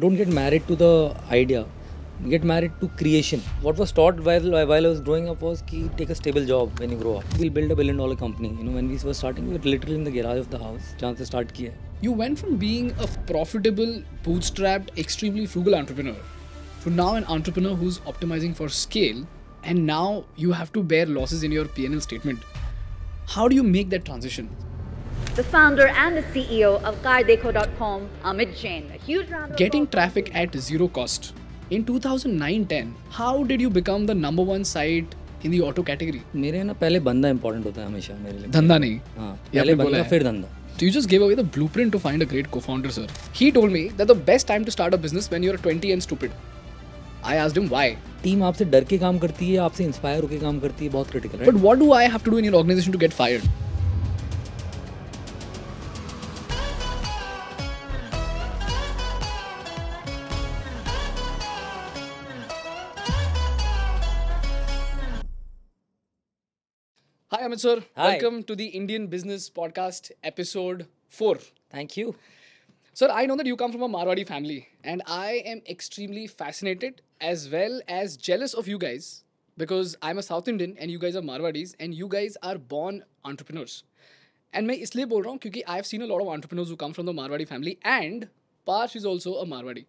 Don't get married to the idea. Get married to creation. What was taught while, while I was growing up was ki, take a stable job when you grow up. We'll build a billion dollar company. You know, when we were starting, we were literally in the garage of the house. Chance to start kiya. You went from being a profitable, bootstrapped, extremely frugal entrepreneur to now an entrepreneur who's optimizing for scale, and now you have to bear losses in your P&L statement. How do you make that transition? the founder and the CEO of CarDeco.com, Amit Jain. A huge round Getting traffic at zero cost. In 2009-10, how did you become the number one site in the auto category? मेरे ना पहले बंदा important होता है हमेशा मेरे लिए धंधा नहीं हाँ पहले बंदा फिर धंधा You just gave away the blueprint to find a great co-founder, sir. He told me that the best time to start a business when you're 20 and stupid. I asked him why. Team आपसे डर के काम करती है आपसे inspire होके काम करती है बहुत But what do I have to do in your organization to get fired? Hi, Amit sir. Hi. Welcome to the Indian Business Podcast, episode 4. Thank you. Sir, I know that you come from a Marwadi family, and I am extremely fascinated as well as jealous of you guys because I'm a South Indian and you guys are Marwadis, and you guys are born entrepreneurs. And मैं इसलिए बोल रहा हूँ क्योंकि I have seen a lot of entrepreneurs who come from the Marwari family and Parsh is also a Marwari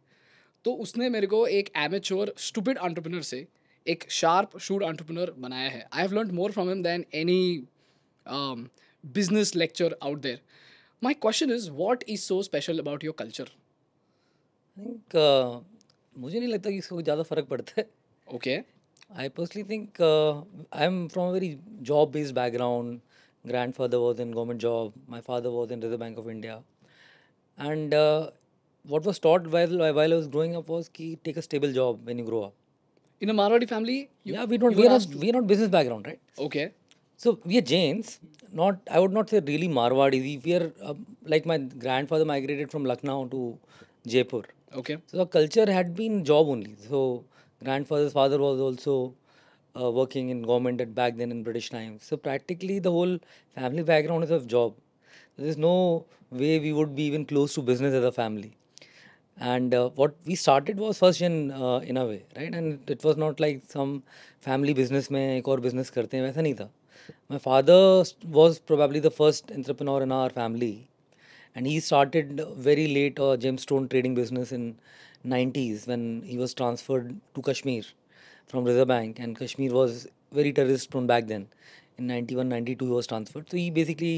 तो उसने मेरे को एक एमेच्योर स्टूपिड एंटरप्रेन्योर से एक शार्प शूट एंटरप्रेन्योर बनाया है I have learn more from him than any business lecture out there my question is what is so special about your culture think मुझे नहीं लगता कि इसको ज़्यादा फ़र्क पड़ता है okay I personally think I am from a very job based background grand father was in government job my father was in Reserve Bank of India and what was taught while while was growing up was की take a stable job when you grow up in a Marwadi family, you, yeah, we don't. We're not, we're not business background, right? Okay. So we are Jains. Not, I would not say really Marwadi. We are uh, like my grandfather migrated from Lucknow to Jaipur. Okay. So the culture had been job only. So grandfather's father was also uh, working in government at back then in British times. So practically the whole family background is of job. There is no way we would be even close to business as a family and uh, what we started was first gen uh, in a way right and it was not like some family business mein ek aur business karte hain waisa nahi tha my father was probably the first entrepreneur in our family and he started very late a uh, gemstone trading business in 90s when he was transferred to kashmir from reserve bank and kashmir was very terrorist prone back then in 91 92 he was transferred so he basically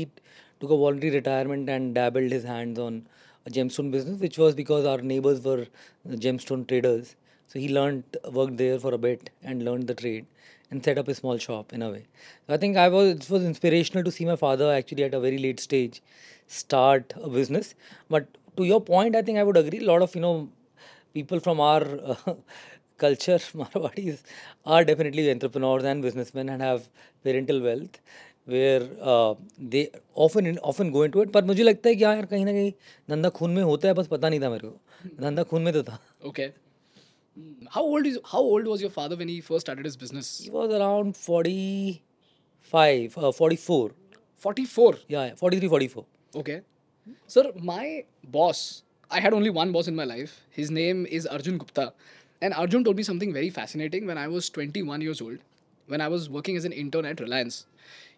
took a voluntary retirement and dabbled his hands on a gemstone business, which was because our neighbors were gemstone traders. So he learned, worked there for a bit and learned the trade and set up a small shop in a way. So I think I was it was inspirational to see my father actually at a very late stage start a business. But to your point, I think I would agree. A lot of you know people from our uh, culture, Marwadis, are definitely entrepreneurs and businessmen and have parental wealth. Where they often often go into it पर मुझे लगता है कि हाँ यार कहीं ना कहीं धंधा खून में होता है बस पता नहीं था मेरे को धंधा खून में तो था okay how old is how old was your father when he first started his business he was around 45 44 44 या 43 44 okay sir my boss I had only one boss in my life his name is Arjun Gupta and Arjun told me something very fascinating when I was 21 years old when I was working as an internet Reliance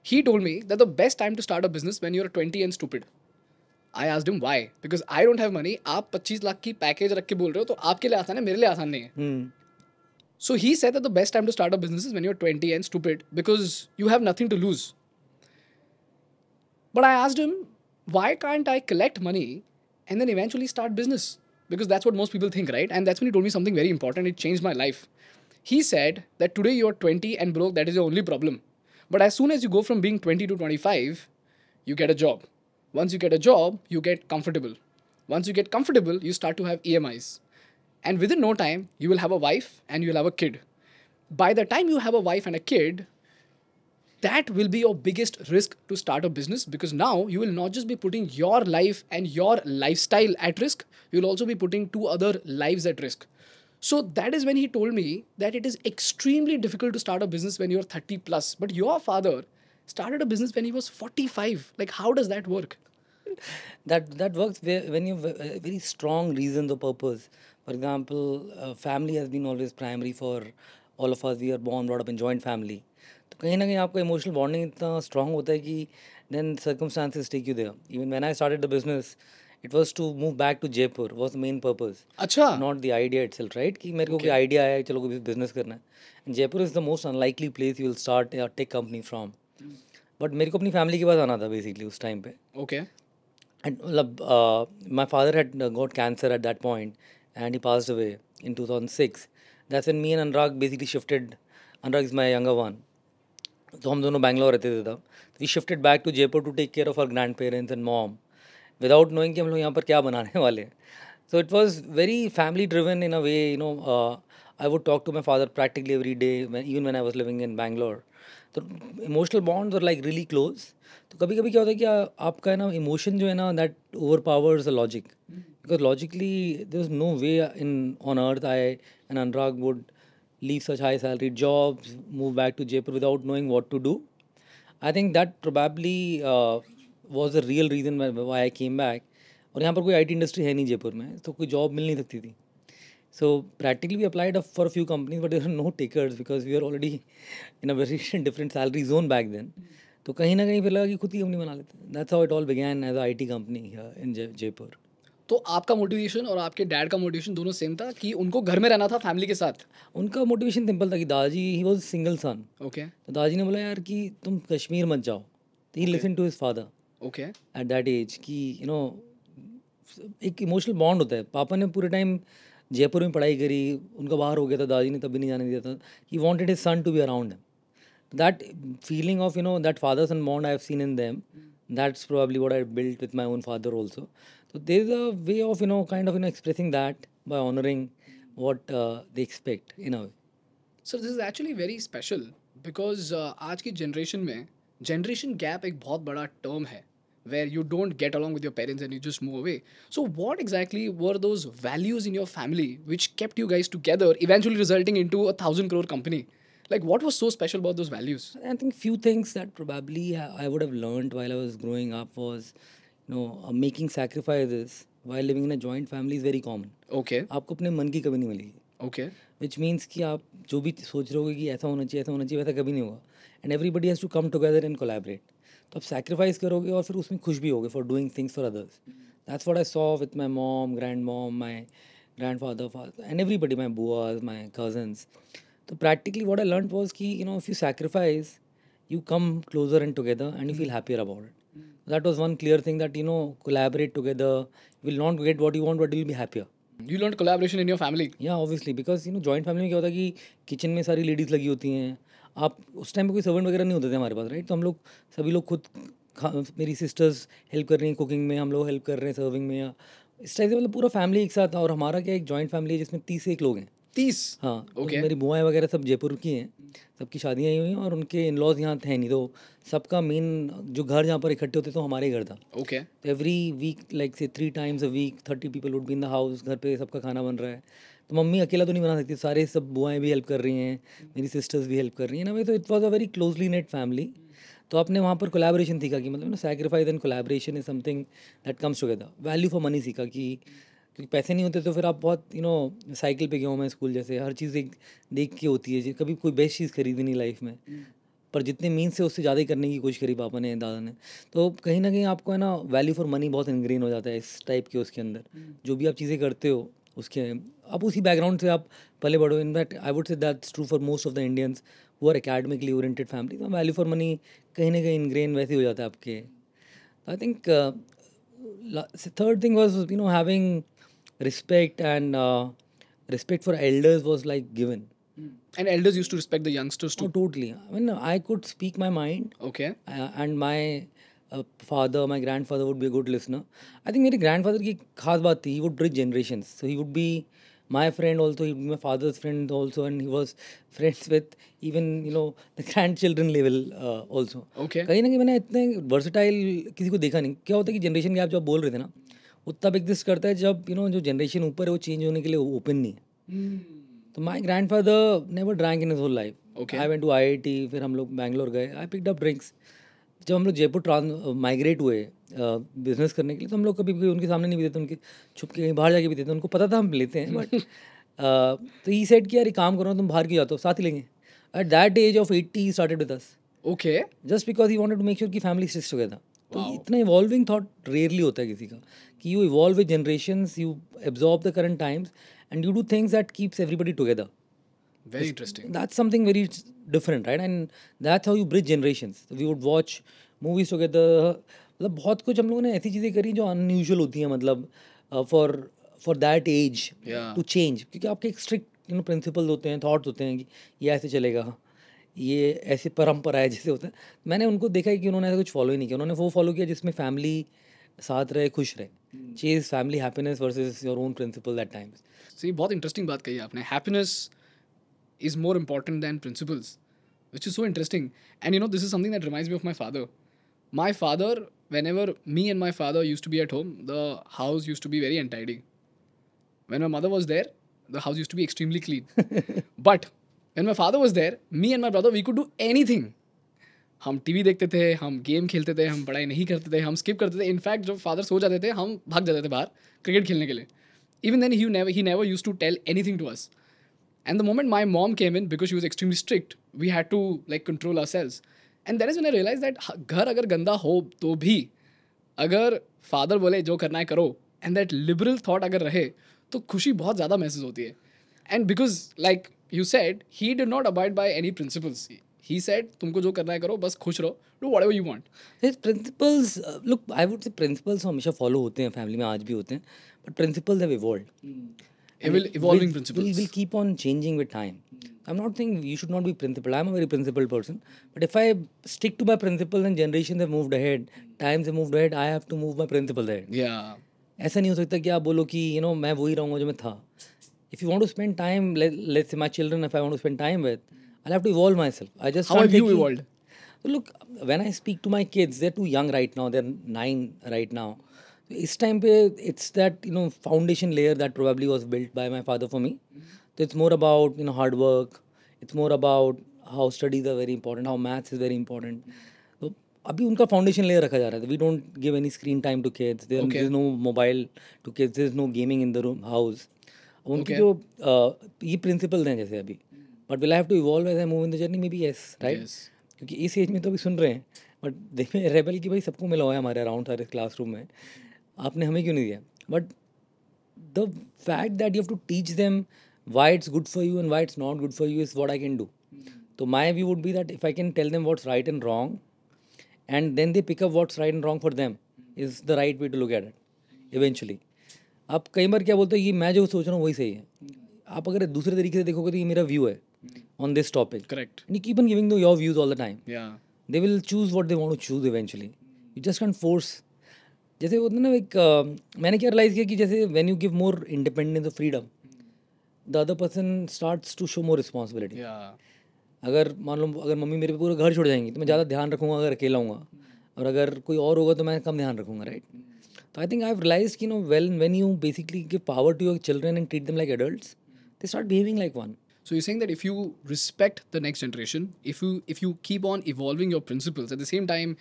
He told me that the best time to start a business when you're 20 and stupid. I asked him why because I don't have money आप पच्चीस लाख की package रख के बोल रहे हो तो आपके लिए आसान है मेरे लिए आसान नहीं है so he said that the best time to start a business is when you are 20 and stupid because you have nothing to lose. But I asked him why can't I collect money and then eventually start business? Because that's what most people think, right? And that's when he told me something very important. It changed my life. He said that today you're 20 and broke, that is your only problem. But as soon as you go from being 20 to 25, you get a job. Once you get a job, you get comfortable. Once you get comfortable, you start to have EMIs. And within no time, you will have a wife and you'll have a kid. By the time you have a wife and a kid, that will be your biggest risk to start a business because now you will not just be putting your life and your lifestyle at risk, you'll also be putting two other lives at risk. So that is when he told me that it is extremely difficult to start a business when you're 30 plus. But your father started a business when he was 45. Like, how does that work? that that works when you have a very strong reason or purpose. For example, uh, family has been always primary for all of us. We are born, brought up in joint family. So, कहीं ना कहीं आपका emotional bonding इतना strong होता है कि then circumstances take you there. Even when I started the business. It was to move back to Jaipur was main purpose अच्छा not the idea self right कि मेरे को कोई आइडिया है चलो कोई बिजनेस करना है Jaipur is the most unlikely place you will start a tech company from but मेरे को अपनी फैमिली के पास आना था बेसिकली उस टाइम पे ओके एंड मतलब my father had got cancer at that point and he pass away in two six that when me and Anurag basically shifted Anurag is my younger one तो हम दोनों बैंगलोर रहते थे तब we shifted back to Jaipur to take care of our grand parents and mom without knowing कि हम लोग यहाँ पर क्या बनाने वाले हैं so it was very family driven in a way you know I would talk to my father practically every day even when I was living in Bangalore तो इमोशनल बॉन्ड्स और लाइक रियली क्लोज तो कभी कभी क्या होता है कि uh, आपका है ना इमोशन जो है ना that overpowers a logic because logically there is no way in on earth I and Anurag would leave such high salary jobs move back to Jaipur without knowing what to do I think that probably was the real reason why I came back और यहाँ पर कोई IT industry है नहीं जयपुर में तो कोई job मिल नहीं सकती थी so practically we applied for few companies but there are no takers because we are already in a very different salary zone back then तो कहीं ना कहीं फिर लगा कि खुद ही कंपनी बना लेते हैं that's how it all began as I T company in Jaipur तो आपका मोटिवेशन और आपके डैड का मोटिवेशन दोनों सेम था कि उनको घर में रहना था फैमिली के साथ उनका मोटिवेशन सिंपल था कि दादाजी he was single son okay तो दादाजी ने बोला यार कि तुम कश्मीर मत जाओ तो he listen to his father okay at that age कि यू नो एक इमोशनल बॉन्ड होता है पापा ने पूरे टाइम जयपुर में पढ़ाई करी उनका बाहर हो गया था दादी ने तभी नहीं जाने दिया था he wanted is son to be around that feeling of you know that father's and bond I have seen in them that's probably what I built with my own father also तो they is a way of you know kind of you know expressing that by honouring what they expect in a way sir this is actually very special because आज की generation में generation gap एक बहुत बड़ा term है where you don't get along with your parents and you just move away. So, what exactly were those values in your family which kept you guys together, eventually resulting into a thousand crore company? Like, what was so special about those values? I think few things that probably I would have learned while I was growing up was, you know, uh, making sacrifices while living in a joint family is very common. Okay. आपको अपने मन की कभी नहीं Okay. Which means कि आप जो भी सोच रहे होगे कि ऐसा होना चाहिए ऐसा होना चाहिए वैसा कभी नहीं होगा. And everybody has to come together and collaborate. तो आप सेक्रीफाइस करोगे और फिर उसमें खुश भी होगे for doing things for others that's what I saw with my mom grandmom my grandfather father and everybody my बुआज माई कजन्स तो practically what I learn was कि you know if you sacrifice you come closer and together and you feel happier about it that was one clear thing that you know collaborate together will not get what you want what will भी happier you learnt collaboration in your family या obviously because you know joint family में क्या होता है कि kitchen में सारी ladies लगी होती हैं आप उस टाइम पे कोई सर्वेंट वगैरह नहीं होते थे हमारे पास राइट तो हम लोग सभी लोग खुद मेरी सिस्टर्स हेल्प कर रही हैं कुकिंग में हम लोग हेल्प कर रहे हैं सर्विंग में या इस टाइप से मतलब पूरा फैमिली एक साथ और हमारा क्या एक जॉइंट फैमिली है जिसमें तीस एक लोग हैं तीस हाँ ओके okay. मेरी बुआएं वगैरह सब जयपुर की हैं सबकी शादियाँ ही हुई हैं और उनके इन लॉज यहाँ थे नहीं तो सबका मेन जो घर जहाँ पर इकट्ठे होते थे तो हमारे घर था okay every week like say three times a week thirty people would be in the house घर पे सबका खाना बन रहा है तो मम्मी अकेला तो नहीं बना सकती सारे सब बुआएँ भी हेल्प कर रही हैं मेरी सिस्टर्स भी हेल्प कर रही हैं ना भाई तो it was a very closely knit family तो आपने वहाँ पर कोलैबोरेशन सीखा कि मतलब ना sacrifice and collaboration is something that comes together value for money सीखा कि क्योंकि पैसे नहीं होते तो फिर आप बहुत यू नो साइकिल पे गया हूँ मैं स्कूल जैसे हर चीज़ एक देख के होती है कभी कोई बेस्ट चीज़ खरीदी नहीं लाइफ में पर जितने मीन से उससे ज़्यादा ही करने की कोशिश करी पापा ने दादा ने तो कहीं ना कहीं आपको है ना वैल्यू फॉर मनी बहुत इनग्रीन हो जाता है इस टाइप के उसके अंदर जो भी आप चीज़ें करते हो उसके अब उसी बैकग्राउंड से आप पले बढ़ो in in fact I would say that's true for most of the Indians वो आर अकेडमिकली ओरिएटेड फैमिली तो वैल्यू फॉर मनी कहीं ना कहीं इनग्रेन वैसे हो जाता है आपके I think third thing was you know having respect and respect for elders was like given and elders used to respect the youngsters to totally I mean I could speak my mind okay and my father my grandfather would be good listener I think मेरे grandfather की खास बात थी he would bridge generation so he would be my friend also he my father's friend also and he was friends with even you know the grandchildren level also कहीं ना कहीं मैंने इतने versatile किसी को देखा नहीं क्या होता है कि जनरेशन के आप जब बोल रहे थे ना उतना तब एग्जिस्ट करता है जब यू नो जो जनरेशन ऊपर है वो चेंज होने के लिए ओपन नहीं है hmm. तो my grandfather never drank in his whole life I went to I I T फिर हम लोग बैंगलोर गए आई पिक अप ड्रिंक्स जब हम लोग जयपुर ट्रांस माइग्रेट हुए बिजनेस करने के लिए तो हम लोग कभी कभी उनके सामने नहीं भी देते उनके छुप के कहीं बाहर जाके भी देते उनको पता था हम लेते हैं बट तो ई सेट किया अरे काम करो तुम बाहर क्यों जाते हो साथ ही लेंगे at that age of eighty started with us okay just because he wanted to make sure की फैमिली स्टिक्स टुगेदर तो इतना इवॉल्विंग थाट रेयरली होता है किसी का कि you evolve with generation you absorb the current times and you do things that keeps everybody together very interesting that's something very different right and that how you bridge generation we would watch movies together मतलब बहुत कुछ हम लोगों ने ऐसी चीज़ें करी जो अनयूजल होती हैं मतलब for for that age to change क्योंकि आपके एक स्ट्रिक्ट यू नो प्रिंसिपल होते हैं थाट्स होते हैं कि ये ऐसे चलेगा ये ऐसी परंपरा है जैसे होते हैं मैंने उनको देखा है कि उन्होंने ऐसा कुछ फॉलो ही नहीं किया उन्होंने वो फॉलो किया जिसमें फैमिली साथ रहे खुश रहे चीज़ family happiness versus your own principle that times so ये बहुत इंटरेस्टिंग बात कही आपने happiness is more important than principles, which is so interesting. And you know, this is something that reminds me of my father. My father, whenever me and my father used to be at home, the house used to be very untidy. When my mother was there, the house used to be extremely clean. but when my father was there, me and my brother, we could do anything. हम TV देखते थे हम game खेलते थे हम पढ़ाई नहीं करते थे हम स्किप करते थे इनफैक्ट जब फादर सो जाते थे हम भाग जाते थे बाहर क्रिकेट खेलने के लिए even then he never he never used to tell any to us And the moment my mom came in, because she was extremely strict, we had to like control ourselves. And that is when I realized that घर अगर गंदा हो तो भी अगर father बोले जो करना है करो एंड दैट लिबरल थाट अगर रहे तो खुशी बहुत ज़्यादा महसूस होती है and because like you said he did not abide by any principles he said तुमको जो करना है करो बस खुश रहो do whatever you want principles look I would say principles हमेशा फॉलो होते हैं फैमिली में आज भी होते हैं but principles have evolve Evol- evolving will, principles. Will, will keep on changing with time. I'm not saying you should not be principled. I'm a very principled person. But if I stick to my principles and generations have moved ahead, times have moved ahead, I have to move my principles ahead. Yeah. ऐसा नहीं हो सकता कि आप बोलो कि you know मैं वही रहूँगा जो मैं था to spend time, let let's say my children. If I want to spend time with, I'll have to evolve myself. I just. How have you evolved? look when i speak to my kids they're too young right now they're 9 right now इस time पे it's that you know foundation layer that probably was built by my father for me तो it's more about you know hard work it's more about how studies are very important how maths is very important तो अभी उनका foundation layer रखा जा रहा है we don't give any screen time to care there is no mobile to care there is no gaming in the room house उनके जो ये प्रिंसिपल हैं जैसे अभी but will have to evolve as move in the journey maybe yes right क्योंकि इस as में तो अभी सुन रहे हैं बट देखें रेबल की भाई सबको मिला हुआ है हमारे अराउंड सारे क्लासरूम में आपने हमें क्यों नहीं दिया but the fact that you have to teach them why it's good for you and why it's not good for you is what I can do तो my view would be that if I can tell them what's right and wrong and then they pick up what's right and wrong for them is the right way to look at it eventually आप कई बार क्या बोलते हो ये मैं जो सोच रहा हूँ वही सही है आप अगर दूसरे तरीके से देखोगे तो ये मेरा व्यू है on this topic correct And keep keep giving दो your views all the time they will choose what they want to choose eventually you just can force जैसे वो ना एक मैंने क्या रियलाइज़ किया कि जैसे when you give more independence और freedom the other person starts to show more responsibility अगर मान लो अगर मम्मी मेरे पूरा घर छोड़ जाएंगी तो मैं ज़्यादा ध्यान रखूँगा अगर अकेला हूँ और अगर कोई और होगा तो मैं कम ध्यान रखूँगा राइट तो आई थिंक आई रियलाइज कि no well when you basically give power to your children and treat them like adults they start behaving like one So you're saying that if you respect the next generation, if you if you keep on evolving your principles, at the same time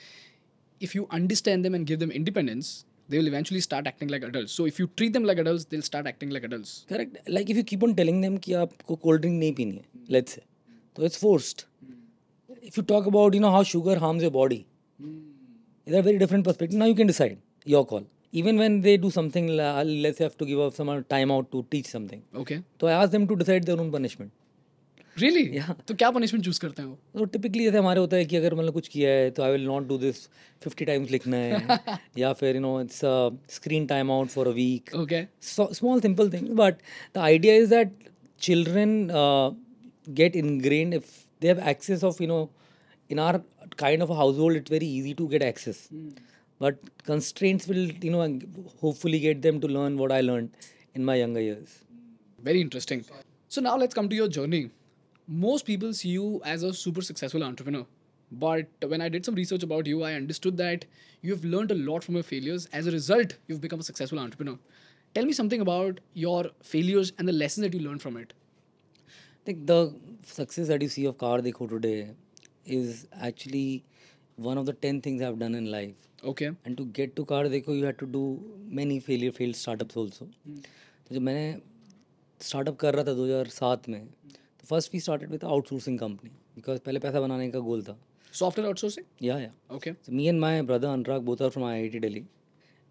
if you understand them and give them independence, they will eventually start acting like adults. So if you treat them like adults, they'll start acting like adults. Correct. Like if you keep on telling them कि आपको cold drink नहीं पीनी let let's say, So it's forced. If you talk about you know how sugar harms your body, there are very different perspective. Now you can decide your call. Even when they do something, let's say have to give up some time out to teach something. Okay. So I ask them to decide their own punishment. Really really? yeah. तो क्या punishment choose करते हैं तो typically जैसे हमारे होता है कि अगर मतलब कुछ किया है तो I will not do this fifty times लिखना है या फिर you know it's a screen time out for a week okay small simple thing but the idea is that children get ingrain if they have access of you know in our kind of household it's very easy to get access but constraints will you know hopefully get them to learn what I learn in my young years very interesting so now let's come to your journey most people see you as a super successful entrepreneur. But when I did some research about you, I understood that you've learned a lot from your failures. As a result, you've become a successful entrepreneur. Tell me something about your failures and the lessons that you learned from it. I think the success that you see of Kardeko today is actually one of the 10 things I've done in life. Okay. And to get to Kardeko, you had to do many failure failed startups also. Hmm. तो जब मैंने startup कर 2007 first we started with outsourcing company because पहले पैसा बनाने का गोल था software outsourcing या या okay me and my brother Anurag both are from IIT Delhi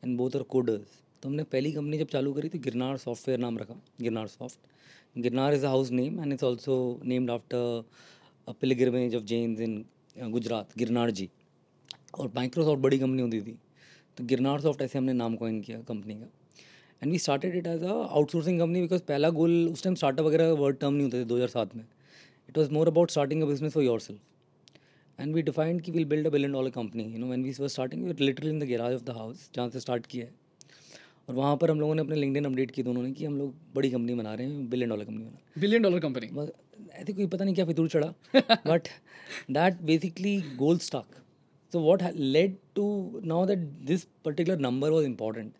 and both are coders तो हमने पहली कंपनी जब चालू करी तो गिरनार सॉफ्टवेयर नाम रखा Girnar soft Girnar is a house name and it's also named after pilgrimage of Jain in Gujarat Girnar ji और माइक्रोसॉफ्ट बड़ी कंपनी होती थी तो गिरनार सॉफ्ट ऐसे हमने नाम कॉइन किया कंपनी का and we started it as a outsourcing company because पहला गोल उस टाइम स्टार्टअप वगैरह वर्ड टर्म नहीं होते थे दो हज़ार सात में it was more about starting a business for yourself and we defined की will build a billion dollar company you know when we were starting literally in the garage of the house जहाँ से start किया है और वहाँ पर हम लोगों ने अपने लिंकडिन अपडेट किए दोनों ने कि हम लोग बड़ी कंपनी बना रहे हैं बिलियन डॉलर कंपनी बना billion dollar company I think कोई पता नहीं क्या फितूर चढ़ा but that basically goal stuck so what led to now that this particular number was important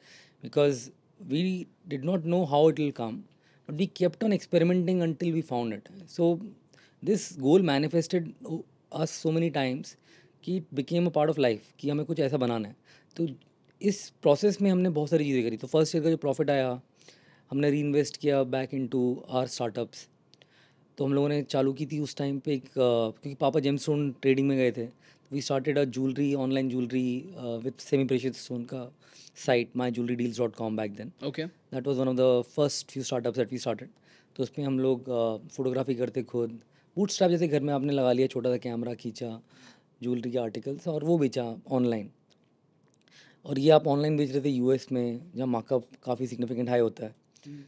because we did not know how it will come, but we kept on experimenting until we found it. So this goal manifested us so many times कि it became a part of life कि हमें कुछ ऐसा बनाना है तो इस process में हमने बहुत सारी चीज़ें करी तो फर्स्ट ईयर का जो प्रॉफिट आया हमने री इन्वेस्ट किया back into our startups तो हम लोगों ने चालू की थी उस टाइम पे एक क्योंकि पापा जेम्स ट्रेडिंग में गए थे we started jewellery online jewellery with semi precious stone का site my jewellery deals dot com back then okay that was one of the first few startup that we started तो उसमें हम लोग photography uh, करते खुद boot stipe जैसे घर में आपने लगा लिया छोटा सा कैमरा खींचा ज्वेलरी के आर्टिकल्स और वो बेचा ऑनलाइन और ये आप ऑनलाइन बेच रहे थे यूएस में जहाँ मार्कअप काफ़ी सिग्निफिकेंट हाई होता है हम्म।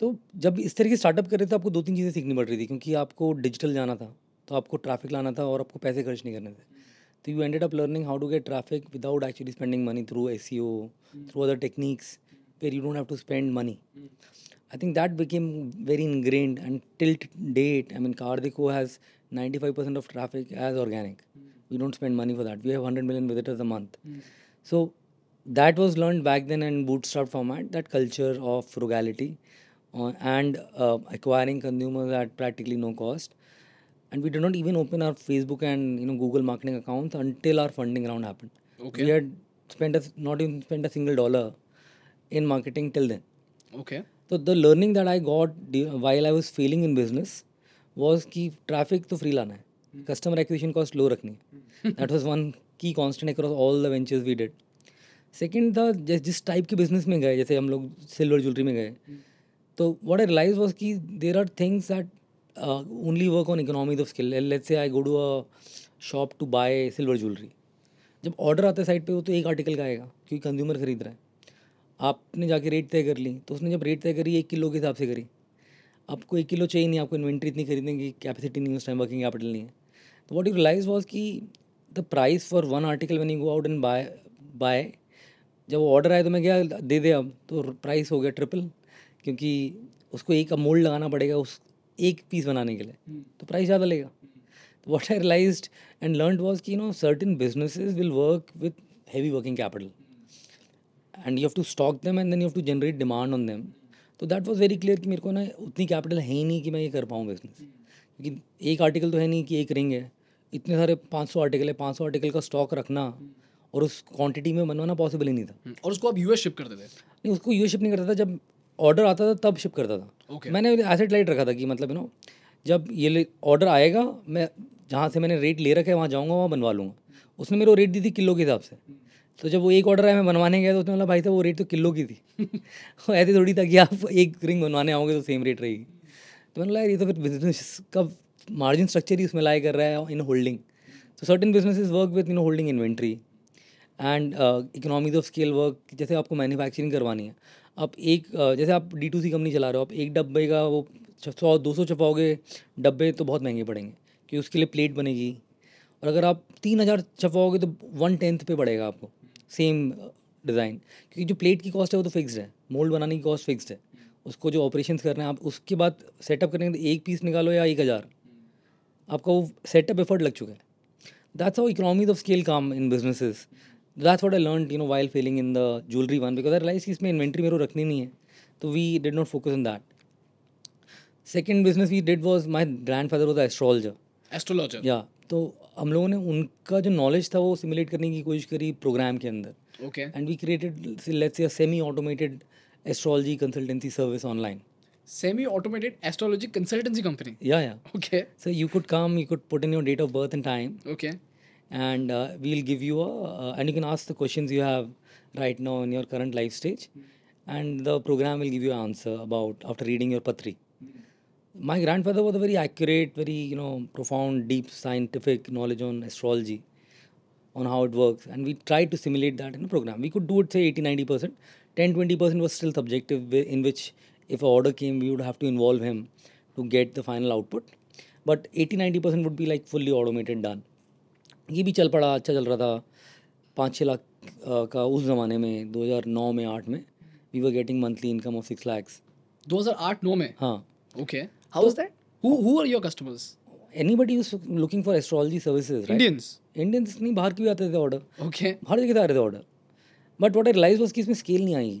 तो जब इस तरह की स्टार्टअप कर रहे थे आपको दो तीन चीज़ें सीखनी पड़ रही थी क्योंकि आपको डिजिटल जाना था तो आपको ट्रैफिक लाना था और आपको पैसे खर्च नहीं करने थे So you ended up learning how to get traffic without actually spending money through SEO, mm. through other techniques where you don't have to spend money. Mm. I think that became very ingrained and till date, I mean, Cardico has 95% of traffic as organic. Mm. We don't spend money for that. We have 100 million visitors a month. Hmm. So that was learned back then in bootstrap format, that culture of frugality uh, and uh, acquiring consumers at practically no cost and we did not even open our Facebook and you know Google marketing accounts until our funding round happened. Okay. We had spent a, not even spent a single dollar in marketing till then. Okay. So the learning that I got while I was failing in business was कि traffic to free लाना है. Customer acquisition cost low रखनी. that was one key constant across all the ventures we did. Second था जिस जिस type के business में गए जैसे हम लोग silver jewelry में गए तो what I realized was कि there are things that uh, only work on economies of scale. Let's say I go to a shop to buy silver jewelry. जब ऑर्डर आता है साइट पे वो तो एक आर्टिकल का आएगा क्योंकि कंज्यूमर खरीद रहा है आपने जाके रेट तय कर ली तो उसने जब रेट तय करी एक किलो के हिसाब से करी आपको एक किलो चाहिए नहीं आपको इन्वेंट्री इतनी खरीदने की कैपेसिटी नहीं उस टाइम वर्किंग कैपिटल नहीं है तो वॉट यू रिलाइज वॉज की the price for one article one you go out and buy buy जब वो ऑर्डर आए तो मैं गया दे दे अब तो प्राइस हो गया ट्रिपल क्योंकि उसको एक मोल्ड लगाना पड़ेगा उस एक पीस बनाने के लिए हम्म। तो प्राइस ज़्यादा लेगा तो what I realise and learn was कि you know certain business will work with heavy working capital and you have to stock them and then you have to generate demand on them तो that was very clear कि मेरे को ना उतनी capital है ही नहीं कि मैं ये कर पाऊँ बिजनेस क्योंकि एक आर्टिकल तो है नहीं कि एक रिंग है इतने सारे पाँच सौ आर्टिकल है पाँच सौ आर्टिकल का स्टॉक रखना और उस क्वान्टिटी में बनवाना पॉसिबल ही नहीं था हम्म। और उसको आप यूएस शिप करते थे नहीं उसको यूएस शिप नहीं करता था जब ऑर्डर आता था तब शिप करता था okay. मैंने एसेट लाइट रखा था कि मतलब यू नो जब ये ऑर्डर आएगा मैं जहाँ से मैंने रेट ले रखा है वहाँ जाऊँगा वहाँ बनवा लूँगा उसने मेरे को रेट दी थी किलो के हिसाब से तो जब वो एक ऑर्डर आया मैं बनवाने गया तो उसने बोला भाई साहब वो रेट तो किलो की थी ऐसे थोड़ी था कि आप एक रिंग बनवाने आओगे तो सेम रेट रहेगी तो मैंने लाया ये तो फिर बिजनेस का मार्जिन स्ट्रक्चर ही उसमें लाया कर रहा है इन होल्डिंग तो certain business work with in holding inventory and economies of scale work जैसे आपको मैन्युफैक्चरिंग करवानी है आप एक जैसे आप डी टू सी कंपनी चला रहे हो आप एक डब्बे का वो सौ दो सौ छपाओगे डब्बे तो बहुत महंगे पड़ेंगे कि उसके लिए प्लेट बनेगी और अगर आप तीन हज़ार छपाओगे तो वन टेंथ पे पड़ेगा आपको सेम डिज़ाइन क्योंकि जो प्लेट की कॉस्ट है वो तो फिक्स्ड है मोल्ड बनाने की कॉस्ट फिक्स्ड है उसको जो ऑपरेशन रहे हैं आप उसके बाद सेटअप करेंगे तो एक पीस निकालो या एक हज़ार आपका वो सेटअप एफर्ट लग चुका है that's how economies of scale काम in businesses that's what I learn you know while feeling in the jewellery one because I like इसमें इन्वेंट्री मेरे को रखनी नहीं है तो we did not focus in that second business we did was my grandfather the astrologer astrologer या तो हम लोगों ने उनका जो नॉलेज था वो सिमुलेट करने की कोशिश करी प्रोग्राम के अंदर okay and we created let's say semi automated astrology consultancy service online semi automated astrology consultancy company या या okay so you could come you could put in your date of birth and time okay and uh, we'll give you a, uh, and you can ask the questions you have right now in your current life stage, and the program will give you an answer about after reading your patri. My grandfather was a very accurate, very you know profound, deep scientific knowledge on astrology, on how it works, and we tried to simulate that in the program. We could do it say 80, 90 percent. 10 20% was still subjective in which if a order came we would have to involve him to get the final output but 80 90% would be like fully automated done ये भी चल पड़ा अच्छा चल रहा था पाँच छः लाख का उस ज़माने में 2009 में आठ में we were getting monthly income of six lakhs 2008 9 में हाँ okay how is that who are your customers buddy is looking for astrology services Indians Indians नहीं बाहर के भी आते थे ऑर्डर ओके हर जगह से आ रहे थे order but what I realize was कि इसमें स्केल नहीं आई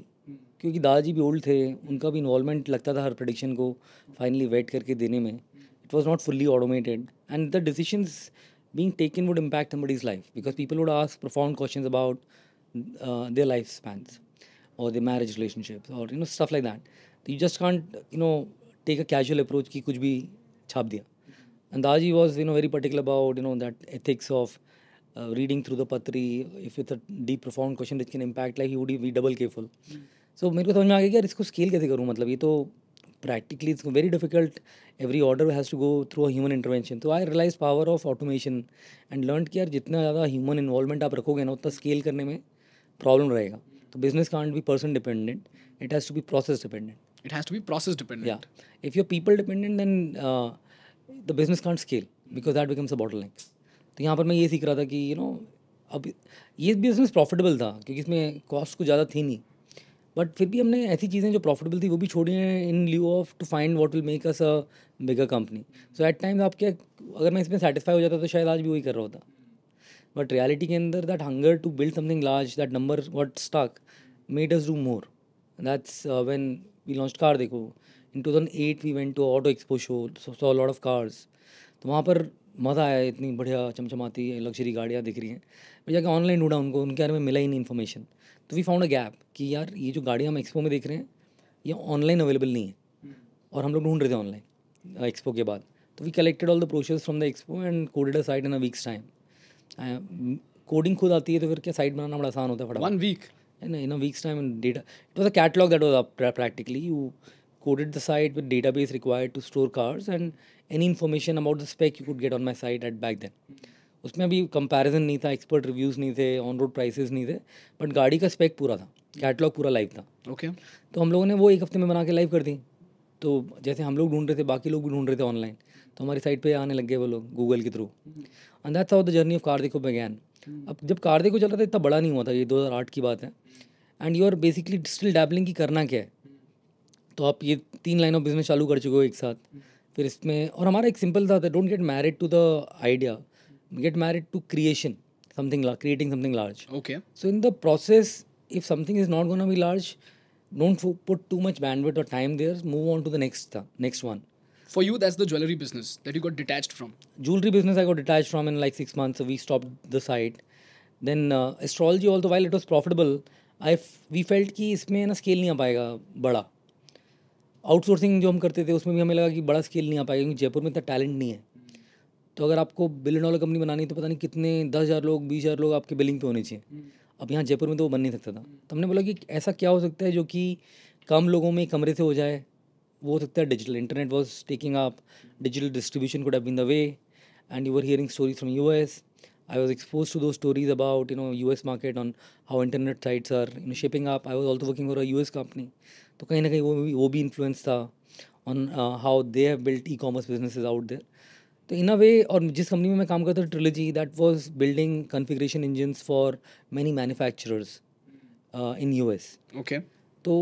क्योंकि दादाजी भी ओल्ड थे उनका भी इन्वॉल्वमेंट लगता था हर प्रडिक्शन को फाइनली वेट करके देने में it was not fully automated and the decisions being taken would impact somebody's life because people would ask profound questions about uh, their lifespans or their marriage relationships or you know stuff like that. You just can't you know take a casual approach ki kuch bhi chhap diya. And Daji was you know very particular about you know that ethics of uh, reading through the patri. If it's a deep profound question which can impact like he would be double careful. Mm. So mere ko samajh में आ गया yaar isko scale kaise karu matlab ye to practically it's very difficult every order has to go through a human intervention तो I realize power of automation and learn कि यार जितना ज़्यादा human involvement आप रखोगे ना उतना स्केल करने में प्रॉब्लम रहेगा तो business can't be person dependent it has to be process dependent it has to be process dependent या if your people dependent then the business can't scale because that becomes a bottle तो यहाँ पर मैं ये सीख रहा था कि यू you नो know, अब ये बिजनेस प्रॉफिटेबल था क्योंकि इसमें कॉस्ट कुछ ज़्यादा थी नहीं बट फिर भी हमने ऐसी चीज़ें जो प्रॉफिटेबल थी वो भी छोड़ी हैं in lieu of to find what will make us a bigger company so at times आप क्या अगर मैं इसमें सेटिस्फाई हो जाता तो शायद आज भी वही कर रहा होता बट रियलिटी के अंदर that hunger to build something large that number what stuck made us do more that's when we launch CarDekho in two thousand eight we went to auto expo show so lot of cars तो वहाँ पर मज़ा आया इतनी बढ़िया चमचमाती luxury गाड़ियाँ दिख रही हैं जाकर ऑनलाइन ढूंढा उनको उनके बारे में मिला ही नहीं इन्फॉर्मेशन तो वी फाउंड अ गैप कि यार ये जो गाड़ी हम एक्सपो में देख रहे हैं ये ऑनलाइन अवेलेबल नहीं है और हम लोग ढूंढ रहे थे ऑनलाइन एक्सपो के बाद तो we collected all the process from the expo and coded a site in a weeks time coding खुद आती है तो फिर क्या साइट बनाना बड़ा आसान होता है one week in a weeks time data it was a catalogue that was practically you coded the site with database required to store cars and any information about the spec you could get on my site at back then उसमें अभी comparison नहीं था expert reviews नहीं थे on road prices नहीं थे but गाड़ी का स्पेक पूरा था कैटलॉग पूरा लाइव था ओके okay. तो हम लोगों ने वो एक हफ्ते में बना के लाइव कर दी तो जैसे हम लोग ढूंढ रहे थे बाकी लोग भी ढूंढ रहे थे ऑनलाइन तो हमारी साइट पर आने लग गए वो लोग गूगल के थ्रू एंड था the journey of Dekho began अब जब देखो चल रहा था इतना बड़ा नहीं हुआ था ये दो की बात है and you are basically still dabbling की करना क्या है तो आप ये तीन लाइन ऑफ बिजनेस चालू कर चुके हो एक साथ फिर इसमें और हमारा एक सिंपल था don't get married to the idea get married to creation, something large, creating something large. Okay. So in the process, if something is not going to be large, don't put too much bandwidth or time there. Move on to the next th- uh, next one. For you, that's the jewelry business that you got detached from. Jewelry business, I got detached from in like six months. So we stopped the site. Then uh, astrology, although while it was profitable, I we felt कि इसमें ना scale नहीं आ पाएगा बड़ा outsourcing जो हम करते थे उसमें भी हमें लगा कि बड़ा स्केल नहीं आ पाएगा क्योंकि जयपुर में इतना टैलेंट नहीं है तो अगर आपको बिलियन डॉलर कंपनी बनानी है तो पता नहीं कितने दस हज़ार लोग बीस हज़ार लोग आपके बिलिंग पे होने चाहिए हम्म। अब यहाँ जयपुर में तो वो बन नहीं सकता था हम्म। तो हमने बोला कि ऐसा क्या हो सकता है जो कि कम लोगों में कमरे से हो जाए वो हो सकता है डिजिटल इंटरनेट वॉज टेकिंग आप डिजिटल डिस्ट्रीब्यूशन को have been the way and you are hearing stories from U S was exposed to दो stories about you know U S market on how internet sites are you आप I was I was working for for U S company तो कहीं ना कहीं वो भी वो भी इन्फ्लुएंस था on how they have built ecommerce business is out there तो इन अ वे और जिस कंपनी में मैं काम करता था Trilogy that was building configuration engines for many manufacturers in U S okay तो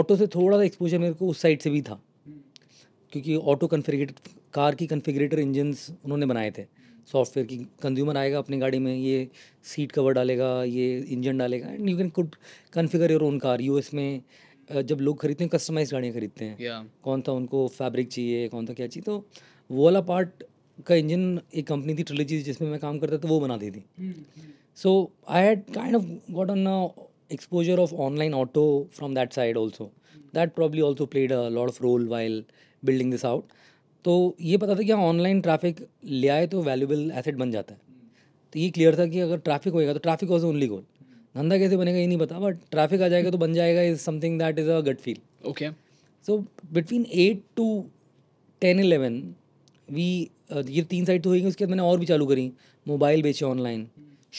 ऑटो से थोड़ा सा एक्सपोजर मेरे को उस साइड से भी था क्योंकि ऑटो कन्फिग्रेट कार की कन्फिग्रेटर इंजन्स उन्होंने बनाए थे सॉफ्टवेयर की कंज्यूमर आएगा अपनी गाड़ी में ये सीट कवर डालेगा ये इंजन डालेगा and you can could configure your own car एस में uh, जब लोग खरीदते हैं कस्टमाइज गाड़ियाँ खरीदते हैं yeah. कौन सा उनको फैब्रिक चाहिए कौन सा क्या चाहिए तो वो वाला पार्ट का इंजन एक कंपनी थी ट्रिलोजी जिसमें मैं काम करता था वो बनाती थी so I had kind of got on exposure of online auto from that side also that probably also played a lot of role while building this out तो ये पता था कि हाँ ऑनलाइन ट्रैफिक ले आए तो वैल्यूबल एसेट बन जाता है तो ये क्लियर था कि अगर ट्रैफिक होएगा तो ट्रैफिक वॉज ओनली गोल धंधा कैसे बनेगा ये नहीं पता बट ट्रैफिक आ जाएगा तो बन जाएगा is something that is a gut feel okay so between eight to ten eleven we ये तीन साइट तो हुई उसके बाद मैंने और भी चालू करी मोबाइल बेचे online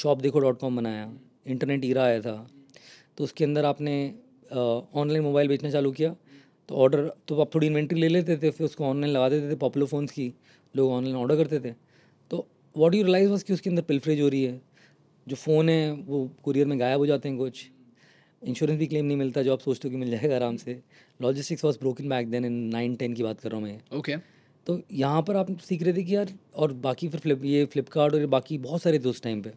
ShopDekho dot com बनाया इंटरनेट ईरा आया था तो उसके अंदर आपने ऑनलाइन मोबाइल बेचना चालू किया तो ऑर्डर तो आप थोड़ी इन्वेंट्री ले लेते थे फिर उसको ऑनलाइन लगा देते थे पॉपुलर फ़ोन्स की लोग ऑनलाइन ऑर्डर करते थे तो वॉट यू रियलाइज बस कि उसके अंदर पिलफ्रेज हो रही है जो फ़ोन है वो कुरियर में गायब हो जाते हैं कुछ इंश्योरेंस भी क्लेम नहीं मिलता जो आप सोचते हो कि मिल जाएगा आराम से logistics was broken back then in nine ten की बात कर रहा हूँ मैं ओके okay. तो यहाँ पर आप सीख रहे थे कि यार और बाकी फिर फ्लिप ये फ्लिपकार्ट और बाकी बहुत सारे थे उस टाइम पे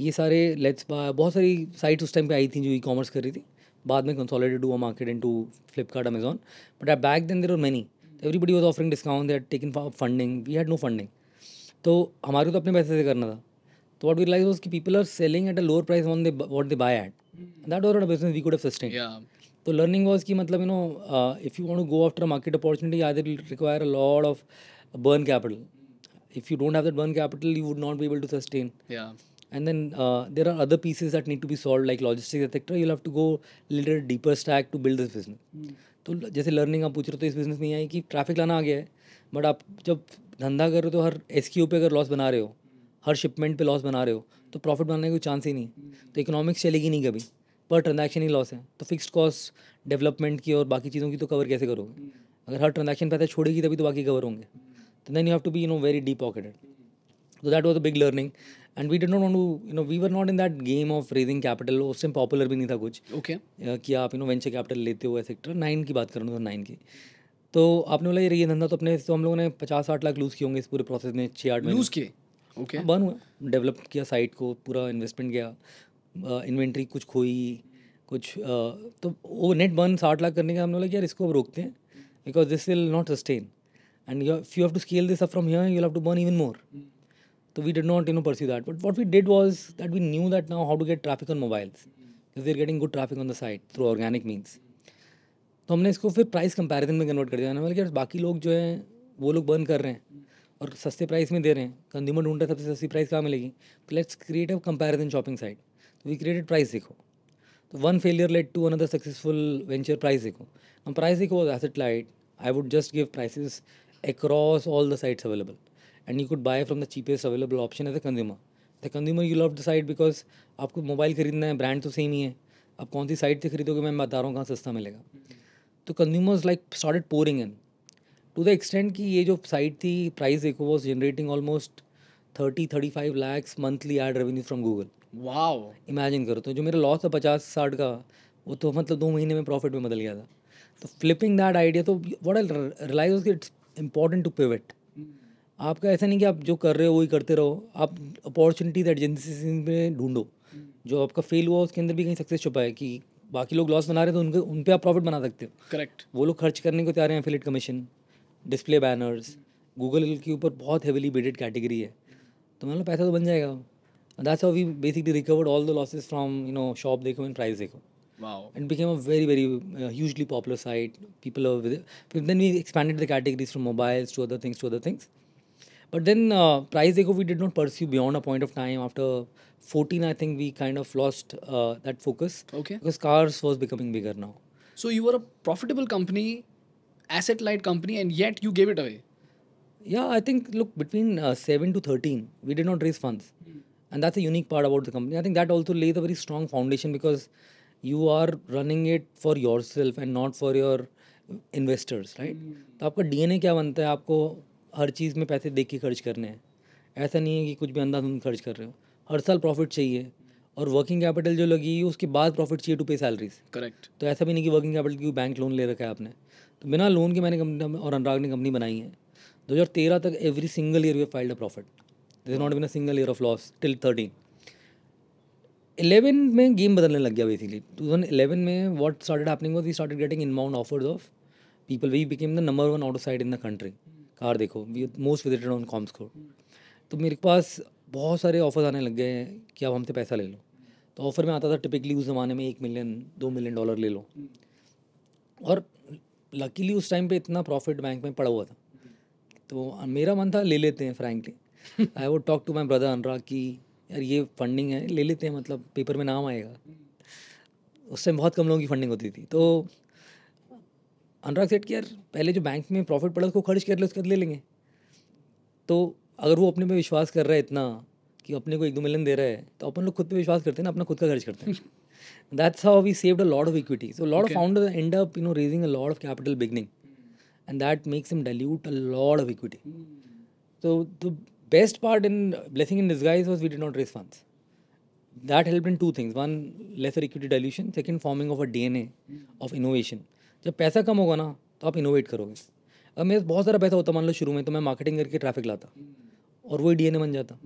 ये सारे लेट्स बहुत सारी साइट्स उस टाइम पे आई थी जो ई कॉमर्स कर रही थी बाद में कंसोलिडेड हुआ market into Flipkart Amazon but I back then there और many everybody was offering discount that taken funding we had no funding तो हमारे तो अपने पैसे से करना था तो वॉट वी लाइक वॉज की people are selling at a lower price on they what they buy at that was business we could have sustain तो लर्निंग वॉज की मतलब you know if you want to go after market opportunity I will require a lot of burn capital if you don't have that burn capital you would not be able to sustain and then there are other pieces that need to be solve like logistics etcetera you have to go little deeper stack to build this business तो जैसे learning आप पूछ रहे हो तो इस business में ये कि ट्रैफिक लाना आ गया है बट आप जब धंधा कर रहे हो तो हर एस क्यू पे अगर लॉस बना रहे हो हर शिपमेंट पे लॉस बना रहे हो तो प्रॉफिट बनाने का कोई चांस ही नहीं hmm. तो इकोनॉमिक्स चलेगी नहीं कभी पर ट्रांजेक्शन ही लॉस है तो फिक्स्ड कॉस्ट डेवलपमेंट की और बाकी चीज़ों की तो कवर कैसे करोगे hmm. अगर हर ट्रांजेक्शन पैसे छोड़ेगी तभी तो बाकी कवर होंगे तो then you have to be you know very deep pocketed तो that was a big learning and we did not to you know we were not in that game of raising capital उस time popular भी नहीं था कुछ okay okay. uh, कि आप you know venture capital लेते हो सेक्टर नाइन की बात करूँ तो नाइन की तो आपने बोला ये धंधा तो अपने तो हम लोगों ने पचास साठ लाख लूज़ किए होंगे इस पूरे प्रोसेस में छः आठ लूज़ किए ओके बन हुआ डेवलप किया साइट को पूरा इन्वेस्टमेंट किया इन्वेंट्री कुछ खोई कुछ तो वो नेट बर्न साठ लाख करने का हमने बोला यार इसको अब रोकते हैं because this will not sustain and you you have to scale this up from here you have to burn even more तो we did not you know pursue that but what we did was that we knew that now how to get traffic on mobiles is there getting good traffic on the site through organic means तो हमने इसको फिर price comparison में convert कर दिया हमने बोला बाकी लोग जो हैं वो लोग बर्न कर रहे हैं और सस्ते प्राइस में दे रहे हैं कंज्यूमर ढूंढ रहे सबसे सस्ती प्राइस कहाँ मिलेगी तो let's create a comparison shopping site we created PriceDekho तो one failure let to another successful venture PriceDekho हम PriceDekho asset light I would just give price across all the sites available and you could buy from the cheapest available option as a consumer the consumer you love the site because आपको mobile खरीदना है brand तो same ही है आप कौन सी site से खरीदोगे मैं बता रहा हूँ कहाँ सस्ता मिलेगा तो consumers like started pouring in to the extent कि ये जो साइट थी PriceDekho was generating almost thirty thirty five lakhs monthly ad revenue from Google wow imagine करो तो जो मेरा लॉस था पचास साठ का वो तो मतलब दो महीने में प्रॉफिट में बदल गया था तो फ्लिपिंग दैट आइडिया तो what I realize it's important to pivot आपका ऐसा नहीं कि आप जो कर रहे हो वही करते रहो आप अपॉर्चुनिटी एजेंसी में ढूंढो जो आपका फेल हुआ उसके अंदर भी कहीं सक्सेस छुपा है कि बाकी लोग लॉस बना रहे तो उनके उन पर आप प्रॉफिट बना सकते हो करेक्ट वो लोग खर्च करने को तैयार हैं affiliate commission display banners Google के ऊपर बहुत हेविली बेडेड कैटेगरी है तो मान लो पैसा तो बन जाएगा that's we basically recovered all the losses from you know ShopDekho and PriceDekho and became a very very hugely popular site people then we expanded the categories from mobiles to other things to other things but then PriceDekho we did not pursue beyond a point of time after fourteen I think we kind of lost that focus cars was becoming bigger now so you are a profitable company asset light company and yet you gave it away Yeah, I think look between uh, seven to thirteen, we did not raise funds, mm. and that's a unique part about the company. I think that also lays a very strong foundation because you are running it for yourself and not for your investors right तो आपका DNA क्या बनता है आपको हर चीज़ में पैसे देख के खर्च करने हैं ऐसा नहीं है कि कुछ भी अंदाज में खर्च कर रहे हो हर साल प्रॉफिट चाहिए और वर्किंग कैपिटल जो लगी है उसके बाद प्रॉफिट चाहिए टू पे सैलरीज करेक्ट तो ऐसा भी नहीं कि वर्किंग कैपिटल की बैंक लोन ले रखा है आपने तो बिना लोन के मैंने कंपनी और अनुराग ने कंपनी बनाई है दो हज़ार तेरह तक every single year we filed a profit this is not been a single year of loss till thirteen eleven में गेम बदलने लग गया बेसिकली टू थाउजेंड इलेवन में what started happening was we started getting inbound offers of people we became the number one auto site in the country CarDekho we most visited on कॉम्स को तो मेरे पास बहुत सारे offers आने लग गए हैं कि अब हमसे पैसा ले लो तो ऑफर में आता था टिपिकली उस ज़माने में एक मिलियन दो मिलियन डॉलर ले लो और लकीली उस टाइम पे इतना प्रॉफिट बैंक में पड़ा हुआ था तो मेरा मन था ले लेते हैं frankly I would talk to my brother Anurag कि यार ये फंडिंग है ले लेते हैं मतलब पेपर में नाम आएगा उस टाइम बहुत कम लोगों की फंडिंग होती थी तो अनुराग सेट कि यार पहले जो बैंक में प्रॉफिट पड़ा उसको खर्च कर ले उसके बाद ले लेंगे तो अगर वो अपने पे विश्वास कर रहा है इतना कि अपने को एक दो मिलियन दे रहा है तो अपन लोग खुद पे विश्वास करते हैं ना अपना खुद का खर्च करते हैं that's how we saved a lot of equity so lot of founder end up you know raising a lot of capital beginning and that makes him dilute a lot of equity. Mm. So the best part in blessing in disguise was we did not raise funds. That helped in two things: one, lesser equity dilution; second, forming of a DNA mm. of innovation. जब पैसा कम होगा ना तो आप innovate करोगे अब मेरे बहुत सारा पैसा होता मान लो शुरू में तो मैं मार्केटिंग करके ट्रैफिक लाता और वही डीएनए बन जाता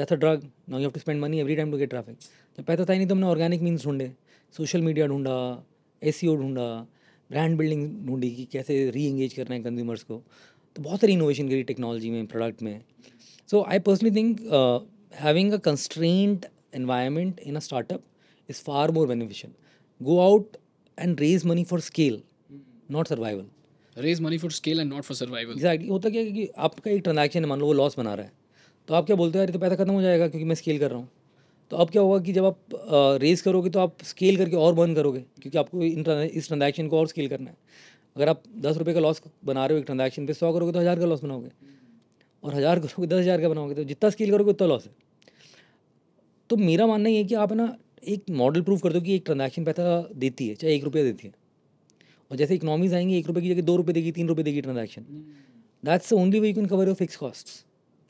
that's a drug now you have to spend money every time to get traffic जब पैसा था ही नहीं तो हमने ऑर्गेनिक मीन्स ढूंढे सोशल मीडिया ढूंढा एस ढूंढा ब्रांड बिल्डिंग ढूंढी कि कैसे री एंगेज करना है कंज्यूमर्स को तो बहुत सारी इनोवेशन करी टेक्नोलॉजी में प्रोडक्ट में so I personally think having a constraint environment in a startup is far more beneficial go out and raise money for scale not survival raise money for scale and not for survival exactly होता क्या है कि आपका एक transaction है मान लो वो loss बना रहा है तो आप क्या बोलते हो यार तो पैसा खत्म हो जाएगा क्योंकि मैं स्केल कर रहा हूँ तो अब क्या होगा कि जब आप रेस करोगे तो आप स्केल करके और बर्न करोगे क्योंकि आपको इन इस ट्रांजेक्शन को और स्केल करना है अगर आप दस रुपये का लॉस बना रहे हो एक ट्रांजेक्शन पे सौ करोगे तो हज़ार का लॉस बनाओगे और हज़ार करोगे दस हज़ार का बनाओगे तो जितना स्केल करोगे उतना लॉस है तो मेरा मानना ये है कि आप है ना एक मॉडल प्रूव कर दो कि एक ट्रांजेक्शन पैसा देती है चाहे एक रुपया देती है और जैसे इकनॉमीज आएंगे एक रुपये की जगह दो रुपये देगी तीन रुपये देगी transaction that's only way you can cover your fix cost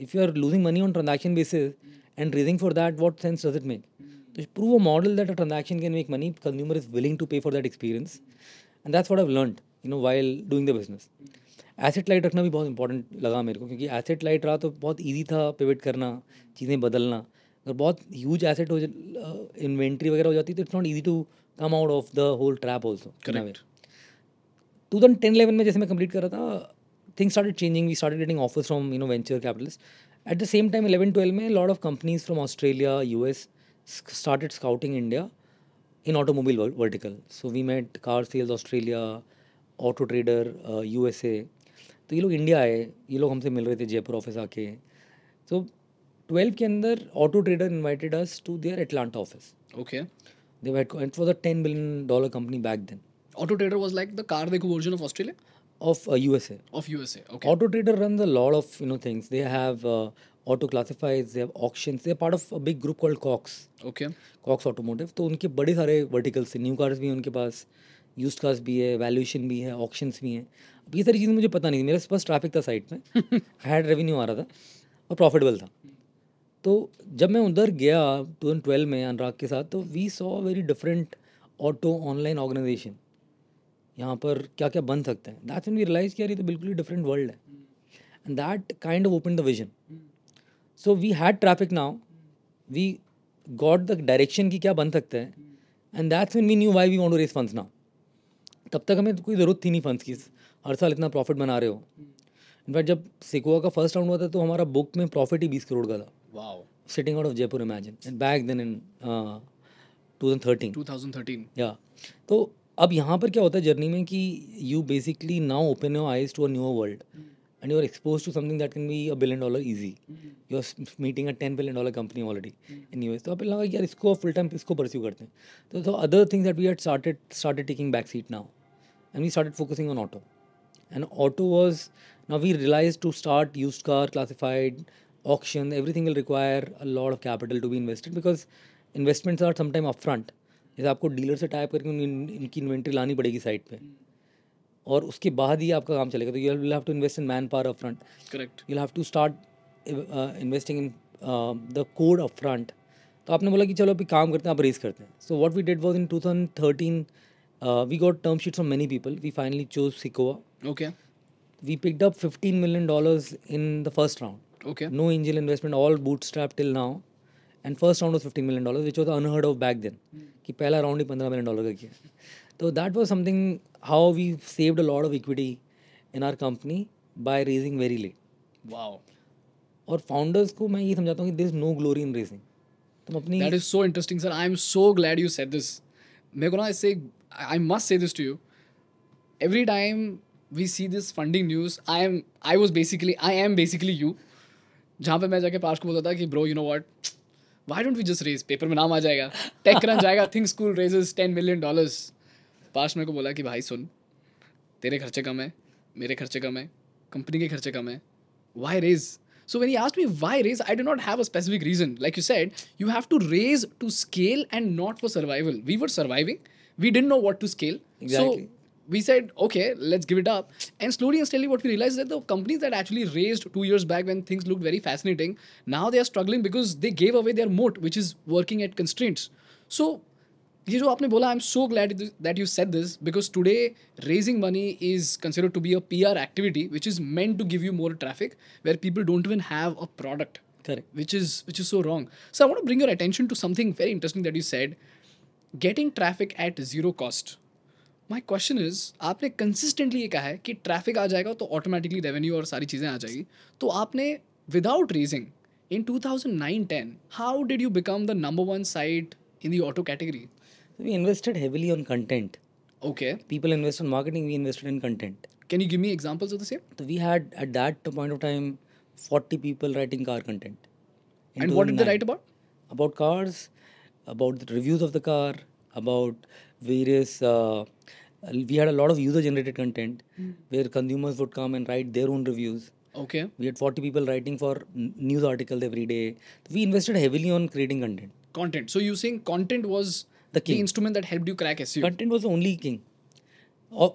if you are losing money on transaction basis and raising for that what sense does it make to mm so prove a model that a transaction can make money consumer is willing to pay for that experience mm -hmm. and that's what i've learned you know while doing the business mm -hmm. Asset light रखना भी बहुत important लगा मेरे को क्योंकि asset light रहा तो बहुत इजी था पिवट करना चीज़ें बदलना अगर बहुत ह्यूज एसेट हो इन्वेंट्री वगैरह हो जाती तो it's not easy to come out of the whole trap also two thousand ten eleven में जैसे मैं कंप्लीट कर रहा था thing start changing we start getting offers from you know venture capitalist at the same time eleven twelve में lot of companies from Australia U S scouting India in in vertical so we met car sales Australia auto trader U S A तो ये लोग India आए ये लोग हमसे मिल रहे थे जयपुर ऑफिस आके सो ट्वेल्व के अंदर auto trader invited us to their Atlanta office okay they wait it was a billion dollar company back then auto trader was like the CarDekho version of Australia Of uh, USA. Of USA. Okay. Auto Trader runs a lot of you know things. They have uh, auto classifieds. they have auctions. They are part of a big group called Cox. Okay. Cox Automotive. So उनके बड़े सारे verticals हैं New cars भी हैं उनके पास use cars भी है valuation भी है ऑप्शंस भी हैं अब ये सारी चीज़ें मुझे पता नहीं थी मेरे पास ट्रैफिक था साइड में हैड रेवेन्यू आ रहा था और प्रॉफिटेबल था तो जब मैं उधर गया 2012 में अनुराग के साथ तो we saw very different auto online organization यहाँ पर क्या तो क्या बन सकते हैं दैट्स एंड वी रियलाइज किया ये तो बिल्कुल ही डिफरेंट वर्ल्ड है and that kind of open the vision so we had traffic now we got the direction की क्या बन सकते हैं and that's mean we knew why we want to raise fund now तब तक हमें कोई ज़रूरत थी नहीं फंड्स की हर साल इतना प्रॉफिट बना रहे हो इनफैक्ट जब सिकुआ का फर्स्ट राउंड हुआ था तो हमारा बुक में प्रॉफिट ही बीस करोड़ का था sitting out of Jaipur imagine back then in two thousand thirteen two thousand thirteen या तो अब यहाँ पर क्या होता है जर्नी में कि you basically now open your eyes to a world and you are expose to something that can be a billion dollar easy you are meeting a ten billion dollar company already in you तो आप लगा यार इसको full time इसको pursue करते हैं तो the other things that we had started started taking back seat now and we started focusing on auto and auto was now we realize to start use car classified option everything will require a lot of capital to be invested because investments are sometime up front जैसे आपको dealer से type करके इनकी inventory लानी पड़ेगी site पे और उसके बाद ही आपका काम चलेगा तो you will have to invest in manpower front correct you have to start investing in the code up front तो आपने बोला कि चलो अभी काम करते हैं आप रेस करते हैं so what we did was in two thousand thirteen we got term sheet from many people we finally choose Sequoia okay we picked up fifteen million dollars in the first round okay no angel investment all bootstrap till now and first round of fifty million dollar which was unheard of back then कि पहला round ही पंद्रह million dollar का किया तो that was something how we saved a lot of equity in our company by raising very late wow और founders को मैं ये समझाता हूँ कि this no glory in raising तुम अपनी that is so interesting sir I am so glad you said this मेरे को ना इससे I must say this to you every time we see this funding news I am I was basically I am basically you जहाँ पे मैं जाके पार्श को बोलता था कि bro you know what why don't we just raise paper में नाम आ जाएगा टेक रन जाएगा think school raises ten million dollars पास मेरे को बोला कि भाई सुन तेरे खर्चे कम है मेरे खर्चे कम है कंपनी के खर्चे कम है why raise so when you asked me why raise I do not have a specific reason like you said you have to raise to scale and not for survival we were surviving we didn't know what to scale we said, okay, let's give it up. And slowly and steadily, what we realized is that the companies that actually raised two years back when things looked very fascinating, now they are struggling because they gave away their moat, which is working at constraints. So, ये जो आपने बोला I am so glad that you said this because today raising money is consider to be a P R activity which is meant to give you more traffic where people don't even have a product correct which is which is so wrong so I want bring your attention to something very interesting that you said getting traffic at zero cost my question is आपने consistently ये कहा है कि traffic आ जाएगा तो automatically revenue और सारी चीज़ें आ जाएगी तो आपने without raising in two thousand nine ten how did you become the number one site in the auto category we invested heavily on content okay people invest on marketing we invested in content can you give me examples of the same तो we had at that point of time forty people writing car content and what is the write about about cars about the reviews of the car about various Uh, we had a lot of user generated content mm. where consumers would come and write their own reviews okay we had 40 people writing for news articles every day we invested heavily on creating content content so you saying content was the, the instrument that helped you crack SEO content was the only king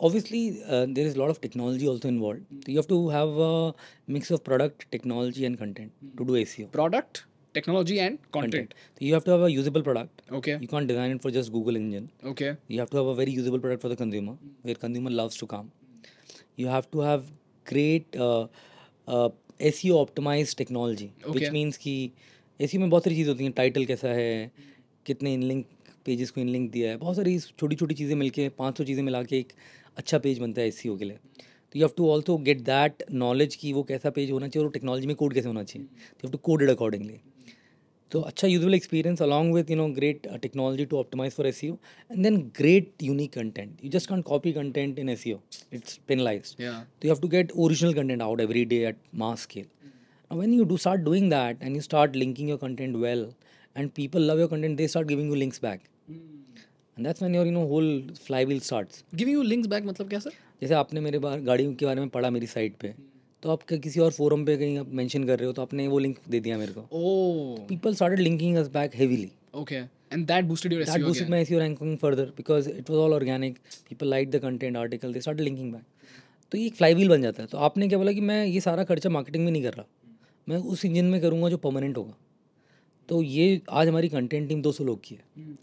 obviously uh, there is a lot of technology also involved mm. so you have to have a mix of product technology and content mm. to do SEO product technology and content. content. You have to have a usable product. Okay. You can't design it for just Google engine. Okay. You have to have a very usable product for the consumer, where consumer loves to come. You have to have great uh, uh, SEO optimized technology, okay. which means कि SEO में बहुत सारी चीज़ होती हैं title कैसा है कितने inlink pages को इनलिंक दिया है बहुत सारी छोटी छोटी चीज़ें मिलके पाँच सौ चीज़ें मिला के एक अच्छा पेज बनता है एस के लिए तो you have to also get that knowledge कि वो कैसा पेज होना चाहिए और टेक्नोलॉजी में कोड कैसे होना चाहिए तो you have to code it accordingly तो अच्छा user experience along with you know great technology to optimize for S and then great unique content you just can't copy content in S it's penalize तो you have to get original content out every day at मा scale when you do start doing that and you start linking your content well and people love your content they start giving you links back that's when your you know whole fly will start giving you links back मतलब क्या sir जैसे आपने मेरे बार गाड़ियों के बारे में पढ़ा मेरी साइट पर तो आप किसी और फोरम पे कहीं आप मेंशन कर रहे हो तो आपने वो लिंक दे दिया मेरे को oh people started linking us back heavily okay and that boosted your that SEO boosted again. my SEO ranking further because it was all organic people liked the content article they started linking back तो ये एक fly wheel बन जाता है तो आपने क्या बोला कि मैं ये सारा खर्चा मार्केटिंग में नहीं कर रहा मैं उस इंजन में करूँगा जो परमानेंट होगा तो ये आज हमारी कंटेंट टीम 200 लोग की है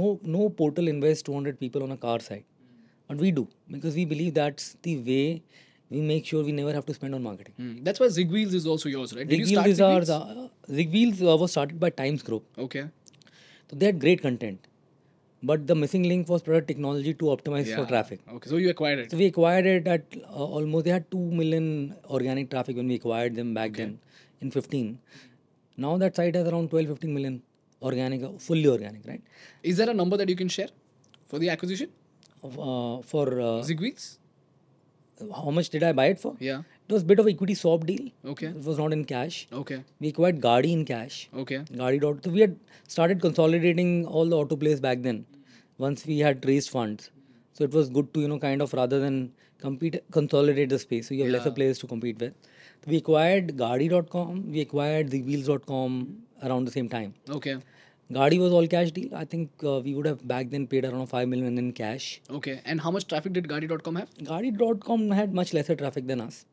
no no portal invest 200 people on a car site but we do because we believe that's the way we make sure we never have to spend on marketing. Mm. That's why Zigwheels is also yours, right? Did you start Zigwheels? Are the, Zigwheels was started by Times Group. Okay. So they had great content. But the missing link was product technology to optimize yeah. for traffic. Okay, so you acquired it. So we acquired it at uh, almost, they had 2 million organic traffic when we acquired them back okay. then in 15. Now that site has around 12, 15 million organic, uh, fully organic, right? Is there a number that you can share for the acquisition? Uh, for uh, Zigwheels? how much did I buy it for? Yeah. It was a bit of equity swap deal. Okay. It was not in cash. Okay. We acquired Gadi in cash. Okay. Gadi So we had started consolidating all the auto plays back then. Once we had raised funds, so it was good to you know kind of rather than compete consolidate the space. So you have yeah. lesser players to compete with. So we acquired Gadi.com. We acquired the Wheels.com around the same time. Okay. Gadi was all cash deal. I think uh, we would have back then paid around 5 million in cash. Okay. And how much traffic did Gadi.com have? Gadi.com had much lesser traffic than us.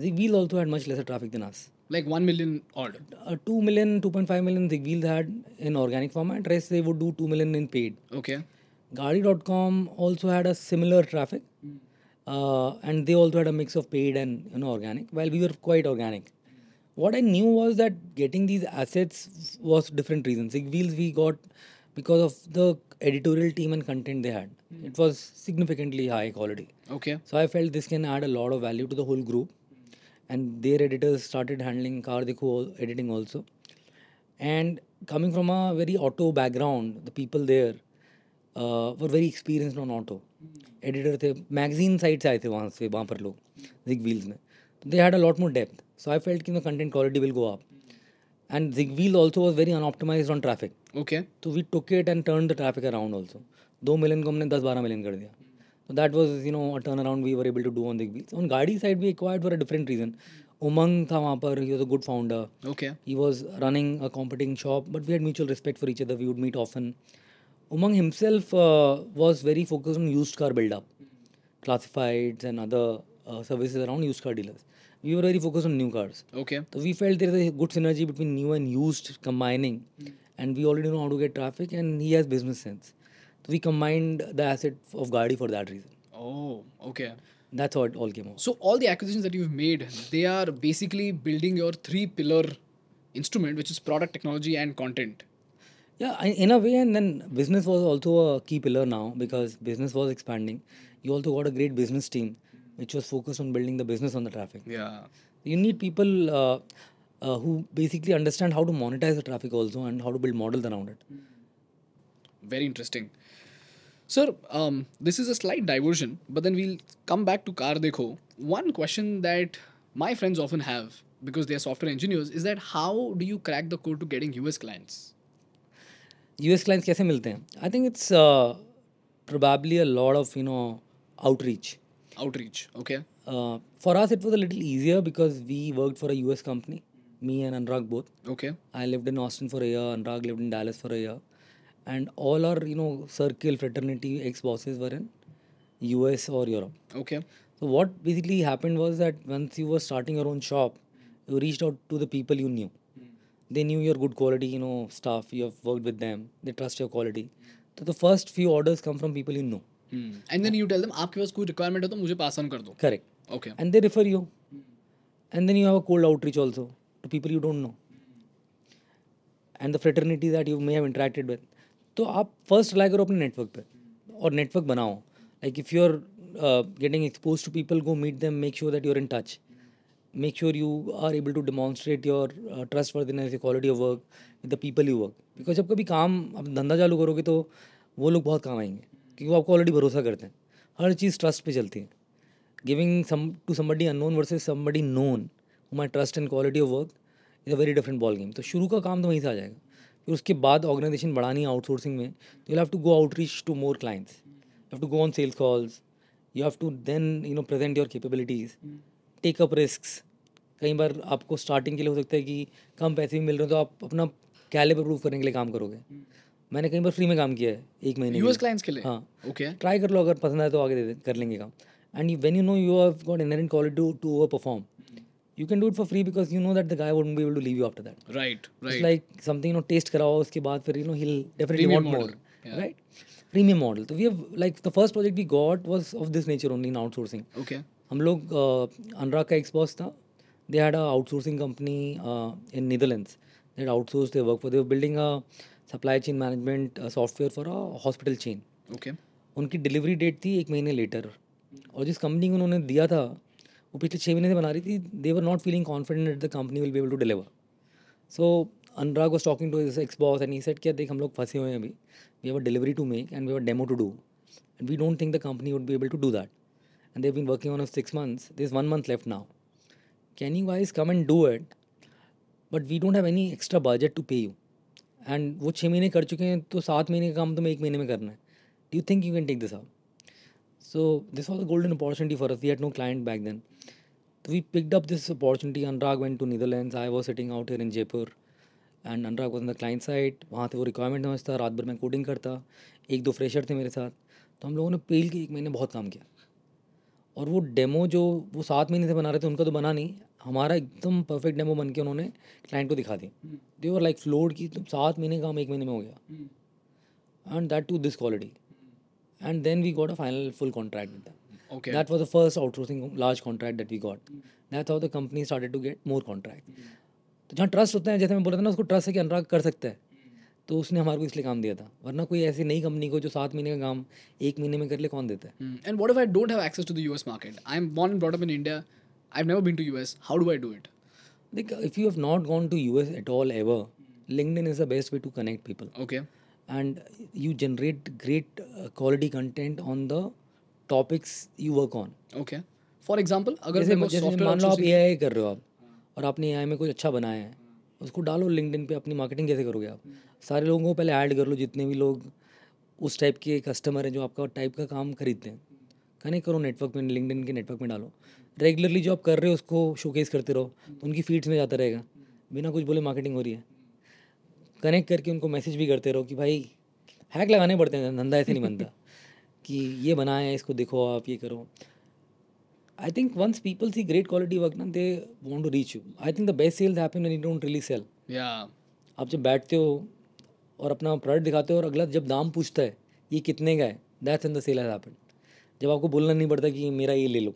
Zigwheel also had much lesser traffic than us. Like 1 million odd? Uh, 2 million, 2.5 million Zigwheel had in organic format. Rest they would do 2 million in paid. Okay. Gadi.com also had a similar traffic. Mm. Uh, and they also had a mix of paid and you know, organic, while we were quite organic what I knew was that getting these assets was different reasons. Sig Wheels we got because of the editorial team and content they had. Mm. It was significantly high quality. Okay. So I felt this can add a lot of value to the whole group. And their editors started handling Kardikhu editing also. And coming from a very auto background, the people there uh, were very experienced on auto. Hmm. Editor थे magazine side से आए थे वहाँ से hmm. wheels they had a lot more depth. So I felt that the content quality will go up. And wheel also was very unoptimized on traffic. Okay. So we took it and turned the traffic around also. 2 million ko humne 10 12 million So that was, you know, a turnaround we were able to do on Zigwheel. So on Gaadi side, we acquired for a different reason. Umang tha wahan he was a good founder. Okay. He was running a competing shop, but we had mutual respect for each other. We would meet often. Umang himself uh, was very focused on used car build-up. Classifieds and other uh, services around used car dealers we were very focused on new cars. Okay. So we felt there is a good synergy between new and used combining, mm. and we already know how to get traffic, and he has business sense. So we combined the asset of Gadi for that reason. Oh, okay. That's how it all came out. So all the acquisitions that you've made, they are basically building your three pillar instrument, which is product, technology, and content. Yeah, in a way, and then business was also a key pillar now because business was expanding. You also got a great business team which was focused on building the business on the traffic. Yeah. You need people uh, uh, who basically understand how to monetize the traffic also and how to build models around it. Very interesting. Sir, um, this is a slight diversion, but then we'll come back to Car Dekho. One question that my friends often have because they are software engineers is that how do you crack the code to getting US clients? US clients कैसे मिलते हैं? I think it's uh, probably a lot of you know outreach outreach? Okay. Uh, for us, it was a little easier because we worked for a US company, me and Anurag both. Okay. I lived in Austin for a year, Anurag lived in Dallas for a year. And all our, you know, circle, fraternity, ex bosses were in US or Europe. Okay. So, what basically happened was that once you were starting your own shop, you reached out to the people you knew. They knew your good quality, you know, stuff. You have worked with them. They trust your quality. So the first few orders come from people you know. And then you tell them आपके पास कोई requirement है तो मुझे पास on कर दो correct okay and they refer you and then you have a cold outreach also to people you don't know and the fraternity that you may have interacted with तो आप फर्स्ट लाइक करो अपने network पे और network बनाओ like if you are getting expose to people go meet them make sure that you are in touch make sure you are able to demonstrate your trust for the quality of work with the people you work because जब कभी काम अब धंधा चालू करोगे तो वो लोग बहुत काम आएंगे क्योंकि वो आपको ऑलरेडी भरोसा करते हैं हर चीज़ ट्रस्ट पे चलती है giving some to somebody unknown versus somebody known my trust and quality of work is a very different ball game तो शुरू का काम तो वहीं से आ जाएगा फिर उसके बाद ऑर्गेनाइजेशन बढ़ानी है आउटसोर्सिंग में तो you have to go outreach to more clients you have to go on sales calls you have to then you know present your capabilities take up risk कई बार आपको स्टार्टिंग के लिए हो सकता है कि कम पैसे भी मिल रहे हो तो आप अपना कैलेबर प्रूव करने के लिए काम करोगे मैंने कई बार फ्री में काम किया है एक महीने यूएस क्लाइंट्स के लिए हाँ ओके okay. ट्राई कर लो अगर पसंद आए तो आगे दे, दे कर लेंगे काम and when you know you have got inherent quality to to over perform you can do it for free because you know that the guy wouldn't be able to leave you after that right right like something you know test कराओ उसके बाद फिर you know he'll definitely want more right premium model तो we have like the first project we got was of this nature only in outsourcing okay हम लोग Anurag uh, का एक्सपॉस था they had a outsourcing company in Netherlands had outsource they work for they building a supply chain management software for a hospital chain okay उनकी delivery date थी एक महीने letter और जिस कंपनी को उन्होंने दिया था वो पिछले छः महीने से बना रही थी they were not feeling confident at the company will be able to deliver so Anurag was talking to ex boss and he said किया देख हम लोग फंसे हुए हैं अभी we have a delivery to make and we have demo to do and we don't think the company would be able to do that and they've been working on six months this one month left now can you wise come and do it but we don't have any extra budget to pay you and वो छः महीने कर चुके हैं तो सात महीने का काम तो मैं एक महीने में करना है do you think you can take this out so this was a golden opportunity for us we had no client back then तो we picked up this opportunity Anurag went to Netherland I was sitting out here in Jaipur and Anurag was in the client site वहाँ से वो requirement समझता रात भर मैं coding करता एक दो फ्रेशर थे मेरे साथ तो हम लोगों ने पेल के एक महीने बहुत काम किया और वो डेमो जो वो सात महीने से बना रहे थे उनका तो बना नहीं हमारा एकदम परफेक्ट डेमो बन के उन्होंने क्लाइंट को दिखा दी दे और लाइक फ्लोड की तुम सात महीने का हम एक महीने में हो गया and that to this quality and then we got a final full contract with that was the first outsourcing large contract that we got that how the company started to get more contract तो जहाँ trust होते हैं जैसे मैं बोला था ना उसको ट्रस्ट है कि अनुराग कर सकता है तो उसने हमारे को इसलिए काम दिया था वरना कोई ऐसी नई कंपनी को जो सात महीने का काम एक महीने में कर ले कौन देता है and what if I don't have access to the US market I am born brought up in India I never been to US how do I do it like if you have not gone to US at all ever LinkedIn is the best way to connect people okay and you generate great quality content on the topics you work on okay for example अगर मान लो आप ए कर रहे हो आप और आपने ए में कुछ अच्छा बनाया है उसको डालो लिंकडिन पे अपनी मार्केटिंग कैसे करोगे आप सारे लोगों को पहले ऐड कर लो जितने भी लोग उस टाइप के कस्टमर हैं जो आपका टाइप का काम खरीदते हैं कनेक्ट करो नेटवर्क में लिंकडिन के नेटवर्क में डालो रेगुलरली जो आप कर रहे हो उसको शोकेस करते रहो तो उनकी फीड्स में जाता रहेगा बिना कुछ बोले मार्केटिंग हो रही है कनेक्ट करके उनको मैसेज भी करते रहो कि भाई हैक लगाने पड़ते हैं धंधा ऐसे नहीं बनता कि ये बनाए इसको देखो आप ये करो I think once people see great quality work ना they want to reach you I think the best sales happen you don't really sell या आप जब बैठते हो और अपना प्रोडक्ट दिखाते हो और अगला जब दाम पूछता है ये कितने का है that's in the sale has happen जब आपको बोलना नहीं पड़ता कि मेरा ये ले लो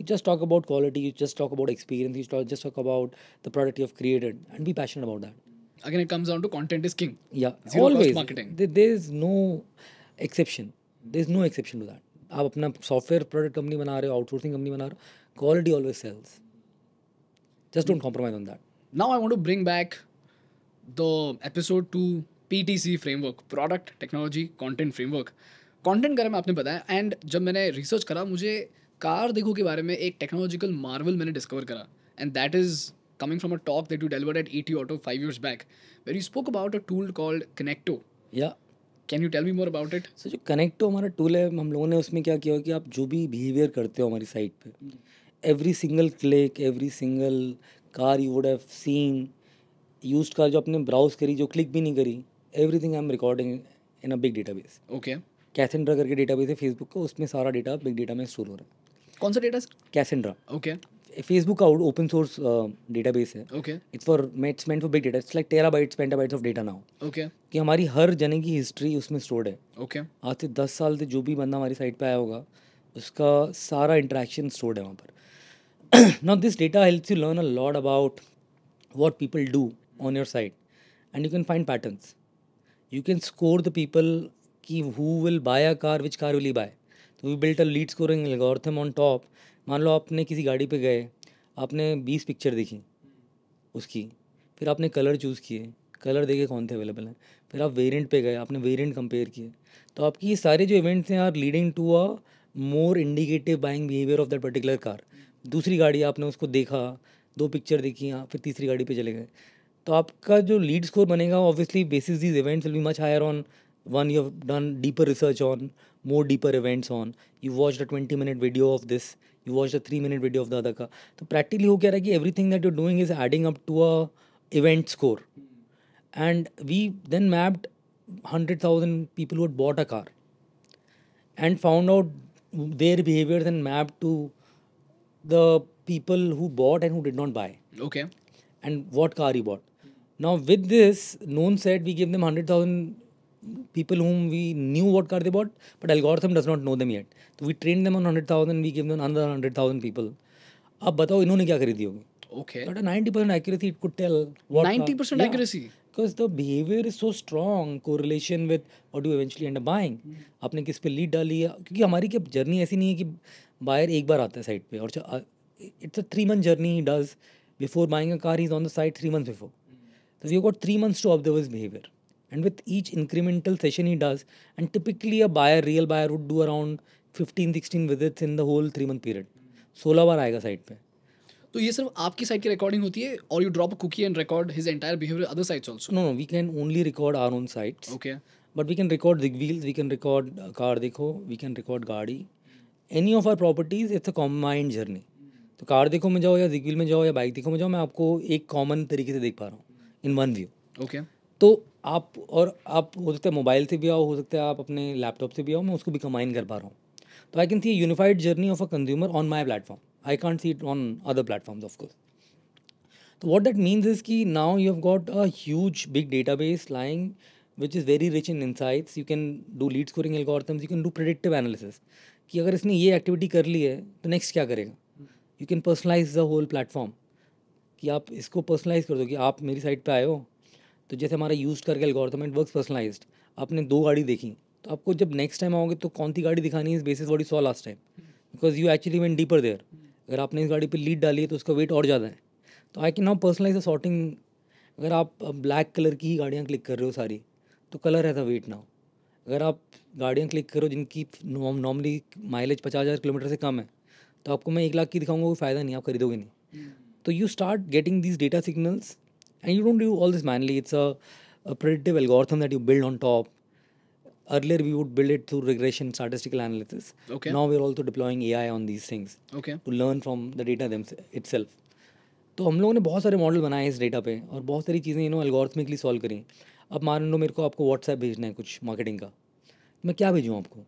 you just talk about quality you just talk about experience you just talk about the product you have created and be passion about that again it comes down to content is king या always there is no exception there is no exception to that आप अपना software product company बना रहे हो outsourcing company बना रहे हो quality always sells just don't compromise on that now I want to bring back the episode to PTC framework product technology content framework content के बारे में आपने बताया एंड जब मैंने रिसर्च करा मुझे कार देखो के बारे में एक टेक्नोलॉजिकल मार्वल मैंने डिस्कवर करा and that is coming from a talk that you delivered at ET auto five years back where you spoke about a tool called Connecto या can you tell me more about it sir जो Connecto हमारा tool है हम लोगों ने उसमें क्या किया कि आप जो भी बिहेवियर करते हो हमारी साइट पे every single click every single car you would have seen used car जो आपने ब्राउज करी जो क्लिक भी नहीं करी everything I am recording in a big data base okay Cassandra करके डेटा बेस है फेसबुक का उसमें सारा डेटा बिग डेटा में स्टोर हो रहा है कौन सा डेटा कैसेंड्रा ओके फेसबुक का ओपन सोर्स डेटाबेस है okay it's for mates meant for big data it's like petabytes of data now okay कि हमारी हर जने की हिस्ट्री उसमें स्टोर्ड है ओके okay. आज से दस साल से जो भी बंदा हमारी साइट पे आया होगा उसका सारा इंट्रैक्शन स्टोर्ड है वहाँ पर not this data helps you learn a lot about what people do on your site and you can find pattern you can score the people की who will buy a car which car will buy तो we built a lead scoring algorithm on top मान लो आपने किसी गाड़ी पे गए आपने बीस पिक्चर देखी उसकी फिर आपने कलर चूज़ किए कलर देखे कौन थे अवेलेबल हैं फिर आप वेरिएंट पे गए आपने वेरिएंट कंपेयर किए तो आपकी ये सारे जो इवेंट्स हैं are leading to a more indicative buying behaviour of that particular car दूसरी गाड़ी आपने उसको देखा दो पिक्चर देखी आप हाँ, फिर तीसरी गाड़ी पे चले गए तो आपका जो लीड स्कोर बनेगा obviously basis these events will be much higher on one you have done deeper research on more deeper events on you watch the twenty minute video of this you watched a three minute video of the other car so practically who care everything that you're doing is adding up to a event score and we then mapped 100000 people who had bought a car and found out their behaviors and mapped to the people who bought and who did not buy okay and what car he bought now with this known said we give them 100000 people whom we knew what car they bought but algorithm does not know them yet तो we train them on hundred thousand we give them अंदर hundred thousand people आप बताओ इन्होंने क्या खरीदी होगी okay but ninety percent accuracy it could tell ninety percent accuracy because the behaviour is so strong correlation with what you eventually end buying आपने किस पे लीड डाली है क्योंकि हमारी क्या जर्नी ऐसी नहीं है कि बायर एक बार आता है साइड पर और it's a three month journey does before buying a car is on the site three month before तो you got three months to observe is behaviour and with each incremental session he does and typically a buyer real buyer would do around 15 16 visits in the whole three month period सोलह बार आएगा site पे तो ये सिर्फ आपकी side की recording होती है और you drop cookie and record his entire behaviour other sites also no no we can only record our own sites okay but we can record wheels we can record CarDekho we can record Gaadi any of our properties it's a combined journey तो CarDekho में जाओ या wheel में जाओ या bike देखो में जाओ मैं आपको एक कॉमन तरीके से देख पा रहा हूँ इन वन व्यू ओके तो आप और आप हो सकता है मोबाइल से भी आओ हो सकता है आप अपने लैपटॉप से भी आओ मैं उसको भी कंबाइन कर पा रहा हूँ तो I can see unified journey of a consumer on my platform I can't see it on other platform of course तो वॉट दैट मीन्स इज कि now you have got a huge big data base lying which is very rich in insights you can do lead scoring algorithms you can do predictive analysis कि अगर इसने ये activity कर ली है तो next क्या करेगा you can personalize the whole platform कि आप इसको पर्सनलाइज कर दो कि आप मेरी साइट पे आए हो तो जैसे हमारा यूज करके एल्गोरिथमेंट वर्क पर्सनलाइज आपने दो गाड़ी देखी तो आपको जब नेक्स्ट टाइम आओगे तो कौन सी गाड़ी दिखानी है इस basis what saw last time because you actually when deeper there अगर आपने इस गाड़ी पर लीड डाली है तो उसका वेट और ज़्यादा है तो I can now personalize the sorting अगर आप ब्लैक कलर की ही गाड़ियाँ क्लिक कर रहे हो सारी तो कलर है था वेट नाउ अगर आप गाड़ियाँ क्लिक करो जिनकी नॉर्मली माइलेज पचास हज़ार किलोमीटर से कम है तो आपको मैं एक लाख की दिखाऊंगा कोई फ़ायदा नहीं आप खरीदोगे नहीं hmm. तो you start getting these data signals and you don't do all this manually it's a, a predictive algorithm that you build on top earlier we would build it through regression statistical analysis okay now we're also deploying ai on these things okay to learn from the data them itself तो हम लोगों ने बहुत सारे model बनाए इस data पे और बहुत सारी चीज़ें यू नो एल्गोरिथमिकली सॉल्व करी अब मान लो मेरे को आपको व्हाट्सएप भेजना है कुछ मार्केटिंग का मैं क्या भेजूँ आपको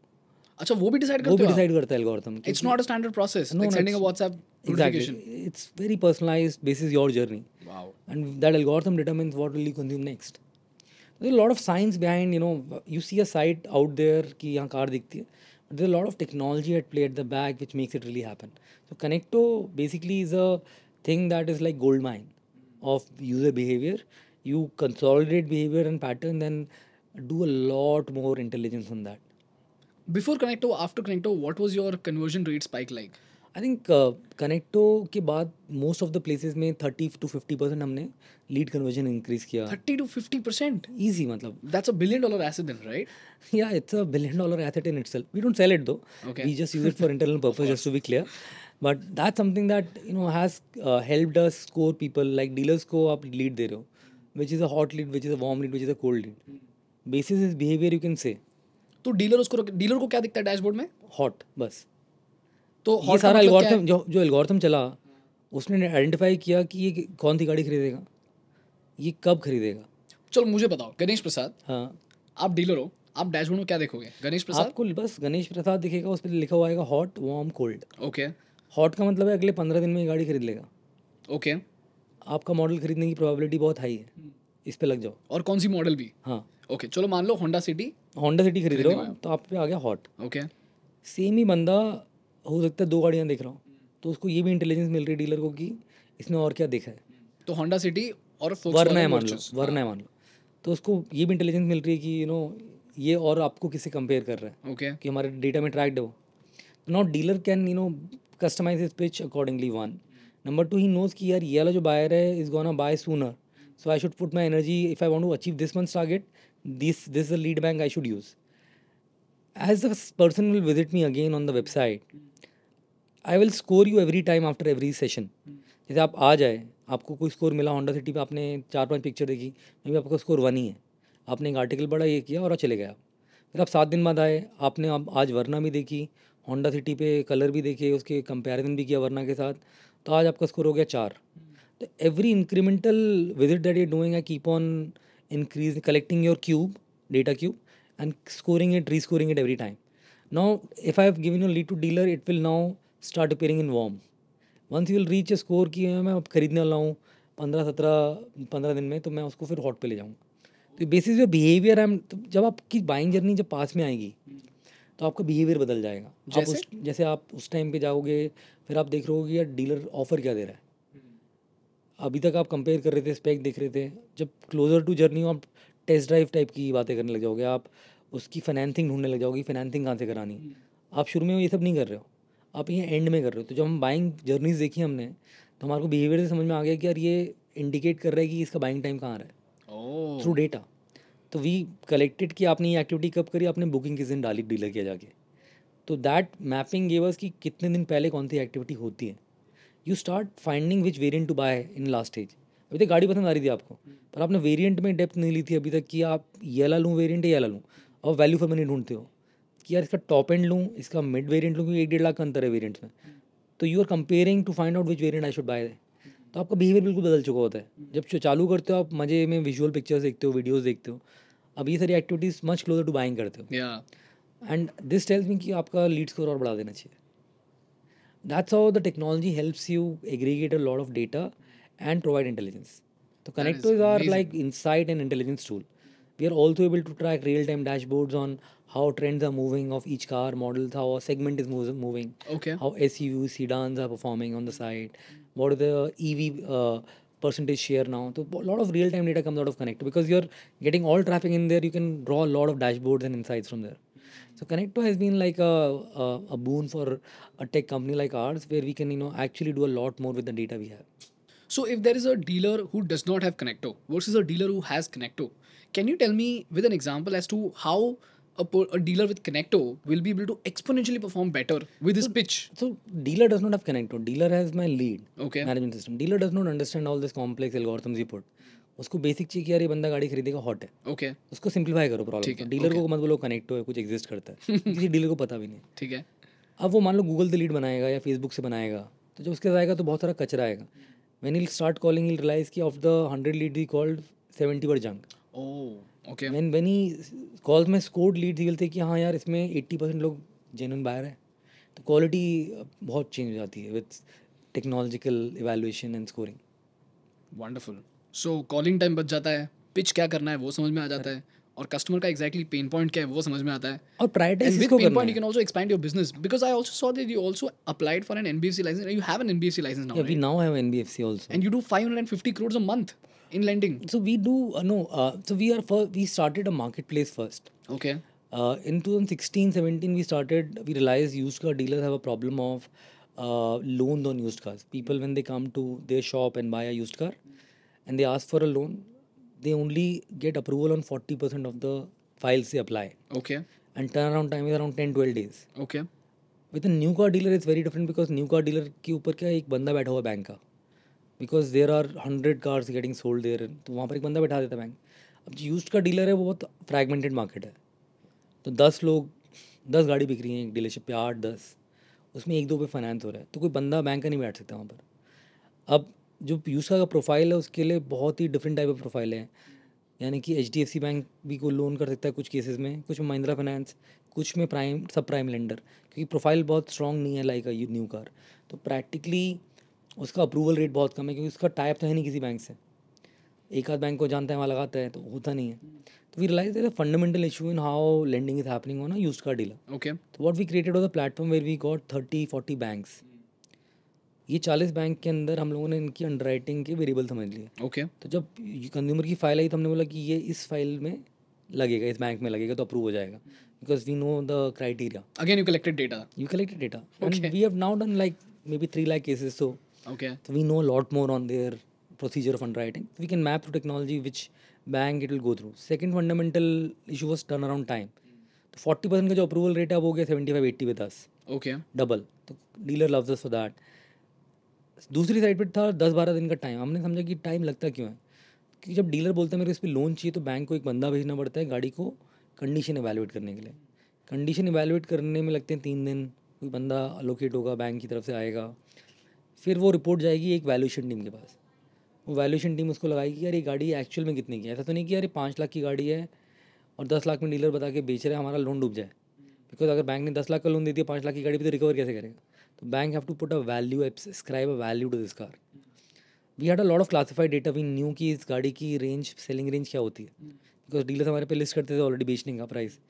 अच्छा वो भी डिसाइड करता भी डिसाइड करता है algorithm it's not a standard process like sending a WhatsApp notification it's very personalized basis your journey Wow. And that algorithm determines what will you consume next. There's a lot of science behind, you know, you see a site out there ki car But there's a lot of technology at play at the back which makes it really happen. So Connecto basically is a thing that is like gold mine of user behavior. You consolidate behavior and pattern, then do a lot more intelligence on that. Before Connecto, after Connecto, what was your conversion rate spike like? I think Connecto के बाद most of the places में thirty to fifty percent हमने lead conversion increase किया thirty to fifty percent easy मतलब that's a billion dollar asset in right या it's a billion dollar asset in itself we don't sell it though we just use it for internal purpose just to be clear but that something that you know has helped us score people like dealers को आप lead दे रहे हो which is a hot lead which is a warm lead which is a cold lead basis is behaviour you can say तो dealer उसको dealer को क्या दिखता है डैशबोर्ड में हॉट बस तो ये सारा एल्गोरिथम मतलब जो जो एल्गोरिथम चला उसने आइडेंटिफाई किया कि ये कौन सी गाड़ी खरीदेगा ये कब खरीदेगा चलो मुझे बताओ गणेश प्रसाद हाँ आप डीलर हो आप डैशबोर्ड में क्या देखोगे गणेश प्रसाद आपको बस गणेश प्रसाद दिखेगा उस पर लिखा हुआ आएगा hot warm cold okay hot का मतलब है अगले पंद्रह दिन में ये गाड़ी खरीद लेगा ओके आपका मॉडल खरीदने की प्रोबेबिलिटी बहुत हाई है हम्म। इस पे लग जाओ और कौन सी मॉडल भी हाँ ओके okay, चलो मान लो होंडा सिटी होंडा सिटी खरीद लो तो आप पे आ गया हॉट ओके सेम ही बंदा हो सकता है दो गाड़ियाँ देख रहा हूँ तो उसको ये भी इंटेलिजेंस मिल रही है डीलर को कि इसने और क्या देखा है तो होंडा सिटी और वरना है मान लो वरना है मान लो तो उसको ये भी इंटेलिजेंस मिल रही है कि यू नो ये और आपको किसे कंपेयर कर रहा है ओके okay. कि हमारे डेटा में ट्रैक्ड है वो not dealer can you know customize his pitch accordingly one number two he knows कि यार ये वाला जो बायर है is gonna buy sooner so I should put my energy if I want to achieve this month target this this lead bank I should use as a person will visit me again on the website I will score you every time after every session जैसे आप आ जाए आपको कोई score मिला Honda city पे आपने चार पांच पिक्चर देखी मे भी आपका स्कोर वन ही है आपने एक आर्टिकल पढ़ा ये किया और चले गए आप फिर आप सात दिन बाद आए आपने आप आज वरना भी देखी होंडा सिटी पे कलर भी देखे उसके कंपेरिजन भी किया वरना के साथ तो आज आपका स्कोर हो गया चार तो every incremental visit that you doing I keep on increase collecting your cube data cube and scoring it rescoring it every time now if I have given you lead to dealer it will now start appearing in warm once you will reach a score कि मैं अब खरीदने वाला हूँ पंद्रह सत्रह पंद्रह दिन में तो मैं उसको फिर हॉट पे ले जाऊँगा तो बेसिस योर बिहेवियर है तो जब आपकी बाइंग जर्नी जब पास में आएगी तो आपका बिहेवियर बदल जाएगा जैसे आप उस, जैसे आप उस टाइम पे जाओगे फिर आप देख रहे हो कि यार डीलर ऑफर क्या दे रहा है अभी तक आप कंपेयर कर रहे थे स्पेक देख रहे थे जब क्लोजर टू जर्नी आप टेस्ट ड्राइव टाइप की बातें करने लग जाओगे आप उसकी फाइनेंसिंग ढूंढने लग जाओगे फाइनेंसिंग कहाँ से करानी आप शुरू में ये सब नहीं कर रहे हो आप ये एंड में कर रहे हो तो जब हम बाइंग जर्नीज देखी हमने तो हमारे को बिहेवियर से समझ में आ गया कि यार ये इंडिकेट कर रहा है कि इसका बाइंग टाइम कहाँ रहा है थ्रू oh. डेटा तो वी कलेक्टेड कि आपने ये एक्टिविटी कब करी आपने बुकिंग किस दिन डाली डीलर किया जाके तो दैट मैपिंग गेवर्स कि कितने दिन पहले कौन सी एक्टिविटी होती है you start finding which variant to buy in last stage अभी तक तो गाड़ी पसंद आ रही थी आपको पर आपने वेरियंट में डेप्थ नहीं ली थी अभी तक कि आप ये ला लूँ वेरियंट या ला लूँ और वैल्यू फॉर मनी ढूंढते हो कि यार इसका टॉप एंड लूँ इसका मिड वेरियंट लूँ क्योंकि एक डेढ़ लाख का अंतर है वेरियंट में तो you are comparing to find out which variant I should buy तो आपका बिहेवियर बिल्कुल बदल चुका होता है जब चालू करते हो आप मज़े में विजुअल पिक्चर्स देखते हो वीडियोज देखते हो अब ये सारी activities much closer to buying करते हो एंड दिस टेल्स मी कि आपका लीड स्कोर और बढ़ा देना चाहिए that's how the technology helps you aggregate a lot of data and provide intelligence तो is are like insight and intelligence tool we are also able to track real time dashboards on how trends are moving of each car models, how a segment is moving, okay, how SUVs, sedans are performing on the site, what are the EV uh, percentage share now. So a lot of real time data comes out of Connect because you're getting all traffic in there. You can draw a lot of dashboards and insights from there. So Connecto has been like a, a, a boon for a tech company like ours where we can you know actually do a lot more with the data we have. So if there is a dealer who does not have Connecto versus a dealer who has Connecto, can you tell me with an example as to how a, a dealer with Connecto will be able to exponentially perform better with this so, pitch. So dealer does not have Connecto. Dealer has my lead okay. management system. Dealer does not understand all this complex algorithms you put. उसको basic चीज यार ये बंदा गाड़ी खरीदेगा hot है okay okay. उसको simplify करो प्रॉब्लम डीलर okay. को मत बोलो कनेक्ट हो कुछ एग्जिस्ट करता है किसी डीलर को पता भी नहीं ठीक है अब वो मान लो गूगल से लीड बनाएगा या फेसबुक से बनाएगा तो जब उसके आएगा तो बहुत सारा कचरा आएगा when you start calling I'll realise कि of the hundred lead he called seventy were junk okay when बनी कॉल्स में स्कोर लीड फील थे कि हाँ यार इसमें 80 परसेंट लोग जेन्यून बायर हैं तो क्वालिटी बहुत चेंज हो जाती है with technological evaluation and scoring wonderful so calling time बच जाता है पिच क्या करना है वो समझ में आ जाता है और कस्टमर का एग्जैक्टली पेन पॉइंट क्या है वो समझ में आता है और प्रायोरिटाइज इसको point you can also expand your business because I also saw that you also applied for an NBFC licence you have an NBFC licence now we now have NBFC also and you do 550 crore a month in lending. So we do uh, no. Uh, so we are for we started a marketplace first. Okay. Uh, in 2016 17 we started we realized used car dealers have a problem of uh, loans on used cars people when they come to their shop and buy a used car and they ask for a loan they only get approval on 40% of the files they apply okay and turnaround time is around 10 12 days okay With a new car dealer, it's very different because new car dealer ऊपर क्या एक बंदा बैठा हुआ bank ka. Because there are hundred cars getting sold there तो वहाँ पर एक बंदा बैठा देता है बैंक अब जो यूज का डीलर है वो बहुत फ्रैगमेंटेड मार्केट है तो दस लोग दस गाड़ी बिक रही हैं एक डीलरशिप पे आठ दस उसमें एक दो पे फाइनेंस हो रहा है तो कोई बंदा बैंक का नहीं बैठ सकता वहाँ पर अब जो यूज का प्रोफाइल है उसके लिए बहुत ही डिफरेंट टाइप ऑफ प्रोफाइल है यानी कि एच बैंक भी कोई लोन कर सकता है कुछ केसेस में कुछ में महिंद्रा फाइनेंस कुछ में प्राइम सब प्राइम लेंडर क्योंकि प्रोफाइल बहुत स्ट्रॉन्ग नहीं है लाइक न्यू कार तो प्रैक्टिकली उसका अप्रूवल रेट बहुत कम है क्योंकि उसका टाइप तो है नहीं किसी बैंक से एक आध बैंक को जानते हैं वहाँ लगाता है तो होता नहीं है तो we realise that fundamental issue in how lending is happening on use car dealer okay तो what we created was a platform where we got thirty forty banks ये चालीस बैंक के अंदर हम लोगों ने इनकी अंडर राइटिंग के वेरिएबल समझ लिए ओके okay. तो जब कंज्यूमर की फाइल आई तो हमने बोला कि ये इस फाइल में लगेगा इस बैंक में लगेगा तो अप्रूव हो जाएगा because we know the criteria again you collected data you collected data we have now done like maybe three like cases so Okay. So we know a lot more on their procedure of underwriting. We can map to technology which bank it will go through. Second fundamental issue was turnaround time. तो forty percent का जो approval rate है वो हो गया seventy five eighty with दस okay double तो dealer loves us for that दूसरी साइड पर था दस बारह दिन का टाइम हमने समझा कि टाइम लगता क्यों है क्योंकि जब डीलर बोलते हैं मेरे इस पर लोन चाहिए तो बैंक को एक बंदा भेजना पड़ता है गाड़ी को कंडीशन एवेलुएट करने के लिए कंडीशन एवेलुएट करने में लगते हैं तीन दिन कोई बंदा अलोकेट होगा बैंक की तरफ से आएगा फिर वो रिपोर्ट जाएगी एक वैल्यूशन टीम के पास वो वैल्यूशन टीम उसको लगाएगी कि यार ये गाड़ी एक्चुअल में कितने की है ऐसा तो नहीं कि यार ये पाँच लाख की गाड़ी है और दस लाख में डीलर बता के बेच रहे हैं हमारा लोन डूब जाए बिकॉज अगर बैंक ने दस लाख का लोन दे दिया पाँच लाख की गाड़ी भी तो रिकवर कैसे करेगा तो bank have to put a value ascribe a value to this car we had a lot of classified data we knew कि इस गाड़ी की रेंज सेलिंग रेंज क्या होती है बिकॉज डीलर हमारे पे लिस्ट करते थे ऑलरेडी बेचने का प्राइस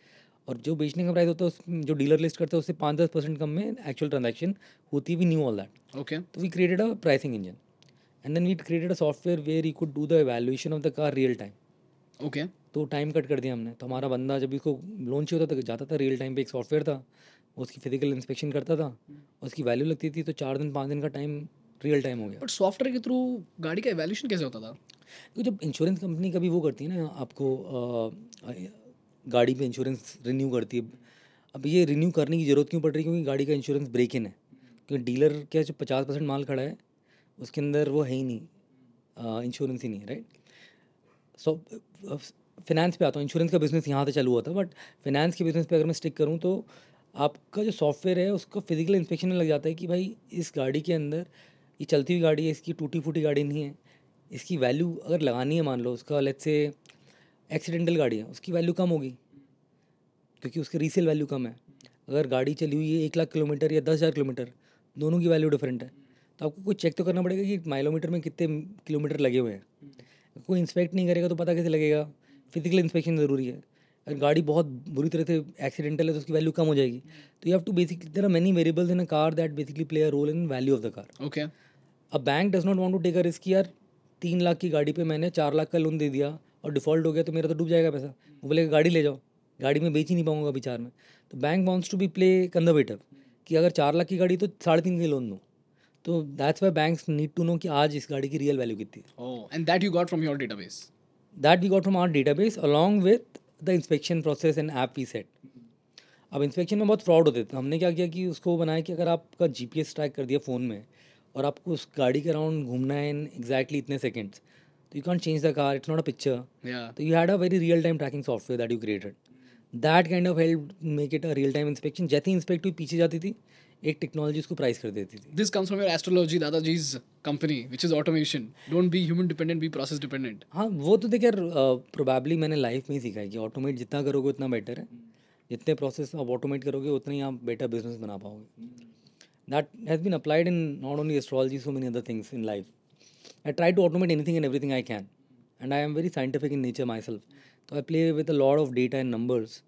और जो बेचने का प्राइस होता है जो डीलर लिस्ट करता है उससे पाँच दस परसेंट कम में एक्चुअल ट्रांजेक्शन होती we knew all that okay तो we created a pricing engine and then we created a software where you could do the evaluation of the car real time okay तो time cut कर दिया हमने तो हमारा बंदा जब इसको लॉन्च होता था जाता था रियल टाइम पे एक सॉफ्टवेयर था उसकी फिजिकल इंस्पेक्शन करता था उसकी वैल्यू लगती थी तो चार दिन पाँच दिन का टाइम रियल टाइम हो गया बट सॉफ्टवेयर के थ्रू गाड़ी का एवेल्यूशन कैसे होता था तो जब इंश्योरेंस कंपनी कभी वो करती है ना आपको गाड़ी पे इंश्योरेंस रिन्यू करती है अब ये रिन्यू करने की ज़रूरत क्यों पड़ रही है क्योंकि गाड़ी का इंश्योरेंस ब्रेक इन है क्योंकि डीलर के जो पचास परसेंट माल खड़ा है उसके अंदर वो है ही नहीं इंश्योरेंस ही नहीं है राइट सो फिनेंस पे आता हूँ इंश्योरेंस का बिज़नेस यहाँ से चालू हुआ था बट फिनेंस के बिज़नेस पे अगर मैं स्टिक करूँ तो आपका जो सॉफ्टवेयर है उसका फिजिकल इंस्पेक्शन में लग जाता है कि भाई इस गाड़ी के अंदर ये चलती हुई गाड़ी है इसकी टूटी फूटी गाड़ी नहीं है इसकी वैल्यू अगर लगानी है मान लो उसका लेट से एक्सीडेंटल गाड़ी है उसकी वैल्यू कम होगी क्योंकि उसकी रीसेल वैल्यू कम है अगर गाड़ी चली हुई है एक लाख किलोमीटर या दस हज़ार किलोमीटर दोनों की वैल्यू डिफरेंट है तो आपको कुछ चेक तो करना पड़ेगा कि माइलोमीटर में कितने किलोमीटर लगे हुए हैं कोई इंस्पेक्ट नहीं करेगा तो पता कैसे लगेगा फिजिकल इंस्पेक्शन ज़रूरी है अगर गाड़ी बहुत बुरी तरह से एक्सीडेंटल है तो उसकी वैल्यू कम हो जाएगी तो you have to basically there are many variables in a car that basically play a role in value of the car okay a bank does not want to take a risk यार तीन लाख की गाड़ी पे मैंने चार लाख का loan दे दिया और डिफ़ॉल्ट हो गया तो मेरा तो डूब जाएगा पैसा वो बोलेगा गाड़ी ले जाओ गाड़ी में बेच ही नहीं पाऊंगा चार में तो bank wants to be play conservative कि अगर चार लाख की गाड़ी तो साढ़े तीन के लोन दो तो that's why bank need to know कि आज इस गाड़ी की रियल वैल्यू कितनी है and that you got from your database that we got from our database along with the inspection process and app we set अब इंस्पेक्शन में बहुत फ्रॉड होते थे तो हमने क्या किया कि उसको बनाया कि अगर आपका जी पी ट्रैक कर दिया फ़ोन में और आपको उस गाड़ी के अराउंड घूमना है इन एग्जैक्टली इतने seconds you can't change the car it's not a picture yeah so you had a very real time tracking software that you created that kind of help make it a real time inspection जैसे ही inspect हुई पीछे जाती थी एक technology उसको price कर देती थी this comes from your astrology दादाजीज company which is automation don't be human dependent be process dependent हाँ वो तो देखिए प्रोबेबली मैंने लाइफ में ही सीखा है कि ऑटोमेट जितना करोगे उतना बेटर है जितने प्रोसेस आप ऑटोमेट करोगे उतना ही आप बेटर बिजनेस बना पाओगे that has been applied in not only astrology so many other things in life I try to automate anything and everything I can. And I am very scientific in nature myself. So I play with a lot of data and numbers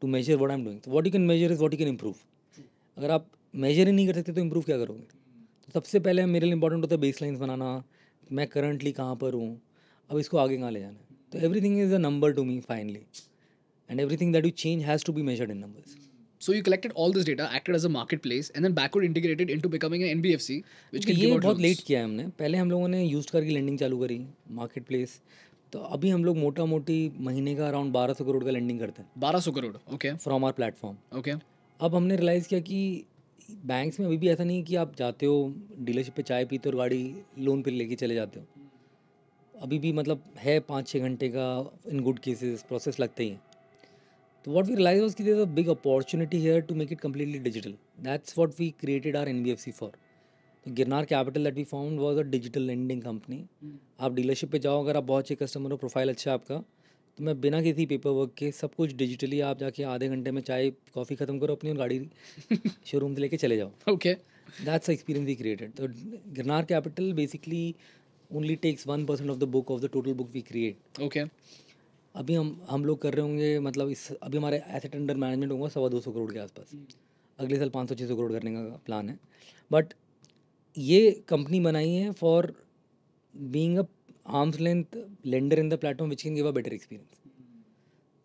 to measure what I'm doing. So what you can measure is what you can improve. अगर आप major ही नहीं कर सकते तो improve क्या करोगे तो सबसे पहले मेरे लिए इंपॉर्टेंट होता है बेस लाइन्स बनाना मैं करंटली कहाँ पर हूँ अब इसको आगे कहाँ ले जाना है तो everything is a number to me finally and everything that you change has to be measured in numbers so you collected all this data, acted as a marketplace, and then backward integrated into becoming becoming an which can ये give out बहुत late किया है हमने पहले हम लोगों ने use करके लेंडिंग चालू करी मार्केट प्लेस तो अभी हम लोग मोटा मोटी महीने का अराउंड बारह सौ करोड़ का लेंडिंग करते हैं बारह सौ crore okay from our platform okay अब हमने रियलाइज़ किया कि बैंक्स में अभी भी ऐसा नहीं कि आप जाते हो डीलरशिप पे चाय पीते हो और गाड़ी लोन पे लेके चले जाते हो अभी भी मतलब है पाँच छः घंटे का इन गुड केसेस प्रोसेस लगते ही So what we realized was that there's a big opportunity here to make it completely digital. That's what we created our NBFC for. So Girnar Capital that we found was a digital lending company. Hmm. आप dealership पे जाओ अगर आप बहुत अच्छे customer हो profile अच्छा है आपका तो मैं बिना किसी पेपर वर्क के सब कुछ डिजिटली आप जाके आधे घंटे में चाय कॉफ़ी ख़त्म करो अपनी और गाड़ी शोरूम से लेके चले जाओ okay that's experience we created तो Girnar capital basically only takes 1% of the book of the total book we create okay अभी हम हम लोग कर रहे होंगे मतलब इस अभी हमारे एसेट अंडर मैनेजमेंट होगा सवा दो सौ करोड़ के आसपास अगले साल पाँच सौ छः सौ करोड़ करने का प्लान है बट ये कंपनी बनाई है for being a arm's length lender in the platform which can give a better experience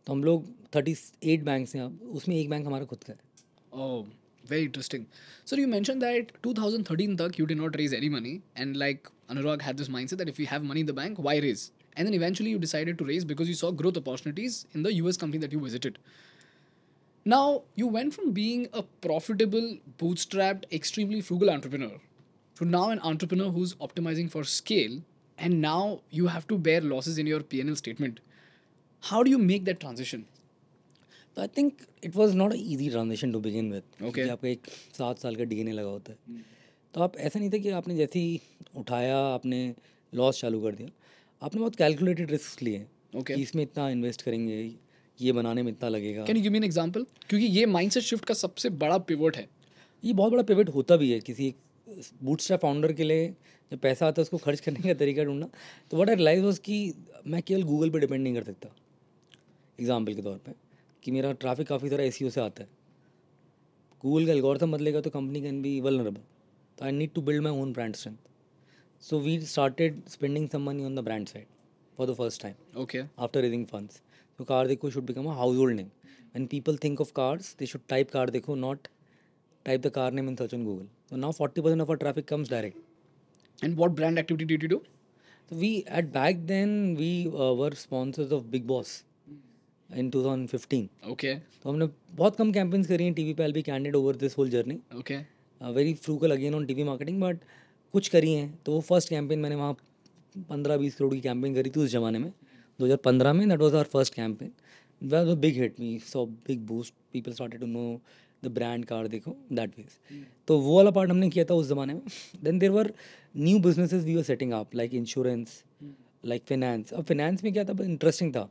तो हम लोग थर्टी एट बैंक हैं अब उसमें एक बैंक हमारा खुद का है oh, very interesting. So you mentioned that 2013 tak you did not raise any money, and like Anurag had this mindset that if we have money in the bank, why raise? And then eventually you decided to raise because you saw growth opportunities in the US company that you visited. Now, you went from being a profitable, bootstrapped, extremely frugal entrepreneur to now an entrepreneur who's optimizing for scale, and now you have to bear losses in your P&L statement. How do you make that transition? I think it was not an easy transition to begin with. Okay. Hmm. तो आप ऐसा नहीं था कि आपने जैसे ही उठाया आपने लॉस चालू कर दिया आपने बहुत कैलकुलेटेड रिस्क लिए ओके okay. इसमें इतना इन्वेस्ट करेंगे ये बनाने में इतना लगेगा कैन यू मीन एग्जांपल क्योंकि ये माइंडसेट शिफ्ट का सबसे बड़ा पिवट है ये बहुत बड़ा पिवट होता भी है किसी एक बूटस्ट्रा फाउंडर के लिए जब पैसा आता है उसको खर्च करने का तरीका ढूंढना तो वट आई रिलाइज वॉज कि मैं केवल गूगल पर डिपेंड नहीं कर सकता एग्जाम्पल के तौर पर कि मेरा ट्रैफिक काफ़ी सारा ए e से आता है गूगल का एल्गोरिथम बदलेगा तो कंपनी कैन बी वेल तो I need to build my own brand strength So we started spending some money on the brand side for the first time. Okay. After raising funds. So Car Dekho should become a household name. When people think of cars, they should type Car Dekho, not type the car name in search on Google. So now 40% of our traffic comes direct. And what brand activity did you do? So we at back then we uh, were sponsors of Big Boss in 2015. Okay. तो हमने बहुत कम campaigns करी हैं TV पे I be candid over this whole journey okay Very frugal again on TV marketing, but कुछ करी हैं तो वो फर्स्ट कैंपेन मैंने वहाँ पंद्रह बीस करोड़ की कैंपेन करी थी उस ज़माने में दो हज़ार पंद्रह में that was our first campaign that big hit me so big boost people started to know the brand CarDekho that was तो वो वाला पार्ट हमने किया था उस ज़माने में then there were new business we are setting up like insurance like finance अब फिनेंस में क्या था इंटरेस्टिंग था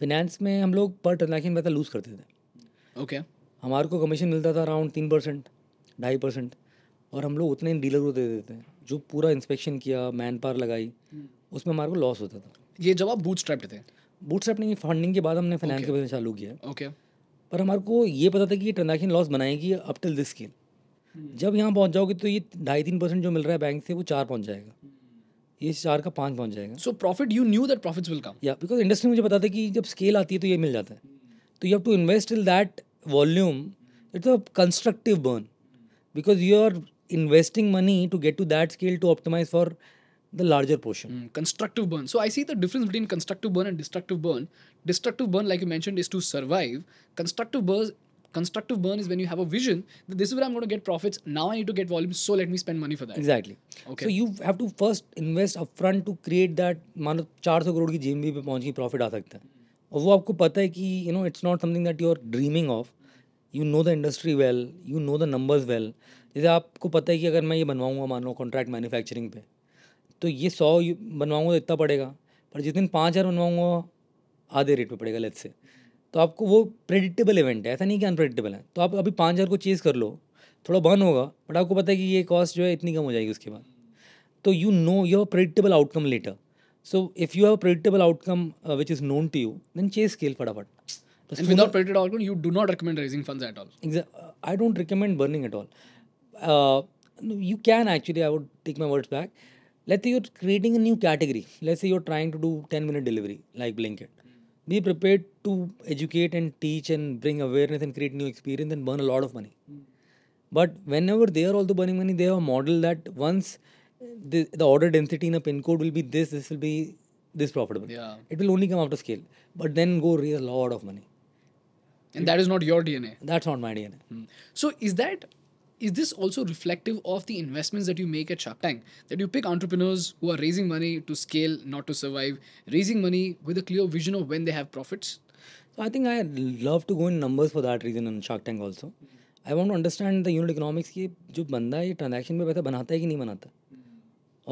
फिनेंस में हम लोग पर ट्रांजेक्शन पैसा लूज़ करते थे ओके okay. हमारे को कमीशन मिलता था अराउंड तीन परसेंट ढाई परसेंट और हम लोग उतने डीलर को दे देते हैं जो पूरा इंस्पेक्शन किया मैन पावर लगाई हम्म। उसमें हमारे को लॉस होता था ये जब आप बूट स्ट्रैप्ड थे बूट स्ट्रैप नहीं फंडिंग के बाद हमने फाइनेंस के बिजनेस चालू किया ओके पर हमारे को ये पता था कि ये ट्रांजेक्शन लॉस बनाएगी अप टिल दिस स्केल जब यहाँ पहुँच जाओगे तो ये ढाई तीन परसेंट जो मिल रहा है बैंक से वो चार पहुँच जाएगा हम्म। ये चार का पाँच पहुँच जाएगा so profit you knew that profits will come या बिकॉज इंडस्ट्री मुझे पता था कि जब स्केल आती है तो ये मिल जाता है हम्म। तो you have to invest in that volume it's a constructive burn because you are investing money to get to that scale to optimize for the larger portion. Mm, constructive burn. So I see the difference between constructive burn and destructive burn. Destructive burn, like you mentioned, is to survive. Constructive burn. Constructive burn is when you have a vision that this is where I'm going to get profits. Now I need to get volume, so let me spend money for that. Exactly. Okay. So you have to first invest upfront to create that मानो 400 करोड़ की JMB पे पहुंचने profit आ सकता है और वो आपको पता है कि know it's not something that you're dreaming of. You know the industry well. You know the numbers well, जैसे आपको पता है कि अगर मैं ये बनवाऊँगा लो कॉन्ट्रैक्ट मैन्युफैक्चरिंग पे तो ये सौ बनवाऊँगा तो इतना पड़ेगा पर जिस दिन पाँच हज़ार बनवाऊँगा आधे रेट पे पड़ेगा लेट से तो आपको वो प्रेडिक्टेबल इवेंट है ऐसा नहीं कि अनप्रेडिक्टेबल है तो आप अभी पाँच हज़ार को चेज़ कर लो थोड़ा बर्न होगा बट आपको पता है कि ये कॉस्ट जो है इतनी कम हो जाएगी उसके बाद तो you know your predictable outcome later so if you have predictable outcome which is known to you then chase scale फटाफट And without predicted outcome, you do not recommend raising funds at all. Uh, I don't recommend burning at all. uh, you can actually, I would take my words back. Let's say you're creating a new category. Let's say you're trying to do 10 minute delivery like Blinkit. Be prepared to educate and teach and bring awareness and create new experience and burn a lot of money. But whenever they are also burning money, they have a model that once the, the order density in a pin code will be this, this will be this profitable. Yeah. It will only come after scale. But then go raise a lot of money. And that is not your DNA. That's not my DNA. Hmm. So is that is this also reflective of the investments that you make at Shark Tank? That you pick entrepreneurs who are raising money to scale, not to survive, raising money with a clear vision of when they have profits? So I think I love to go in numbers for that reason in Shark Tank also. I want to understand the unit economics कि जो transaction ये transaction में पैसा बनाता है कि नहीं बनाता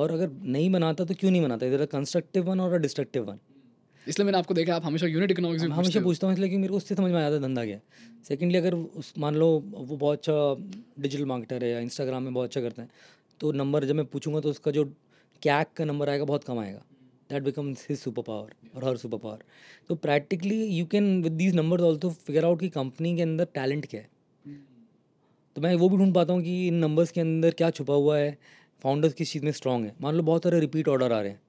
और अगर नहीं बनाता तो क्यों नहीं बनाता इधर a constructive one और a destructive one. इसलिए मैंने आपको देखा आप हमेशा यूनिट इकोनॉमिक्स में हमेशा पूछता हूँ इसलिए कि मेरे को उससे समझ में आता है धंधा क्या सेकंडली अगर मान लो वो बहुत अच्छा डिजिटल मार्केटर है या इंस्टाग्राम में बहुत अच्छा करते हैं तो नंबर जब मैं पूछूंगा तो उसका जो कैक का नंबर आएगा बहुत कम आएगा that becomes his super power और हर सुपर पावर तो practically you can with these number also figure out की कंपनी के अंदर टैलेंट क्या है तो मैं वो भी ढूंढ पाता हूँ कि इन नंबर्स के अंदर क्या छुपा हुआ है फाउंडर्स किस चीज़ में स्ट्रॉग है मान लो बहुत सारे रिपीट ऑर्डर आ रहे हैं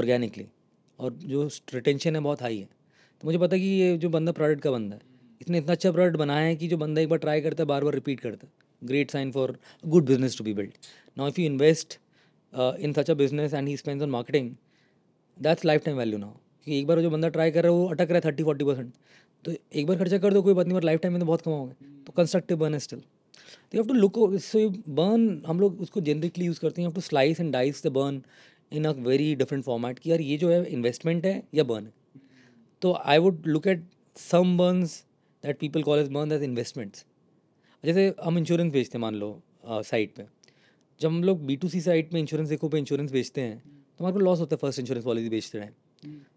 ऑर्गेनिकली और जो रिटेंशन है बहुत हाई है तो मुझे पता है कि ये जो बंदा प्रोडक्ट का बंदा है इसने इतना अच्छा प्रोडक्ट बनाया है कि जो बंदा एक बार ट्राई करता है बार बार रिपीट करता है great sign for good business to be build now if you invest in such a business and he spends on marketing that's life time value now कि एक बार जो बंदा ट्राई कर रहा है वो अटक रहा है थर्टी फोर्टी परसेंट तो एक बार खर्चा कर दो कोई बात नहीं बार लाइफ टाइम में तो बहुत कमाओगे तो कंस्ट्रक्टिव बर्न है स्टिल तो you have to look so burn हम लोग उसको जेनरिकली यूज़ करते हैं you have to slice and dice the burn in a very different format कि यार ये जो है इन्वेस्टमेंट है या बर्न है तो I would look at some burns that people call is burn as investments जैसे हम इंश्योरेंस बेचते हैं मान लो साइट पे जब हम लोग बी टू सी साइट में इंश्योरेंस देखो पे इंश्योरेंस बेचते हैं तो हमारे को लॉस होता है फर्स्ट इंश्योरेंस पॉलिसी बेचते हैं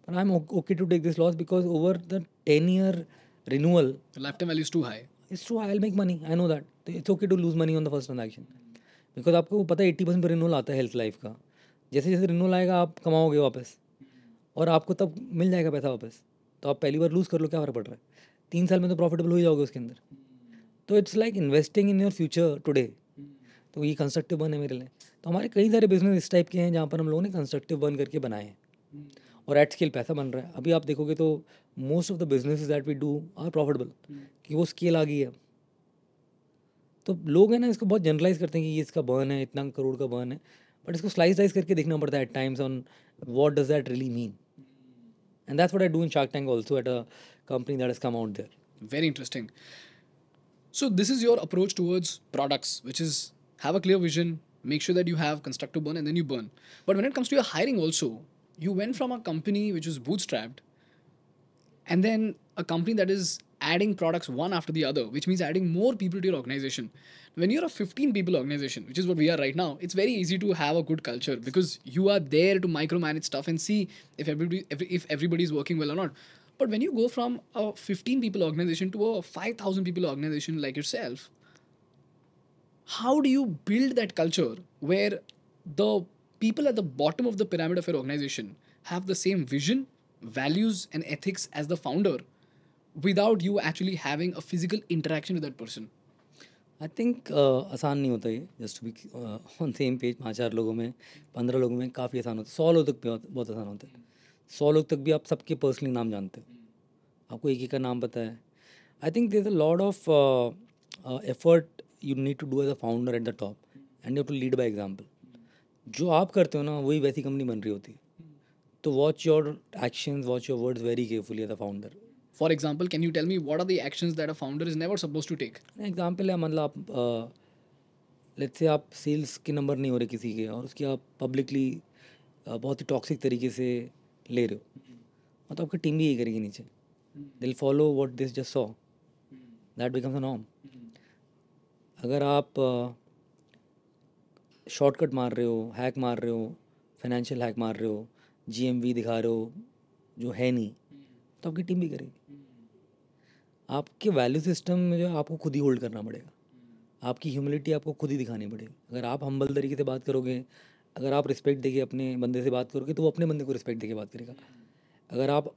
पर I am okay to take this loss because over the ten year the lifetime value I too high. It's too too I'll make money. I know that. तो it's okay to lose money on आपको पता है eighty percent renewal आता है health life का जैसे जैसे रिनोल आएगा आप कमाओगे वापस और आपको तब मिल जाएगा पैसा वापस तो आप पहली बार लूज़ कर लो क्या फ़र्क पड़ रहा है तीन साल में तो प्रॉफिटेबल हो ही जाओगे उसके अंदर तो it's like investing in your future today तो ये कंस्ट्रक्टिव बन है मेरे लिए तो हमारे कई सारे बिजनेस इस टाइप के हैं जहाँ पर हम लोगों ने कंस्ट्रक्टिव बन करके बनाए हैं और एट स्केल पैसा बन रहा है अभी आप देखोगे तो most of the business that we do are profitable कि वो स्केल आ गई है तो लोग हैं ना इसको बहुत जनरलाइज करते हैं कि ये इसका बर्न है इतना करोड़ का बर्न है बट इसको स्लाइस स्लाइस करके देखना पड़ता है at times on what does that really mean and that's what I do in Shark Tank also at a company that is come out there very interesting so this is your approach towards products which is have a clear vision make sure that you have constructive burn and then you burn but when it comes to your hiring also you went from a company which was bootstrapped and then a company that is adding products one after the other, which means adding more people to your organization. When you're a 15 people organization, which is what we are right now, it's very easy to have a good culture because you are there to micromanage stuff and see if everybody if everybody's working well or not. But when you go from a 15 people organization to a 5,000 people organization like yourself, how do you build that culture where the people at the bottom of the pyramid of your organization have the same vision, values, and ethics as the founder without you actually having a physical interaction with that person I think आसान नहीं होता ये just to be on same page पाँच चार लोगों में पंद्रह लोगों में काफ़ी आसान होता है सौ लोग तक भी बहुत आसान होता है सौ लोग तक भी आप सबके पर्सनली नाम जानते हो आपको एक एक का नाम पता है I think there a lot of effort you need to do as a founder at the top and you to lead by example जो आप करते हो ना वही वैसी कंपनी बन रही होती है तो watch your action watch your words very carefully as a founder for example can you tell me what are the action that a founder is never suppose to take example है मतलब आप let's say आप sales के number नहीं हो रहे किसी के और उसकी आप पब्लिकली बहुत ही टॉक्सिक तरीके से ले रहे हो और मतलब तो आपकी टीम भी यही करेगी नीचे दिल follow what this just saw that becomes a नॉम अगर आप शॉर्टकट मार रहे हो हैक मार रहे हो फाइनेंशियल हैक मार रहे हो जी दिखा रहे हो जो है नहीं तो आपकी टीम भी करेगी आपके वैल्यू सिस्टम में जो आपको खुद ही होल्ड करना पड़ेगा आपकी ह्यूमिलिटी आपको खुद ही दिखानी पड़ेगी अगर आप हम्बल तरीके से बात करोगे अगर आप रिस्पेक्ट देके अपने बंदे से बात करोगे तो वो अपने बंदे को रिस्पेक्ट देके बात करेगा अगर आप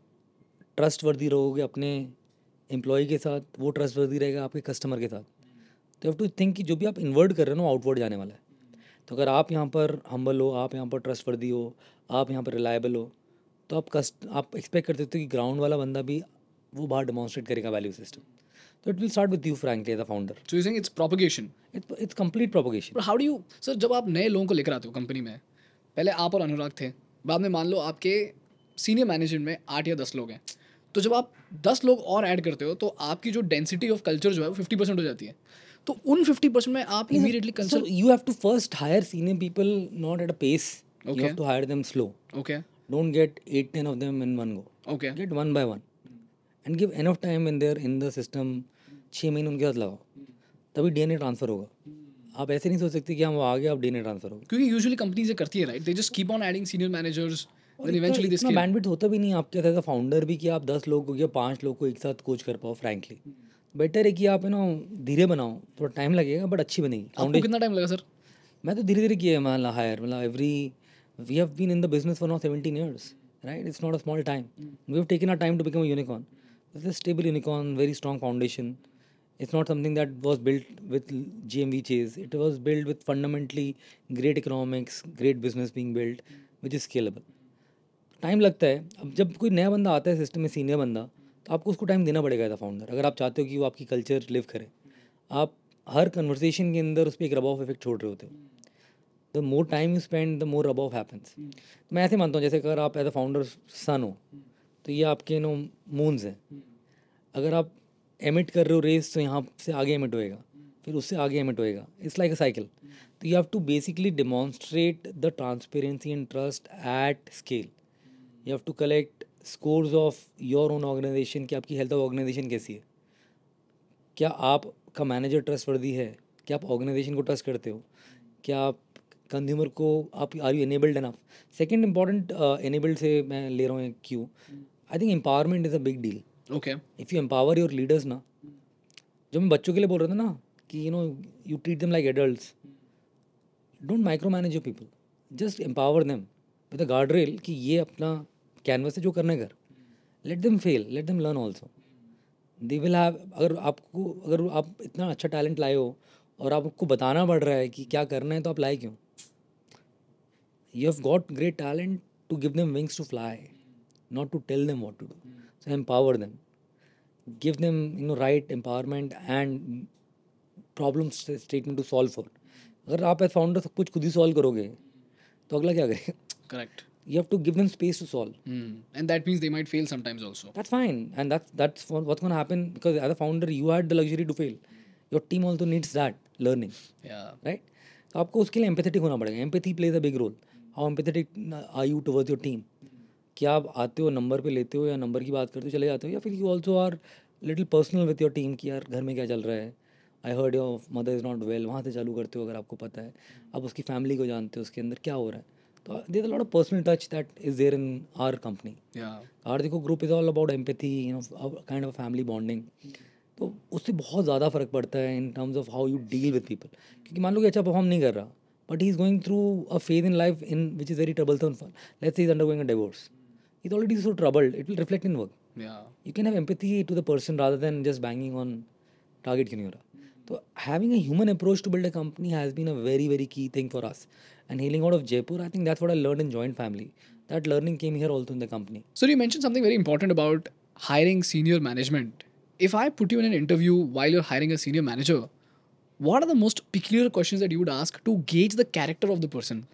ट्रस्ट वर्दी रहोगे अपने एम्प्लॉय के साथ वो ट्रस्ट वर्दी रहेगा आपके कस्टमर के साथ तो हैव टू थिंक कि जो भी आप इन्वर्ट कर रहे हो ना आउटवर्ड जाने वाला है तो अगर आप यहाँ पर हम्बल हो आप यहाँ पर ट्रस्ट वर्दी हो आप यहाँ पर रिलायबल हो तो आप कस्ट आप एक्सपेक्ट करते हो कि ग्राउंड वाला बंदा भी वो बाहर डेमोस्ट्रेट करेगा वैल्यू सिस्टम तो it will start with you frankly as a founder so you saying it's propagation it's complete propagation how do you sir जब आप नए लोगों को लेकर आते हो कंपनी में पहले आप और अनुराग थे बाद में मान लो आपके सीनियर मैनेजमेंट में आठ या दस लोग हैं तो जब आप दस लोग और ऐड करते हो तो आपकी जो डेंसिटी ऑफ कल्चर जो है वो फिफ्टी परसेंट हो जाती है तो उन फिफ्टी परसेंट में आप immediately consult you have to first hire senior people not at a pace you have to hire them slow okay don't get at ten of them in one go okay get one by one and give enough time in there in the system छः महीने उनके साथ लगाओ तभी D transfer होगा आप ऐसे नहीं सोच सकते कि हम आगे आप डी ट्रांसफर हो क्योंकि यूजुअली कंपनीज करती है right they just keep on adding senior managers eventually this bandwidth होता भी नहीं आपके साथ फाउंडर भी कि आप दस लोग को या पाँच लोग को एक साथ कोच कर पाओ फ्रैंकली बेटर है कि आप ना धीरे बनाओ थोड़ा टाइम लगेगा बट अच्छी बनेगी आपको कितना टाइम लगा सर मैं तो धीरे धीरे किया है मतलब हायर मतलब every we have been in the business for now seventeen years right it's not a small time we have taken a time to become a unicorn this stable unicorn, very strong foundation. It's not something that was built with GMV chase. It was built with fundamentally great economics, great business being built, which is scalable. Time लगता है अब जब कोई नया बंदा आता है system में सीनियर बंदा तो आपको उसको टाइम देना पड़ेगा एज अ फाउंडर अगर आप चाहते हो कि वो आपकी कल्चर लिव करें आप हर कन्वर्सेशन के अंदर उस पर एक रब ऑफ इफेक्ट छोड़ रहे होते हो the more time you spend the more rub of happens मैं ऐसे मानता हूँ जैसे अगर आप एज अ फाउंडर सन हो तो ये आपके नो मून्स हैं अगर आप एमिट कर रहे हो रेस तो यहाँ से आगे एमिट होएगा फिर उससे आगे एमिट होएगा इट्स लाइक अ साइकिल तो you have to basically demonstrate the transparency and trust at scale you have to collect scores of your own organisation कि आपकी हेल्थ ऑफ ऑर्गेनाइजेशन कैसी है क्या आपका मैनेजर ट्रस्ट वर्दी है क्या आप ऑर्गेनाइजेशन को ट्रस्ट करते हो क्या आप कंज्यूमर को आप are you enabled enough second important enabled से मैं ले रहा हूँ cause I think empowerment is a big deal okay if you empower your leaders ना जो मैं बच्चों के लिए बोल रहा था ना कि you know you treat them like adult don't micro manage your people just empower them with a guardrail कि ये अपना कैनवस से जो करना है कर let them fail let them learn also they will have अगर आपको अगर आप इतना अच्छा टैलेंट लाए हो और आपको बताना पड़ रहा है कि क्या करना है तो आप लाए क्यों you have got great talent to give them wings to fly not to tell them what to do So empower them. Give them you know right empowerment and problem statement to solve for अगर आप as founder सब कुछ खुद ही solve करोगे तो अगला क्या करेगा correct you have to give them space to solve. Mm. And that means they might fail sometimes also. That's fine. And that's that's what's going to happen because as a founder, you had the luxury to fail. Your team also needs that learning. Yeah. Right? So, आपको उसके लिए empathetic होना पड़ेगा empathy plays a big role how empathetic are you towards your team क्या आप आते हो number पे लेते हो या नंबर की बात करते हो चले जाते हो या फिर you also are little personal with your team की यार घर में क्या चल रहा है I heard your mother is not well वहाँ से चालू करते हो अगर आपको पता है आप उसकी फैमिली को जानते हो उसके अंदर क्या हो रहा है तो they lot of personal touch that is there in our company our देखो group is all about empathy you know kind of family bonding तो उससे बहुत ज़्यादा फ़र्क पड़ता है in terms of how you deal with people क्योंकि मान लो कि अच्छा परफॉर्म नहीं कर रहा but he is going through a phase in life in which is very trouble let's is under going a divorce he's already so troubled. It will reflect in work. Yeah. You can have empathy to the person rather than just banging on target Kinura. So having a human approach to build a company has been a very, very key thing for us. And hailing out of Jaipur, I think that's what I learned in joint family. That learning came here also in the company. So you mentioned something very important about hiring senior management. If I put you in an interview while you're hiring a senior manager, what are the most peculiar questions that you would ask to gauge the character of the person?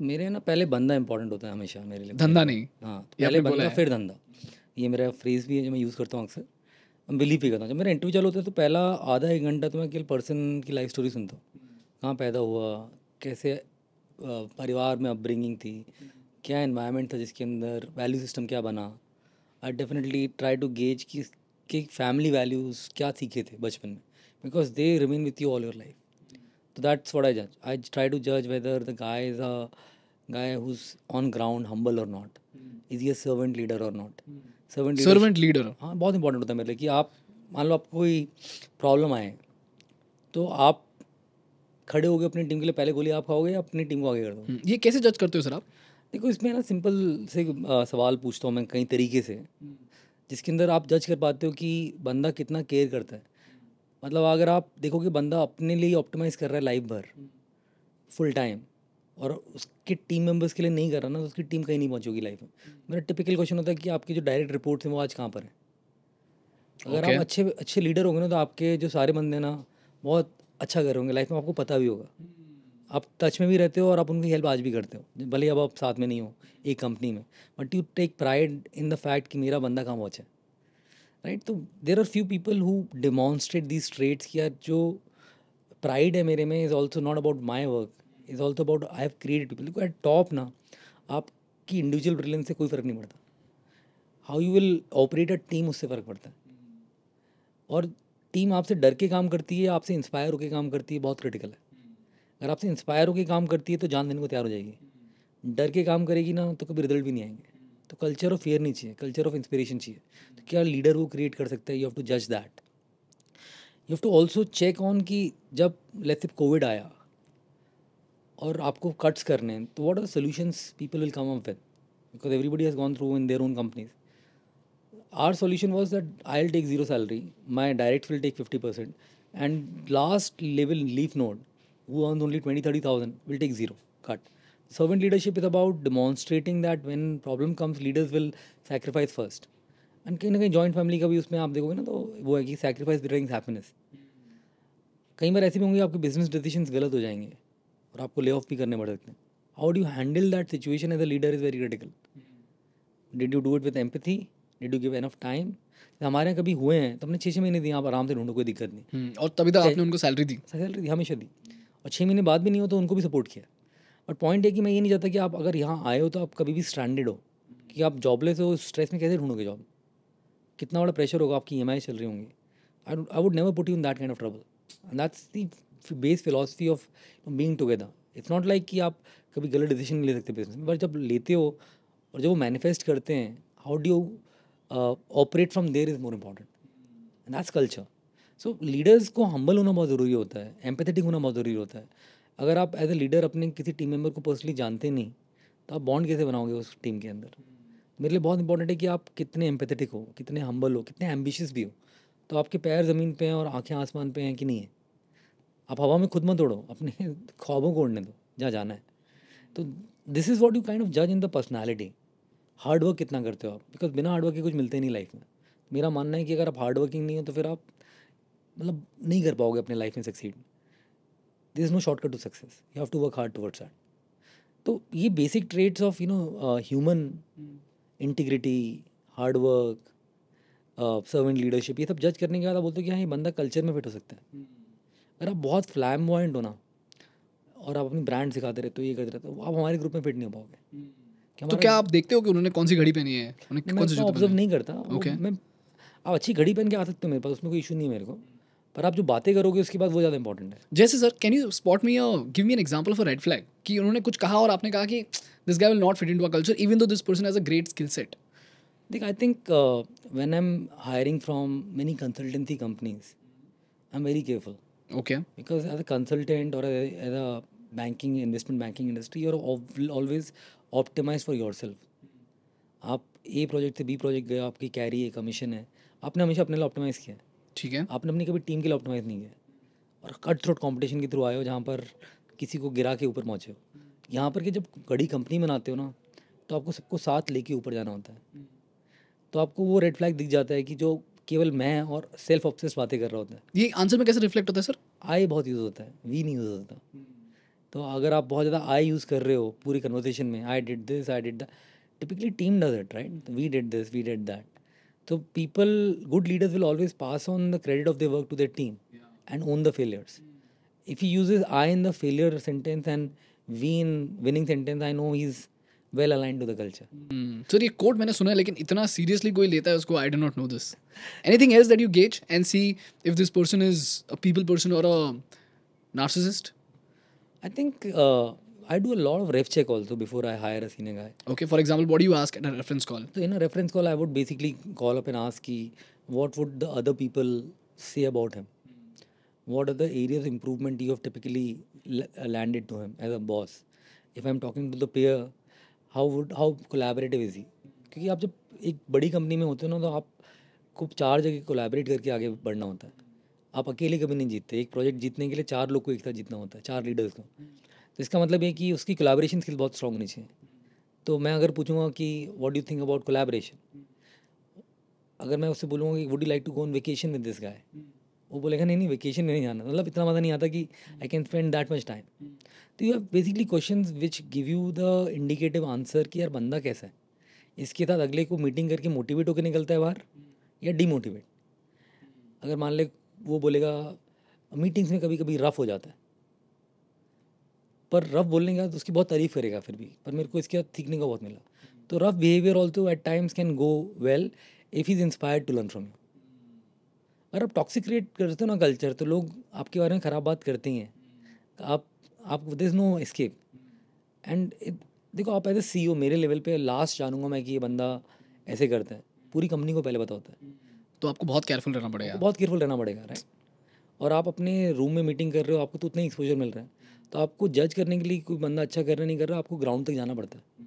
मेरे ना पहले बंदा important होता है हमेशा मेरे लिए धंधा नहीं हाँ तो पहले बंदा फिर धंधा ये मेरा फ्रेज भी है जो मैं यूज़ करता हूँ अक्सर बिलीव भी करता हूँ जब मेरा इंटरव्यू चालू होता है तो पहला आधा एक घंटा तो मैं केवल पर्सन की लाइफ स्टोरी सुनता हूँ कहाँ पैदा हुआ कैसे परिवार में अपब्रिंगिंग थी क्या इन्वायरमेंट था जिसके अंदर वैल्यू सिस्टम क्या बना I definitely try to gauge कि फैमिली वैल्यूज़ क्या सीखे थे बचपन में because they remain with you all your life So तो that's what I judge. I try to judge whether the guy is a guy who's on ground, humble or not. Mm. Is he a servant leader or not? Mm. Servant leader. Servant leader. हाँ बहुत important होता है मेरे लिए कि आप मान लो आपको कोई problem आए तो आप खड़े हो गए अपनी टीम के लिए पहले गोली आप खाओगे या अपनी टीम को आगे कर दो हम्म, ये कैसे जज करते हो सर आप देखो इसमें ना सिंपल से आ, सवाल पूछता हूँ मैं कई तरीके से हम्म। जिसके अंदर आप जज कर पाते हो कि बंदा कितना केयर करता है मतलब अगर आप देखो कि बंदा अपने लिए ऑप्टिमाइज कर रहा है लाइफ भर फुल टाइम हम्म। और उसके टीम मेंबर्स के लिए नहीं कर रहा ना तो उसकी टीम कहीं नहीं पहुंचेगी लाइफ में हम्म। मेरा टिपिकल क्वेश्चन होता है कि आपकी जो डायरेक्ट रिपोर्ट्स हैं वो आज कहाँ पर है अगर okay. आप अच्छे अच्छे लीडर होंगे ना तो आपके जो सारे बंदे ना बहुत अच्छा कर होंगे लाइफ में आपको पता भी होगा हम्म। आप टच में भी रहते हो और आप उनकी हेल्प आज भी करते हो भले अब आप साथ में नहीं हो एक कंपनी में but you take pride in the fact कि मेरा बंदा कहाँ पहुँचे राइट तो there are few people who demonstrate this traits की आर जो प्राइड है मेरे में is also not about my work is also about I have created people at top ना आपकी इंडिविजुअल ब्रिलियंस से कोई फ़र्क नहीं पड़ता how you will operate a team उससे फ़र्क पड़ता है और टीम आपसे डर के काम करती है आपसे इंस्पायर होकर काम करती है बहुत क्रिटिकल है अगर आपसे इंस्पायर होकर काम करती है तो जान देने को तैयार हो जाएगी डर के काम करेगी ना तो कभी रिजल्ट भी नहीं आएंगे तो कल्चर ऑफ फेयर नहीं चाहिए कल्चर ऑफ इंस्पिरेशन चाहिए तो क्या लीडर वो क्रिएट कर सकता है यू हैव टू जज that you have to also check on कि जब लेट्स से कोविड आया और आपको कट्स करने हैं तो what are solutions people will come up with because everybody has gone through in their own companies our solution was that I will take zero salary my direct will take fifty percent and last level leaf note वो earn only twenty thirty thousand will take zero cut servant leadership is about demonstrating that when problem comes leaders will sacrifice first and कहीं ना कहीं joint family का भी उसमें आप देखोगे ना तो वो है कि सेक्रीफाइस ब्रिंग्स हैप्पीनेस कई बार ऐसे भी होंगे आपके बिजनेस डिसीजन गलत हो जाएंगे और आपको ले ऑफ भी करने पड़ सकते हैं how do you handle that situation as a leader is very critical did you do it with empathy did you give enough time हमारे यहाँ कभी हुए हैं तो हमने छः छः महीने दिए आप आराम से ढूंढो कोई दिक्कत नहीं हम्म, और तभी तक आपने उनको सैलरी दी सैलरी दी हमेशा दी और छः महीने बाद भी नहीं हो तो उनको भी सपोर्ट किया बट पॉइंट है कि मैं ये नहीं चाहता कि आप अगर यहाँ आए हो तो आप कभी भी स्टैंडर्ड हो कि आप जॉबलेस हो स्ट्रेस में कैसे ढूंढोगे जॉब कितना बड़ा प्रेशर होगा आपकी ई e चल रही होंगी I I would never put you in that kind of trouble and that's the base philosophy of being together it's not like कि आप कभी गलत डिसीजन नहीं ले सकते बिजनेस में बट जब लेते हो और जब वो मैनिफेस्ट करते हैं how do you operate from there is more important and that's culture so leaders को हम्बल होना बहुत ज़रूरी होता है एम्पेथेटिक होना बहुत ज़रूरी होता है अगर आप एज ए लीडर अपने किसी टीम मेम्बर को पर्सनली जानते नहीं तो आप बॉन्ड कैसे बनाओगे उस टीम के अंदर मेरे लिए बहुत इंपॉर्टेंट है कि आप कितने एम्पेथेटिक हो कितने हम्बल हो कितने एम्बिशियस भी हो तो आपके पैर ज़मीन पे हैं और आंखें आसमान पे हैं कि नहीं है आप हवा में खुद मत उड़ो अपने ख्वाबों को उड़ने दो जहाँ जाना है तो this is what you kind of जज इन द पर्सनैलिटी हार्डवर्क कितना करते हो आप बिकॉज बिना हार्डवर्क के कुछ मिलते नहीं लाइफ में मेरा मानना है कि अगर आप हार्डवर्किंग नहीं हो तो फिर आप मतलब नहीं कर पाओगे अपने लाइफ में succeed is no short cut to success you have to work hard towards that तो ये basic traits of you know human integrity hard work servant leadership ये सब जज करने के बाद आप बोलते हो कि हाँ ये बंदा कल्चर में फिट हो सकता है hmm. अगर आप बहुत फ्लैम पॉइंट हो ना और आप अपनी ब्रांड सिखाते रहते हो ये करते रहते हो आप हमारे ग्रुप में फिट नहीं हो पाओगे hmm. क्या तो क्या आप देखते हो कि उन्होंने कौन सी घड़ी पहनी है उन्हें कौन सी ऑब्जर्व तो नहीं करता okay. मैं आप अच्छी घड़ी पहन के आ सकते हो मेरे पास उसमें कोई इशू नहीं है मेरे को पर आप जो बातें करोगे उसके बाद वो ज़्यादा इंपॉर्टेंट है जैसे sir can you spot me give me an example for red flag कि उन्होंने कुछ कहा और आपने कहा कि this guy will not fit into culture even though this person as a great skill set देख I think when I am hiring from many consultancy companies I am very careful okay because as a consultant और as a banking investment banking industry और always optimise for your आप A project से B project गए आपकी carry है commission है आपने हमेशा अपने लिए ऑप्टिमाइज़ किया है ठीक है आपने अपनी कभी टीम के लिए ऑप्टिमाइज नहीं किया और कट थ्रोट कॉम्पिटिशन के थ्रू आए हो जहाँ पर किसी को गिरा के ऊपर पहुँचे हो यहाँ पर कि जब कड़ी कंपनी में आते हो ना तो आपको सबको साथ लेके ऊपर जाना होता है तो आपको वो रेड फ्लैग दिख जाता है कि जो केवल मैं और सेल्फ ऑब्सेस बातें कर रहा होता है ये आंसर में कैसे रिफ्लेक्ट होता है सर आई बहुत यूज़ होता है वी नहीं यूज़ होता तो अगर आप बहुत ज़्यादा आई यूज़ कर रहे हो पूरी कन्वर्सेशन में I did this I did that typically team does it right we did this we did that So people, good leaders will always pass on the credit of their work to their team and own the failures. Hmm. If he uses I in the failure sentence and we in winning sentence, I know he's well aligned to the culture. Mm. So the quote I have heard, but seriously I do not know this. Anything else that you gauge and see if this person is a people person or a narcissist? I think uh, I do a lot of ref check also before I hire a senior guy. Okay, for example, what do you ask at a reference call? So in a reference call, I would basically call up and ask ki, what would the other people say about him? What are the areas of improvement you have typically landed to him as a boss? If I'm talking to the peer, how would how collaborative is he? क्योंकि आप जब एक बड़ी company में होते हो ना तो आप खूब चार जगह कोलैबोरेट करके आगे बढ़ना होता है आप अकेले कभी नहीं जीतते एक प्रोजेक्ट जीतने के लिए चार लोग को एक साथ जीतना होता है चार लीडर्स को तो इसका मतलब ये कि उसकी कोलाब्रेशन स्किल बहुत स्ट्रॉग होनी चाहिए तो मैं अगर पूछूंगा कि what do think about collaboration अगर मैं उससे बोलूँगा कि would you like to go on vacation with this guy वो बोलेगा नहीं नहीं वेकेशन में नहीं जाना मतलब इतना मज़ा नहीं आता कि I can spend that much time तो you have basically question which give you the indicative answer कि यार बंदा कैसा है इसके साथ अगले को मीटिंग करके मोटिवेट होकर निकलता है बाहर या डीमोटिवेट अगर मान ले वो बोलेगा मीटिंग्स में कभी कभी रफ हो जाता है पर रफ बोलने के बाद उसकी बहुत तारीफ करेगा फिर भी पर मेरे को इसके बाद सीखने का बहुत मिला तो rough behaviour also at times can go well if is inspired to learn from you अगर आप टॉक्सिक क्रिएट करते हो ना कल्चर तो लोग आपके बारे में ख़राब बात करते हैं आप आप there is no escape and देखो आप एज ए सी मेरे लेवल पे लास्ट जानूंगा मैं कि ये बंदा ऐसे करता है पूरी कंपनी को पहले बताता है तो आपको बहुत केयरफुल रहना पड़ेगा बहुत केयरफुल रहना पड़ेगा राइट और आप अपने रूम में मीटिंग कर रहे हो आपको तो उतना ही एक्सपोजर मिल रहा है तो आपको जज करने के लिए कोई बंदा अच्छा कर रहा नहीं कर रहा आपको ग्राउंड तक जाना पड़ता है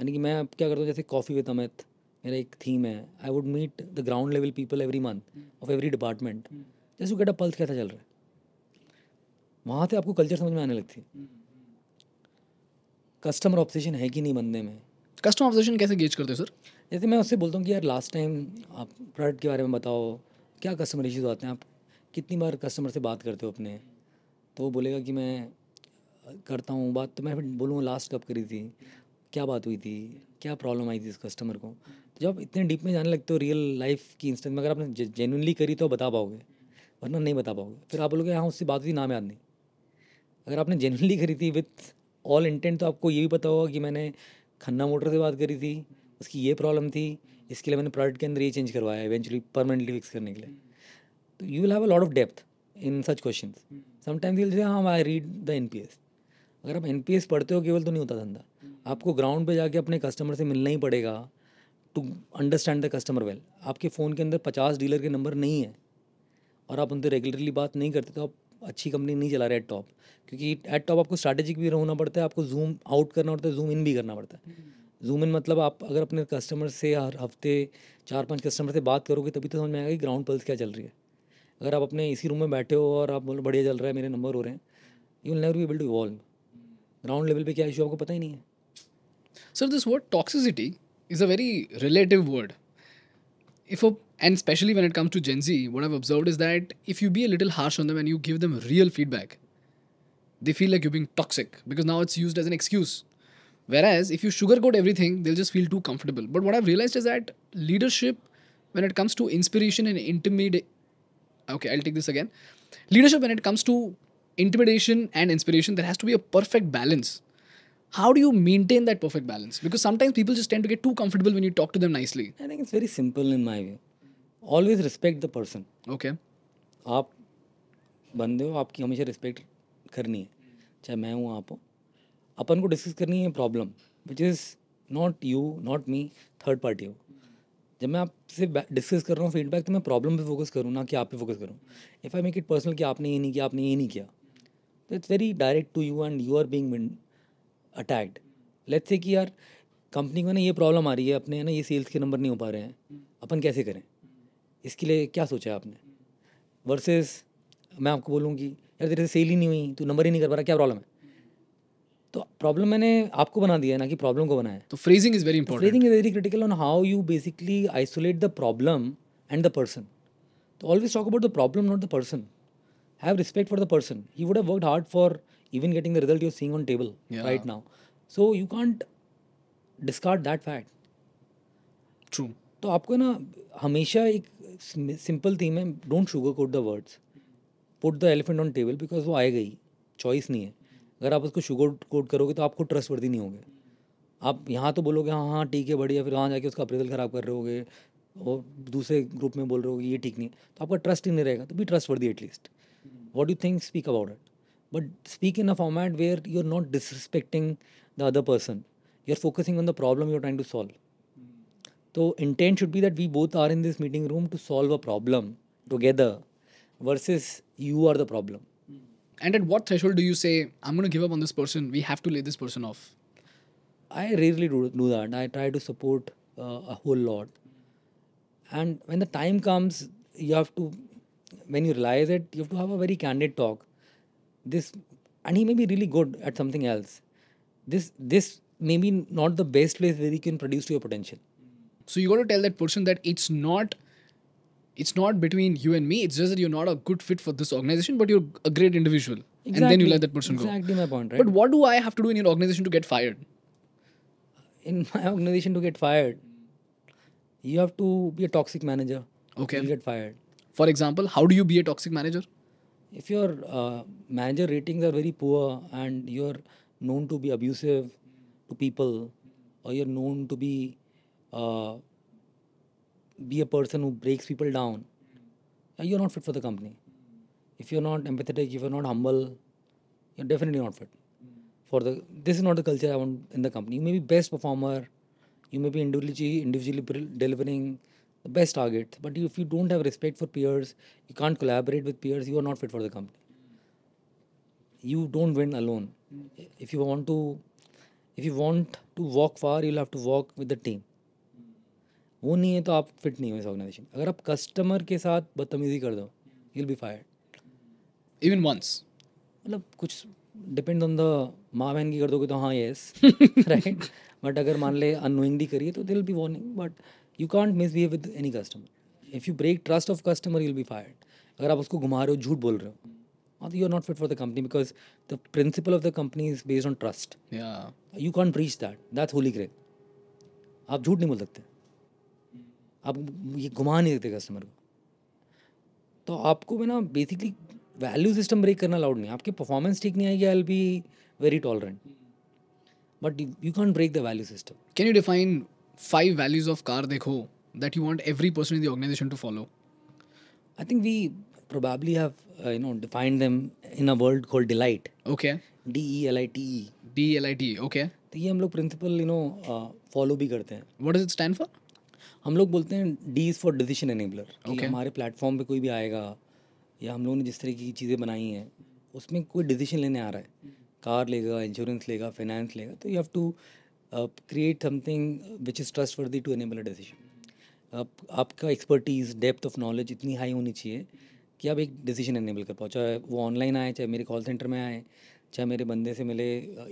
यानी कि मैं अब क्या करता हूँ जैसे कॉफ़ी विद अमित मेरा एक थीम है I would meet the ground level people every month of every department जैसे गेट अ पल्स कैसा चल रहा है वहाँ से आपको कल्चर समझ में आने लगती है कस्टमर ऑब्सेशन है कि नहीं बंदे में कस्टमर ऑब्सेशन कैसे गेज करते हो सर जैसे मैं उससे बोलता हूँ कि यार लास्ट टाइम आप प्रोडक्ट के बारे में बताओ क्या कस्टमर इश्यूज आते हैं आप कितनी बार कस्टमर से बात करते हो अपने तो वो बोलेगा कि मैं करता हूँ बात तो मैं फिर बोलूँगा लास्ट कब करी थी क्या बात हुई थी क्या प्रॉब्लम आई थी इस कस्टमर को तो जब इतने डीप में जाने लगते हो रियल लाइफ की इंस्टेंस में अगर आपने जेनुनली करी तो बता पाओगे वरना नहीं बता पाओगे फिर आप बोलोगे हाँ उससे बात हुई नाम याद नहीं अगर आपने जेनुअनली करी थी विथ ऑल इंटेंट तो आपको ये भी पता होगा कि मैंने खन्ना मोटर से बात करी थी उसकी ये प्रॉब्लम थी इसके लिए मैंने प्रोडक्ट के अंदर ये चेंज करवाया इवेंचुअली परमानेंटली फिक्स करने के लिए तो you will have a lot of depth in such question sometimes will say हाँ I read the N P S अगर आप एन पढ़ते हो केवल तो नहीं होता धंधा आपको ग्राउंड पे जाके अपने कस्टमर से मिलना ही पड़ेगा to understand the customer well आपके फ़ोन के अंदर पचास डीलर के नंबर नहीं है और आप उनसे रेगुलरली बात नहीं करते तो आप अच्छी कंपनी नहीं चला रहे एट टॉप क्योंकि एट टॉप आपको स्ट्रैटेजिक भी होना पड़ता है आपको जूम आउट करना पड़ता है जूम इन भी करना पड़ता है जूम इन मतलब आप अगर अपने कस्टमर से हर हफ्ते चार पांच कस्टमर से बात करोगे तभी तो समझ में आएगा कि ग्राउंड पल्स क्या चल रही है अगर आप अपने इसी रूम में बैठे हो और आप बोलो बढ़िया चल रहा है मेरे नंबर हो रहे हैं you will never be able to evolve ground level पे क्या इशू आपको पता ही नहीं है sir this word toxicity is a very relative word if a, and especially when it comes to Gen Z, what I've observed is that if you be a little harsh on them and you give them real feedback, they feel like you're being toxic because now it's used as an excuse. Whereas if you sugarcoat everything, they'll just feel too comfortable. But what I've realized is that leadership, when it comes to inspiration and intimidate, okay, I'll take this again. Leadership, when it comes to intimidation and inspiration, there has to be a perfect balance. How do you maintain that perfect balance? Because sometimes people just tend to get too comfortable when you talk to them nicely. I think it's very simple in my view. Always respect the person. okay. aap bande ho aapki hamesha respect karni hai chahe main hu aap ho अपन को discuss करनी है problem which is not you not me third party हो जब मैं आपसे discuss कर रहा हूँ फीडबैक तो मैं प्रॉब्लम पे फोकस करूँ ना कि आप पे फोकस करूँ if I make it personal कि आपने ये नहीं किया आपने ये नहीं किया तो it's very direct to you and you are being attacked let's say कि यार कंपनी को ना ये प्रॉब्लम आ रही है अपने ना ये सेल्स के नंबर नहीं हो पा रहे हैं अपन कैसे करें इसके लिए क्या सोचा है आपने वर्सेस मैं आपको बोलूँगी यार तेरे से सेल ही नहीं हुई तू नंबर ही नहीं कर पा रहा क्या प्रॉब्लम है तो प्रॉब्लम मैंने आपको बना दिया है ना कि प्रॉब्लम को बनाया तो phrasing is very important phrasing is very critical on how you basically isolate the problem and the person तो always talk about the problem not the person have respect for the person. He would have worked hard for even getting the result you're seeing on table yeah. right now. So you can't discard that fact. True. तो आपको ना हमेशा एक simple theme है don't sugar coat the words put the elephant on table because वो आएगा ही choice नहीं है अगर आप उसको शुगर कोट करोगे तो आपको खुद ट्रस्ट वर्दी नहीं होगे आप यहाँ तो बोलोगे हाँ हाँ ठीक है बढ़िया फिर वहाँ जाके उसका अप्रेजल ख़राब कर रहे होगे और दूसरे ग्रुप में बोल रहे होगे ये ठीक नहीं तो आपका ट्रस्ट ही नहीं रहेगा तो भी trustworthy at least what do you think speak about it but speak in a format where you're not disrespecting the other person you're focusing on the problem you're trying to solve so intent should be that we both are in this meeting room to solve a problem together versus you are the problem and at what threshold do you say i'm going to give up on this person we have to lay this person off i rarely do, do that i try to support uh, a whole lot and when the time comes you have to when you realize it, you have to have a very candid talk. This, and he may be really good at something else. This, this may be not the best place where he can produce to your potential. So you got to tell that person that it's not, it's not between you and me. It's just that you're not a good fit for this organization, but you're a great individual. Exactly. And then you let that person exactly go. Exactly my point, right? But what do I have to do in your organization to get fired? In my organization to get fired, you have to be a toxic manager. Okay. You get fired. For example, how do you be a toxic manager? If your uh, manager ratings are very poor and you're known to be abusive to people, or you're known to be uh, be a person who breaks people down, uh, you're not fit for the company. If you're not empathetic, if you're not humble, you're definitely not fit for the. This is not the culture I want in the company. You may be best performer, you may be individually individually delivering the best target. But if you don't have respect for peers, you can't collaborate with peers, you are not fit for the company. You don't win alone. If you want to if you want to walk far, you'll have to walk with the team. वो नहीं है तो आप fit नहीं हो इस organisation अगर आप कस्टमर के साथ बदतमीजी कर दो you be fired even once मतलब कुछ डिपेंड ऑन द माँ बहन की कर दोगे तो हाँ येस राइट बट अगर मान ले अनोइंगली करिए तो दिल be warning but you can't misbehave with any customer if you break trust of customer you'll be fired अगर आप उसको घुमा रहे हो झूठ बोल रहे हो you are not fit for the company because the principle of the company is based on trust you can't reach that that. Holy great आप झूठ नहीं बोल सकते आप ये घुमा नहीं सकते कस्टमर को तो आपको मैं ना बेसिकली वैल्यू सिस्टम ब्रेक करना अलाउड नहीं आपकी परफॉर्मेंस ठीक नहीं आएगी I'll be very tolerant but you can't break the value system can you define five values of car dekho that you want every person in the organization to follow? I think we probably have uh, you know defined them in a word called delight. Okay. D E L I T E. D E L I T E. Okay. तो ये हम लोग principle you know follow भी करते हैं what does it stand for हम लोग बोलते हैं D is for decision enabler कि हमारे प्लेटफॉर्म पे कोई भी आएगा या हम लोगों ने जिस तरीके की चीज़ें बनाई हैं उसमें कोई डिसीजन लेने आ रहा है कार लेगा इंश्योरेंस लेगा फाइनेंस लेगा तो you have to create something which is trust for the to enable a decision आप आपका एक्सपर्टीज़ डेप्थ ऑफ नॉलेज इतनी हाई होनी चाहिए कि आप एक डिसीजन एनेबल कर पाओ चाहे वो ऑनलाइन आए चाहे मेरे कॉल सेंटर में आए चाहे मेरे बंदे से मिले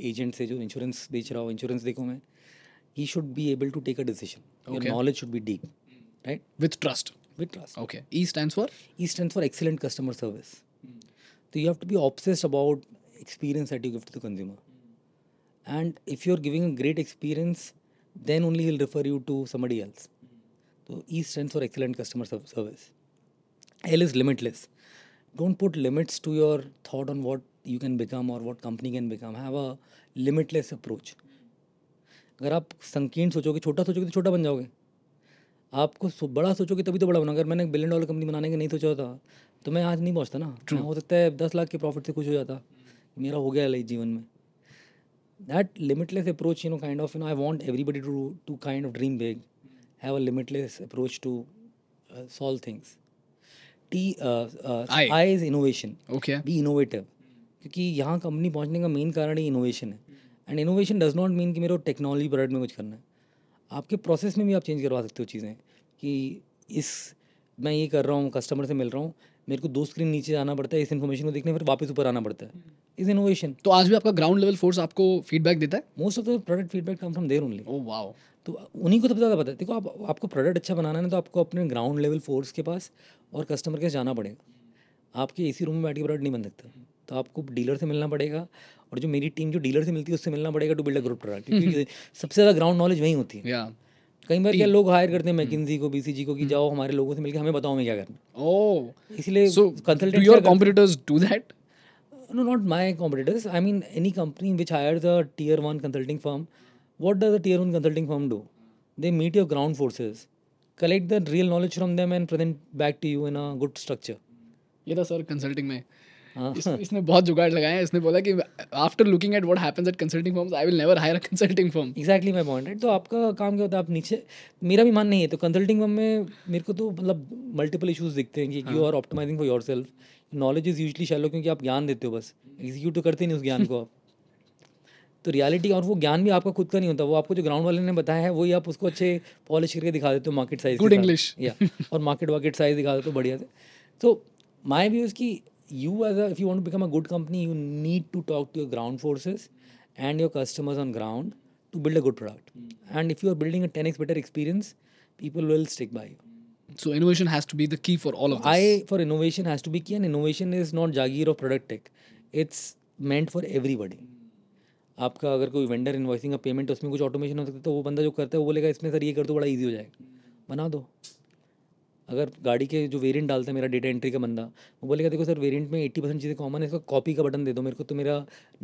एजेंट uh, से जो इंश्योरेंस बेच रहा हो इंश्योरेंस देखूँ मैं he should be able to take a decision knowledge should be deep right with trust with trust okay E stand for E stand for excellent customer service तो you have to be obsessed about experience at you gift to consumer and if you are giving a great experience then only will refer you to somebody else तो E stand for excellent customer service L is limitless don't put limits to your thought on what you can become और what company can become have a limitless approach अगर आप संकीर्ण सोचोगे छोटा सोचोगे तो छोटा बन जाओगे आपको सो, बड़ा सोचोगे तभी तो बड़ा बना अगर मैंने एक बिलियन डॉलर कंपनी बनाने के नहीं सोचा था तो मैं आज नहीं पहुँचता ना हो सकता है दस लाख के प्रॉफिट से कुछ हो जाता मेरा हो गया e जीवन में that limitless approach you know kind of you know i want everybody to to kind of dream big have a limitless approach to uh, solve things t uh, uh, I. I is innovation okay be innovative क्योंकि यहाँ company पहुँचने का main कारण ही innovation है and innovation does not mean कि मेरे को टेक्नोलॉजी प्रोडक्ट में कुछ करना है आपके प्रोसेस में भी आप चेंज करवा सकते हो चीज़ें कि इस मैं ये कर रहा हूँ कस्टमर से मिल रहा हूँ मेरे को दो स्क्रीन नीचे आना पड़ता है इस इन्फॉर्मेशन को देखने फिर वापस ऊपर आना पड़ता है इज इनोवेशन तो आज भी आपका ग्राउंड लेवल फोर्स आपको फीडबैक देता है most of the product feedback come from there only oh wow तो उन्हीं को तो ज़्यादा पता है देखो आप आपको प्रोडक्ट अच्छा बनाना है तो आपको अपने ग्राउंड लेवल फोर्स के पास और कस्टमर के पास जाना पड़ेगा आपके इसी रूम में बैठ के प्रोडक्ट नहीं बन सकता तो आपको डीलर से मिलना पड़ेगा और जो मेरी टीम जो डीलर से मिलती है उससे मिलना पड़ेगा to build a group product क्योंकि सबसे ज़्यादा ग्राउंड नॉलेज वहीं होती है कई बार क्या लोग हायर करते हैं मैकिंजी को बीसीजी को कि जाओ हमारे लोगों से मिलकर हमें बताओ हमें क्या करना ओह इसलिए consultant your competitors do that no not my competitors i mean any company which hires a tier 1 consulting firm what does a tier 1 consulting firm do they meet your ground forces collect the real knowledge from them and present back to you in a good structure ये था sir consulting में हाँ। इसने बहुत जुगाड़ लगाए हैं इसने बोला कि after looking at what happens at consulting firms I will never hire a consulting firm exactly my point तो आपका काम क्या होता है आप नीचे मेरा भी मान नहीं है तो कंसल्टिंग फर्म में मेरे को तो मतलब मल्टीपल इशूज दिखते हैं कि you are optimizing for yourself knowledge is usually shallow क्योंकि आप ज्ञान देते हो बस एग्जीक्यूट तो करते नहीं उस ज्ञान को आप तो रियलिटी और वो ज्ञान भी आपका खुद का नहीं होता वो आपको जो ग्राउंड वाले ने बताया है वही आप उसको अच्छे पॉलिश करके दिखा देते हो मार्केट साइज गुड इंग्लिश या और मार्केट वार्केट साइज दिखा देते हो बढ़िया से तो माई भी उसकी you as a if you want to become a good company you need to talk to your ground forces and your customers on ground to build a good product mm. and if you are building a 10x better experience people will stick by you so innovation has to be the key for all of this. i for innovation has to be key and innovation is not jagir of product tech it's meant for everybody आपका अगर कोई vendor invoicing का payment उसमें कुछ automation हो सकता है तो वो बंदा जो करता है वो बोलेगा इसमें सर ये कर दो बड़ा इजी हो जाएगा बना दो अगर गाड़ी के जो वेरिएंट डालता है मेरा डेटा एंट्री का बंदा वो बोलेगा देखो सर वेरिएंट में एट्टी परसेंट चीज़ें कॉमन है इसका कॉपी का बटन दे दो मेरे को तो मेरा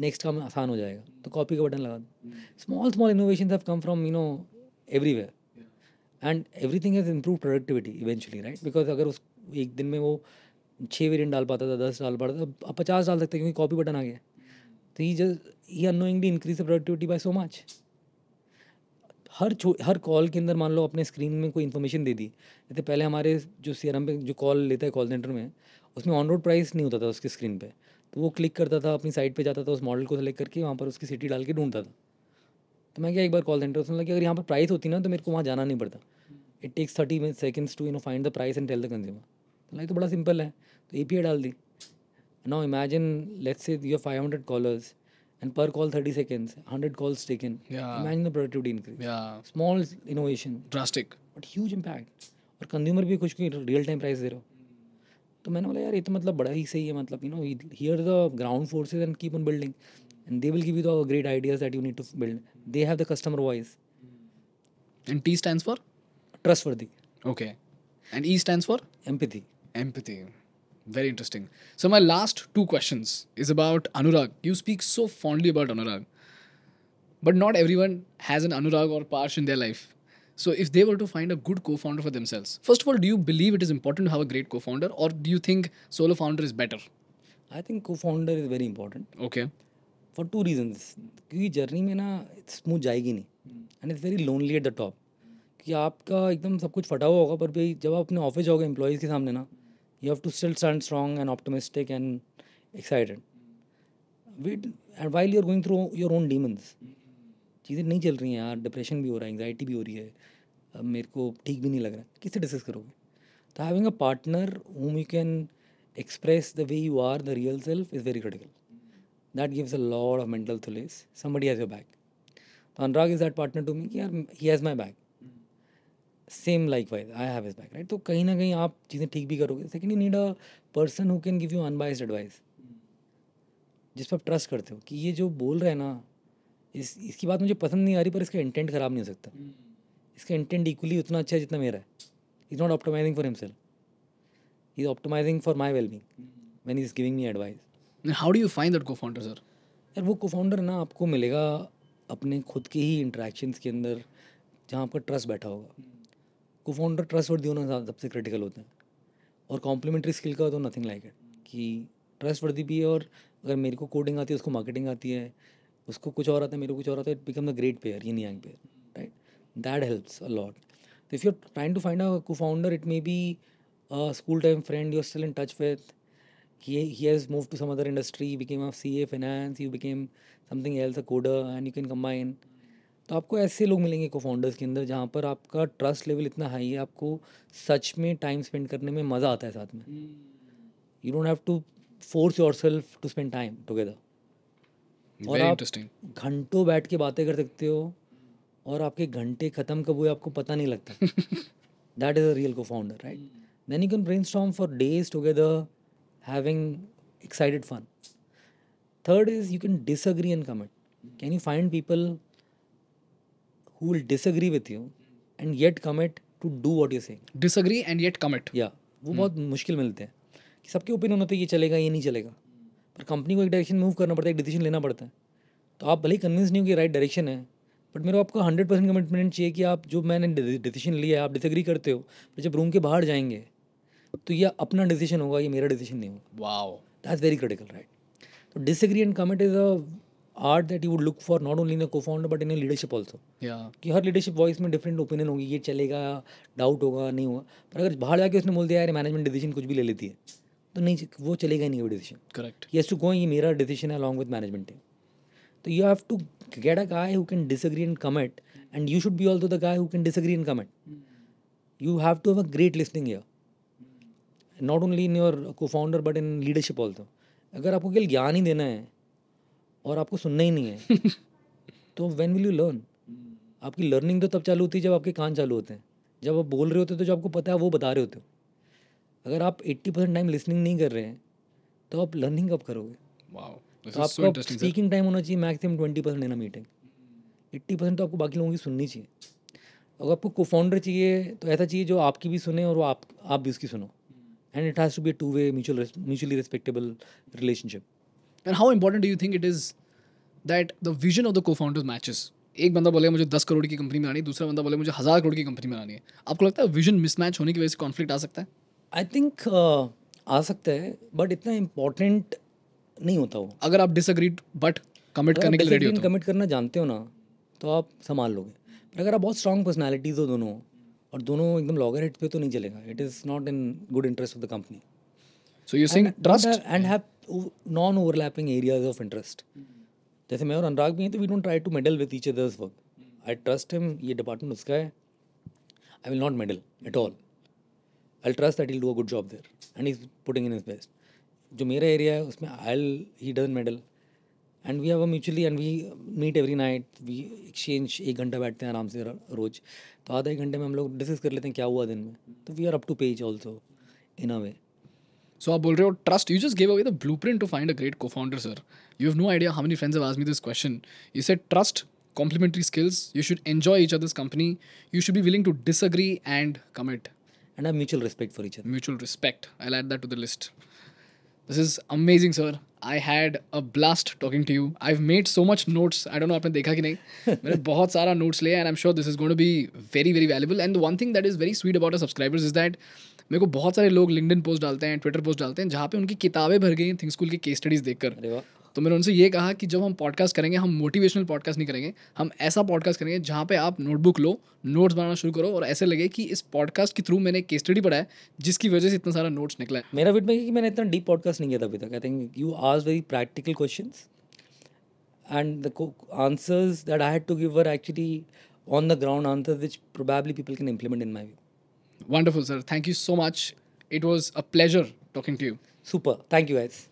नेक्स्ट काम आसान हो जाएगा तो कॉपी का बटन लगा दो small small innovation have come from you know everywhere and thing has improve productivity eventually right because अगर उस एक दिन में वो छः वेरियंट डाल पाता था दस डाल पाता था अब पचास डाल सकते क्योंकि कॉपी बटन आ गया तो ही जस्ट ही annoyingly increase the productivity by so much हर छो हर कॉल के अंदर मान लो अपने स्क्रीन में कोई इन्फॉर्मेशन दे दी जैसे पहले हमारे जो सी पे जो कॉल लेता है कॉल सेंटर में उसमें ऑन रोड प्राइस नहीं होता था उसके स्क्रीन पे तो वो क्लिक करता था अपनी साइट पे जाता था उस मॉडल को सेलेक्ट करके वहाँ पर उसकी सिटी डाल के ढूंढता था तो मैं क्या एक बार कॉल सेंटर उसने लगा अगर यहाँ पर प्राइस होती ना तो मेरे को वहाँ जाना नहीं पड़ता it takes thirty minute seconds to you know find the price and tell the consumer तो लाइक तो बड़ा सिंपल है तो ए डाल दी now imagine let's say you five hundred callers and per call 30 seconds 100 calls taken yeah. imagine the productivity increase yeah. small innovation drastic but huge impact और consumer भी खुश रियल टाइम प्राइस दे रहे हो तो मैंने बोला यार ये तो मतलब बड़ा ही सही है मतलब you know hear the ground forces and keep on building and they will give you the great ideas that you need to build they have the customer voice and T stands for trust for the okay and E stands for empathy empathy Very interesting. So my last two questions is about Anurag. You speak so fondly about Anurag, but not everyone has an Anurag or Parsh in their life. So if they were to find a good co-founder for themselves, first of all, do you believe it is important to have a great co-founder, or do you think solo founder is better? I think co-founder is very important. Okay. For two reasons, क्योंकि journey में ना smooth जाएगी nahi, and it's very lonely at the top. कि आपका एकदम सब कुछ फटा हुआ होगा पर भाई जब आप अपने ऑफिस जाओगे एम्प्लॉयज़ के सामने ना you have to still stand strong and optimistic and excited we and while you're going through your own demons चीज़ें नहीं चल रही हैं यार डिप्रेशन भी हो रहा है एंगजाइटी भी हो रही है अब मेरे को ठीक भी नहीं लग रहा किससे डिस्कस करोगे तो having a partner home you can express the way you are the real self is very critical that gives a lot of mental थुलेस समबडी हैज़ योर बैक तो Anurag is that partner to me कि यार he has my back same likewise I have his back right तो कहीं ना कहीं आप चीज़ें ठीक भी करोगे second you need a person who can give you unbiased advice जिस पर आप ट्रस्ट करते हो कि ये जो बोल रहे हैं ना इस इसकी बात मुझे पसंद नहीं आ रही पर इसका इंटेंट ख़राब नहीं हो सकता mm. इसका इंटेंट इक्वली उतना अच्छा है जितना मेरा है is not optimizing for himself is optimizing for my wellbeing when is giving me advice how do you find that cofounder sir यार वो को फाउंडर ना आपको मिलेगा अपने खुद के ही इंट्रैक्शंस के अंदर जहाँ आपका ट्रस्ट बैठा होगा को ट्रस्ट वर्दी होना सबसे क्रिटिकल होता है और कॉम्प्लीमेंट्री स्किल का तो नथिंग लाइक इट कि वर्दी भी है और अगर मेरे को कोडिंग आती है उसको मार्केटिंग आती है उसको कुछ और आता है मेरे को कुछ और आता है it become the great pair in young pair right that helps a lot तो if you are trying to find a cofounder it may be school time friend you are still in touch with he, he has moved to some other industry, became a CA finance, you became something else, a coder, and you can combine तो आपको ऐसे लोग मिलेंगे को founders के अंदर जहाँ पर आपका ट्रस्ट लेवल इतना हाई है आपको सच में टाइम स्पेंड करने में मज़ा आता है साथ में you don't have to force yourself to spend time together और आप घंटों बैठ के बातें कर सकते हो और आपके घंटे ख़त्म कब हुए आपको पता नहीं लगता that is a real cofounder right then you can brainstorm for days together having excited fun third is you can disagree and commit can you find people who will disagree with you and yet commit to do what you say. Disagree and yet commit. Yeah, वो hmm. बहुत मुश्किल मिलते हैं कि सबके opinion होते हैं ये चलेगा ये नहीं चलेगा पर कंपनी को एक डायरेक्शन मूव करना पड़ता है एक डिसीजन लेना पड़ता है तो आप भले ही कन्विंस नहीं हो कि राइट डायरेक्शन है बट मेरे को आपका हंड्रेड परसेंट कमिटमेंट चाहिए कि आप जो मैंने डिसीजन लिया है आप डिसग्री करते हो पर जब रूम के बाहर जाएंगे तो ये अपना डिसीजन होगा ये मेरा डिसीजन नहीं होगा wow that's very critical right तो disagree and commit is a art that you would look for not only in a cofounder but in leadership also कि हर लीडरशिप वॉइस में डिफरेंट ओपिनियन होगी ये चलेगा doubt होगा नहीं होगा पर अगर बाहर जाके उसने बोल दिया यार मैनेजमेंट डिसीजन कुछ भी ले लेती है तो नहीं वो चलेगा नहीं वो decision correct yes to go ये मेरा डिसीजन है अलॉन्ग विद मैनेजमेंट टीम तो you have to get a guy who can disagree and commit and you should be also the guy who can disagree and commit you have to have a great listening ear not only in your cofounder but in leadership also अगर आपको केवल ज्ञान ही देना है और आपको सुनना ही नहीं है तो वेन विल यू लर्न आपकी लर्निंग तो तब चालू होती है जब आपके कान चालू होते हैं जब आप बोल रहे होते हो तो जो आपको पता है वो बता रहे होते हो अगर आप एट्टी परसेंट टाइम लिसनिंग नहीं कर रहे हैं तो आप लर्निंग कब करोगे तो आपका स्पीकिंग टाइम होना चाहिए maximum twenty percent in meeting eighty percent तो आपको बाकी लोगों की सुननी चाहिए अगर आपको को फाउंडर चाहिए तो ऐसा चाहिए जो आपकी भी सुने और वो आप आप भी उसकी सुनो and it has to be two way mutual mutually respectable relationship and how important do you think it is that the vision of the cofounder matches एक बंदा बोले मुझे दस करोड़ की कंपनी में आनी दूसरा बंदा बोले मुझे हज़ार करोड़ की कंपनी में आनी है आपको लगता है विजन मिसमैच होने की वजह से कॉन्फ्लिक्ट आ सकता है आई थिंक uh, आ सकता है बट इतना इम्पोर्टेंट नहीं होता वो अगर आप डिसअग्री बट कमिट करने के लिए रेडी कमिट तो। करना जानते हो ना तो आप संभाल लोगे पर अगर आप बहुत स्ट्रॉन्ग पर्सनैलिटीज़ हो दोनों और दोनों एकदम लॉगर हिट पे तो नहीं चलेगा it is not in good interest of the company so you sing trust and have non overlapping areas of interest जैसे मैं और अनुराग भी हैं तो we don't try to meddle with each others work I trust him ये department उसका है I will not meddle at all I trust that will do a good job there and his putting in his best जो मेरा area है उसमें I he doesn't meddle and we have a mutually and we meet every night we exchange एक घंटा बैठते हैं आराम से रोज तो आधा एक घंटे में हम लोग डिस्कस कर लेते हैं क्या हुआ दिन में तो we are up to page also in a way So i बोल रहे trust. You just gave away the blueprint to find a great co-founder, sir. You have no idea how many friends have asked me this question. You said trust, complementary skills you should enjoy each other's company you should be willing to disagree and commit and have mutual respect for each other mutual respect i'll add that to the list this is amazing sir i had a blast talking to you i've made so much notes i don't know aapne dekha ki nahi maine bahut sara notes liya and i'm sure this is going to be very very valuable and the one thing that is very sweet about our subscribers is that मेरे को बहुत सारे लोग LinkedIn post डालते हैं Twitter post डालते हैं जहाँ पे उनकी किताबें भर गई हैं थिंक स्कूल की केस स्टडीज़ देखकर तो मैंने उनसे ये कहा कि जब हम पॉडकास्ट करेंगे हम मोटिवेशनल पॉडकास्ट नहीं करेंगे हम ऐसा पॉडकास्ट करेंगे जहाँ पे आप नोटबुक लो नोट्स बनाना शुरू करो और ऐसे लगे कि इस पॉडकास्ट के थ्रू मैंने केस स्टडी पढ़ा है जिसकी वजह से इतना सारा नोट्स निकला है मेरा विट में कि मैंने इतना डीप पॉडकास्ट नहीं किया था अभी तक आई थिंक यू आज very practical question and the answers that I had to give were actually on the ground answer which probably people can implement in my view Wonderful, sir. Thank you so much. It was a pleasure talking to you. Super. Thank you, guys.